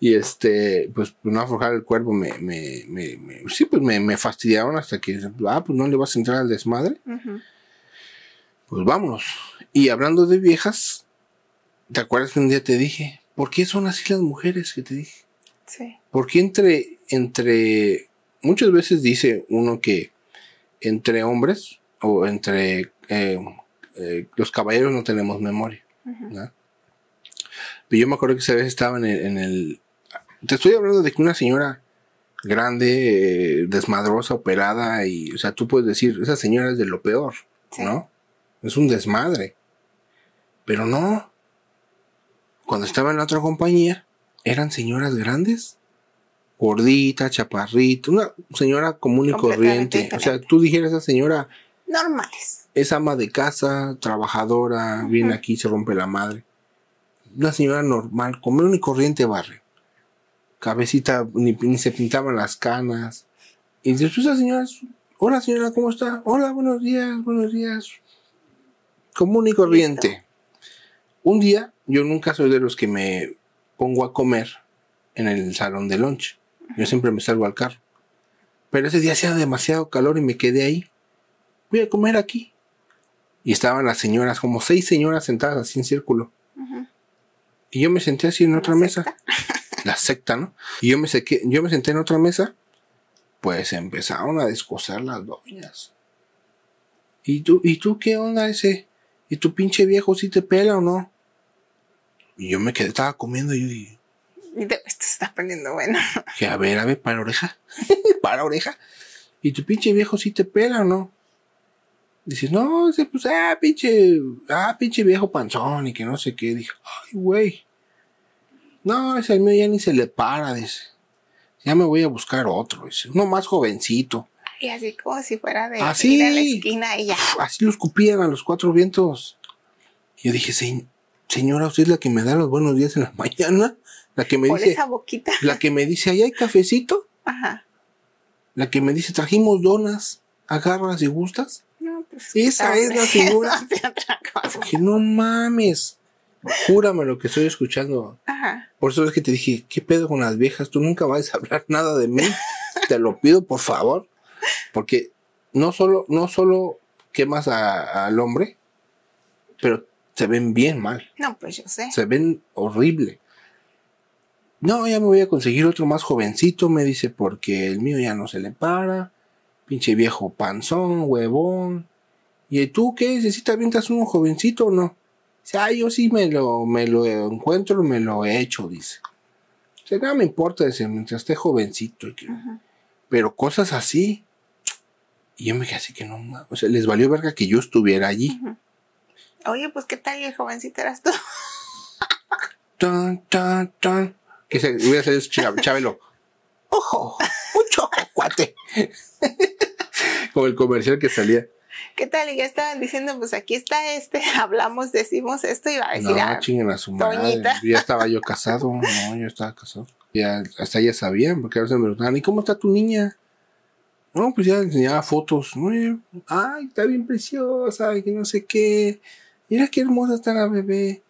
y este, pues por no aflojar el cuerpo, me, me, me, sí, pues me, me, fastidiaron hasta que, ah, pues no le vas a entrar al desmadre. Pues vámonos y hablando de viejas, ¿te acuerdas que un día te dije, ¿por qué son así las mujeres que te dije? Sí. Porque entre, entre, muchas veces dice uno que entre hombres o entre eh, eh, los caballeros no tenemos memoria. Pero yo me acuerdo que esa vez estaba en el, Te estoy hablando de que una señora grande, eh, desmadrosa, operada, y, o sea, tú puedes decir, esa señora es de lo peor, ¿no? Es un desmadre. Pero no. Cuando estaba en la otra compañía, eran señoras grandes, gordita, chaparrita, una señora común y corriente. O sea, tú dijeras a esa señora. Normales. Es ama de casa, trabajadora, viene aquí, se rompe la madre. Una señora normal, común y corriente barrio. Cabecita, ni, se pintaban las canas. Y después esas señora, hola señora, ¿cómo está? Hola, buenos días, buenos días. Común y corriente. Un día, yo nunca soy de los que me pongo a comer en el salón de lunch. Yo siempre me salgo al carro. Pero ese día hacía demasiado calor y me quedé ahí. Voy a comer aquí. Y estaban las señoras, como seis señoras sentadas así en círculo. Y yo me senté así en otra mesa. La secta, ¿no? Y yo me, yo me senté en otra mesa. Pues empezaron a descoser las doñas. ¿Y tú, ¿Y tú qué onda ese? ¿Y tu pinche viejo si te pela o no? Y yo me quedé, estaba comiendo y yo dije. Y después te poniendo bueno. Que a ver, a ver, para oreja. para oreja. Y tu pinche viejo sí te pela o no. Dices, no, ese pues, ah, pinche, ah, pinche viejo panzón y que no sé qué. Dije, ay, güey. No, ese el mío ya ni se le para, dice. Ya me voy a buscar otro, dice. Uno más jovencito. Y así como si fuera de ah, la esquina y ya. Así lo escupían a los cuatro vientos. Y yo dije, sí, señora, usted es la que me da los buenos días en la mañana, la que me dice, esa boquita. la que me dice, ahí hay cafecito, Ajá. la que me dice, trajimos donas, agarras y gustas. No, pues, esa es la figura. que no mames. Júrame lo que estoy escuchando. Ajá. Por eso es que te dije, ¿qué pedo con las viejas? Tú nunca vas a hablar nada de mí. te lo pido, por favor. Porque no solo, no solo quemas al hombre, pero se ven bien mal. No, pues yo sé. Se ven horrible. No, ya me voy a conseguir otro más jovencito, me dice, porque el mío ya no se le para. Pinche viejo panzón, huevón. ¿Y tú qué? ¿Si también estás un jovencito o no? Dice, ah, yo sí me lo, me lo encuentro, me lo he hecho, dice. O sea, nada me importa, dice, mientras esté jovencito. Pero cosas así. Y yo me dije, así que no, o sea, les valió verga que yo estuviera allí. Oye, pues qué tal el jovencito eras tú. Tan, tan, tan. Que se hubiera salido Chabelo. Ojo, mucho cuate. Como el comercial que salía. ¿Qué tal? Y ya estaban diciendo, pues aquí está este, hablamos, decimos esto y va a decir. No, ah, chinguen a su madre. Ya estaba yo casado, no, yo estaba casado. Ya, hasta ya sabían, porque a veces me preguntaban, ¿y cómo está tu niña? No, pues ya enseñaba fotos. Ay, está bien preciosa, que no sé qué mira qué hermosa está la bebé.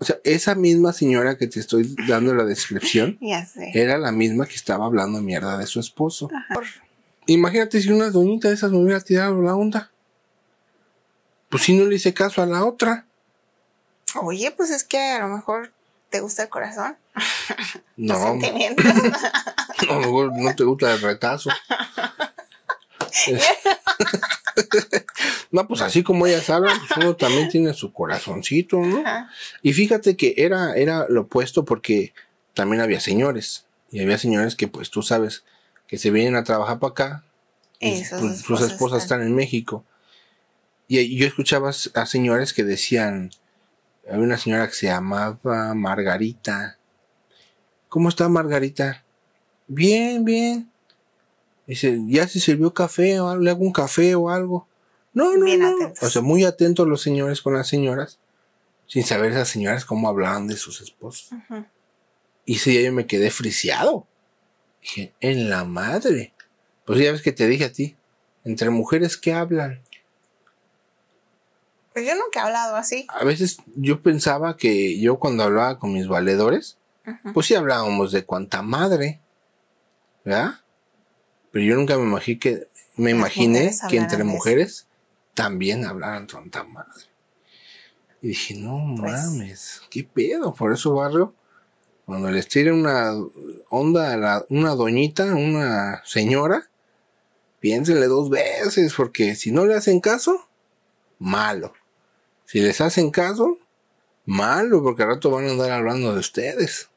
O sea, esa misma señora que te estoy dando la descripción ya era la misma que estaba hablando mierda de su esposo. Imagínate si una doñita de esas me hubiera tirado la onda. Pues si no le hice caso a la otra. Oye, pues es que a lo mejor te gusta el corazón. No. Los sentimientos. no, no te gusta el retazo no, pues así como ella sabe, pues también tiene su corazoncito, ¿no? Y fíjate que era, era lo opuesto porque también había señores. Y había señores que, pues tú sabes, que se vienen a trabajar para acá. Y pues, sus, esposas están. en México. Y, yo escuchaba a señores que decían, había una señora que se llamaba Margarita. ¿Cómo está Margarita? Bien, bien. Dice, ¿ya se sirvió café o algo? ¿Le hago un café o algo? No, no, no. O sea, muy atentos los señores con las señoras, sin saber esas señoras cómo hablaban de sus esposos. Y si yo me quedé friseado. Dije, en la madre. Pues ya ves que te dije a ti, entre mujeres que hablan. Pues yo nunca he hablado así. A veces yo pensaba que yo cuando hablaba con mis valedores, pues sí hablábamos de cuánta madre, ¿verdad? Pero yo nunca me imaginé que, me imaginé que entre mujeres también hablaran tanta madre. Y dije, no pues, mames, qué pedo. Por eso, barrio, cuando les tire una onda a una doñita, una señora, piénsenle dos veces, porque si no le hacen caso, malo. Si les hacen caso, malo, porque al rato van a andar hablando de ustedes.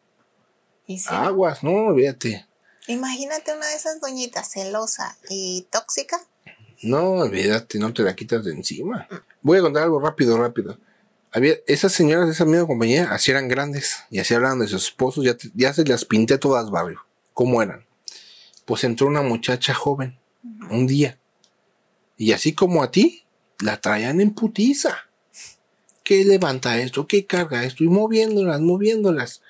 Aguas, no, olvídate. Imagínate una de esas doñitas celosa y tóxica. No, olvídate, no te la quitas de encima. Voy a contar algo rápido, rápido. Había, esas señoras de esa misma compañía así eran grandes y así hablaban de sus esposos, ya, se las pinté todas barrio. ¿Cómo eran? Pues entró una muchacha joven un día y así como a ti, la traían en putiza. ¿Qué levanta esto? ¿Qué carga esto? Y moviéndolas, moviéndolas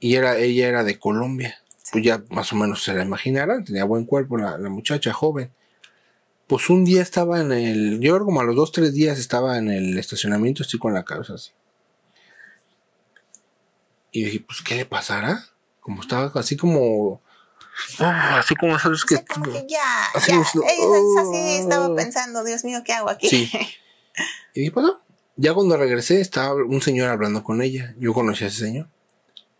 y era, ella era de Colombia. Pues ya más o menos se la imaginarán, tenía buen cuerpo la, muchacha joven. Pues un día estaba en el, yo como a los dos, tres días estaba en el estacionamiento, estoy con la cabeza así. Y dije, pues, ¿qué le pasará? Como estaba así como, ah, así como sabes que. ya, ya. Oh". estaba pensando, Dios mío, ¿qué hago aquí? Y dije, pues, no. Ya cuando regresé, estaba un señor hablando con ella. Yo conocí a ese señor.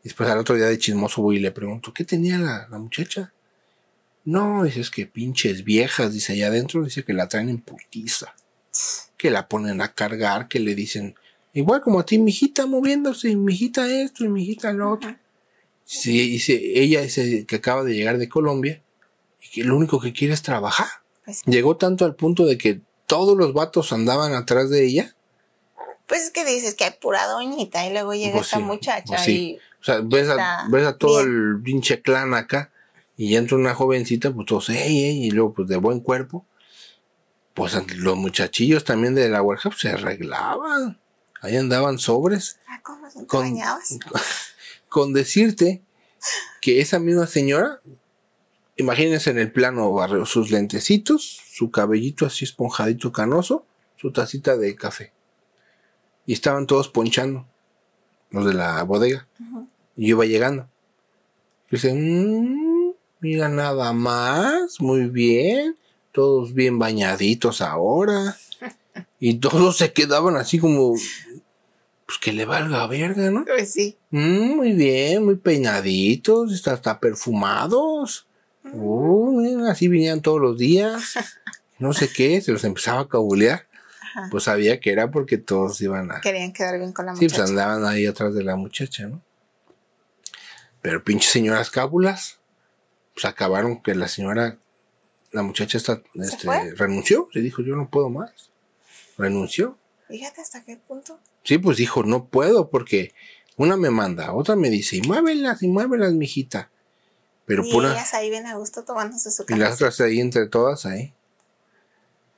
Después al otro día de chismoso voy y le pregunto, ¿qué tenía la, muchacha? No, dice, es que pinches viejas, dice allá adentro, dice que la traen en putiza, que la ponen a cargar, que le dicen, igual como a ti, mijita moviéndose, mijita esto y mijita lo otro. Sí, dice, ella dice que acaba de llegar de Colombia y que lo único que quiere es trabajar. Pues Llegó tanto al punto de que todos los vatos andaban atrás de ella. Pues es que dices que hay pura doñita y luego llega pues esta muchacha pues y o sea, ves a, todo el pinche clan acá y entra una jovencita, pues todos, ey, ey, y luego, pues de buen cuerpo, pues los muchachillos también de la workshop pues, se arreglaban. Ahí andaban sobres. Ah, con, con decirte que esa misma señora, imagínense en el plano barrio, sus lentecitos, su cabellito así esponjadito canoso, su tacita de café. Y estaban todos ponchando los de la bodega. Y yo iba llegando. Y dice, mm, mira nada más, muy bien, todos bien bañaditos ahora. y todos se quedaban así como, pues que le valga verga, ¿no? Pues sí. Mm, muy bien, muy peinaditos, hasta, perfumados. Mm. Uh, así venían todos los días. No sé qué, se los empezaba a cabulear pues sabía que era porque todos iban a... Querían quedar bien con la muchacha. Sí, pues andaban ahí atrás de la muchacha, ¿no? Pero pinche señoras cábulas, pues acabaron que la señora, la muchacha esta, este, renunció, le dijo, yo no puedo más, renunció. Fíjate hasta qué punto. Sí, pues dijo, no puedo porque una me manda, otra me dice, y muévelas, y muévelas, mijita. Pero y pura, ahí ven a gusto tomándose su Y las otras ahí entre todas ahí.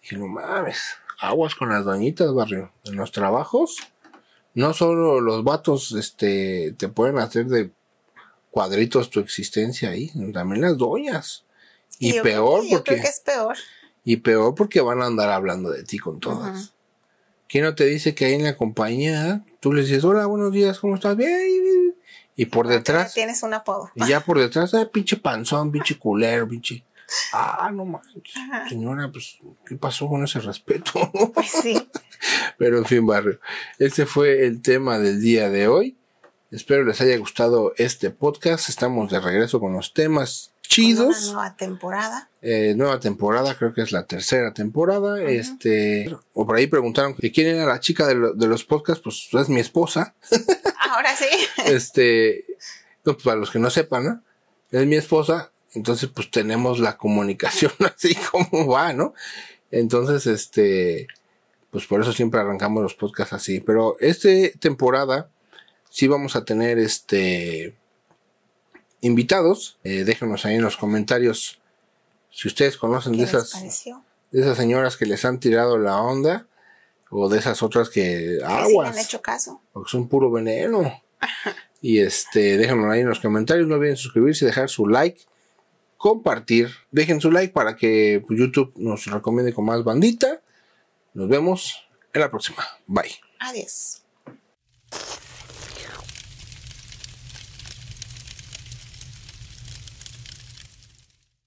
Dije, no mames aguas con las doñitas, barrio. En los trabajos, no solo los vatos este, te pueden hacer de cuadritos tu existencia ahí, también las doñas. Y, peor porque. Creo que es peor. Y peor porque van a andar hablando de ti con todas. ¿Quién no te dice que ahí en la compañía tú le dices, hola, buenos días, ¿cómo estás? Bien, Y por detrás. Tienes un apodo. Y ya por detrás, ah, pinche panzón, pinche culero, pinche. Ah, no manches. Señora, pues, ¿qué pasó con ese respeto? Pues sí. Pero en fin, barrio. Este fue el tema del día de hoy. Espero les haya gustado este podcast. Estamos de regreso con los temas chidos. nueva temporada. Eh, nueva temporada, creo que es la tercera temporada. Este, o por ahí preguntaron que quién era la chica de, los podcasts, pues es mi esposa. Ahora sí. Este, pues, para los que no sepan, es mi esposa entonces, pues tenemos la comunicación así como va, ¿no? Entonces, este, pues por eso siempre arrancamos los podcasts así. Pero esta temporada sí vamos a tener este invitados. Eh, déjenos ahí en los comentarios si ustedes conocen de esas, de esas señoras que les han tirado la onda o de esas otras que aguas. han hecho caso. Porque son puro veneno. y este, déjenlo ahí en los comentarios. No olviden suscribirse, y dejar su like compartir. Dejen su like para que pues, YouTube nos recomiende con más bandita. Nos vemos en la próxima. Bye. Adiós.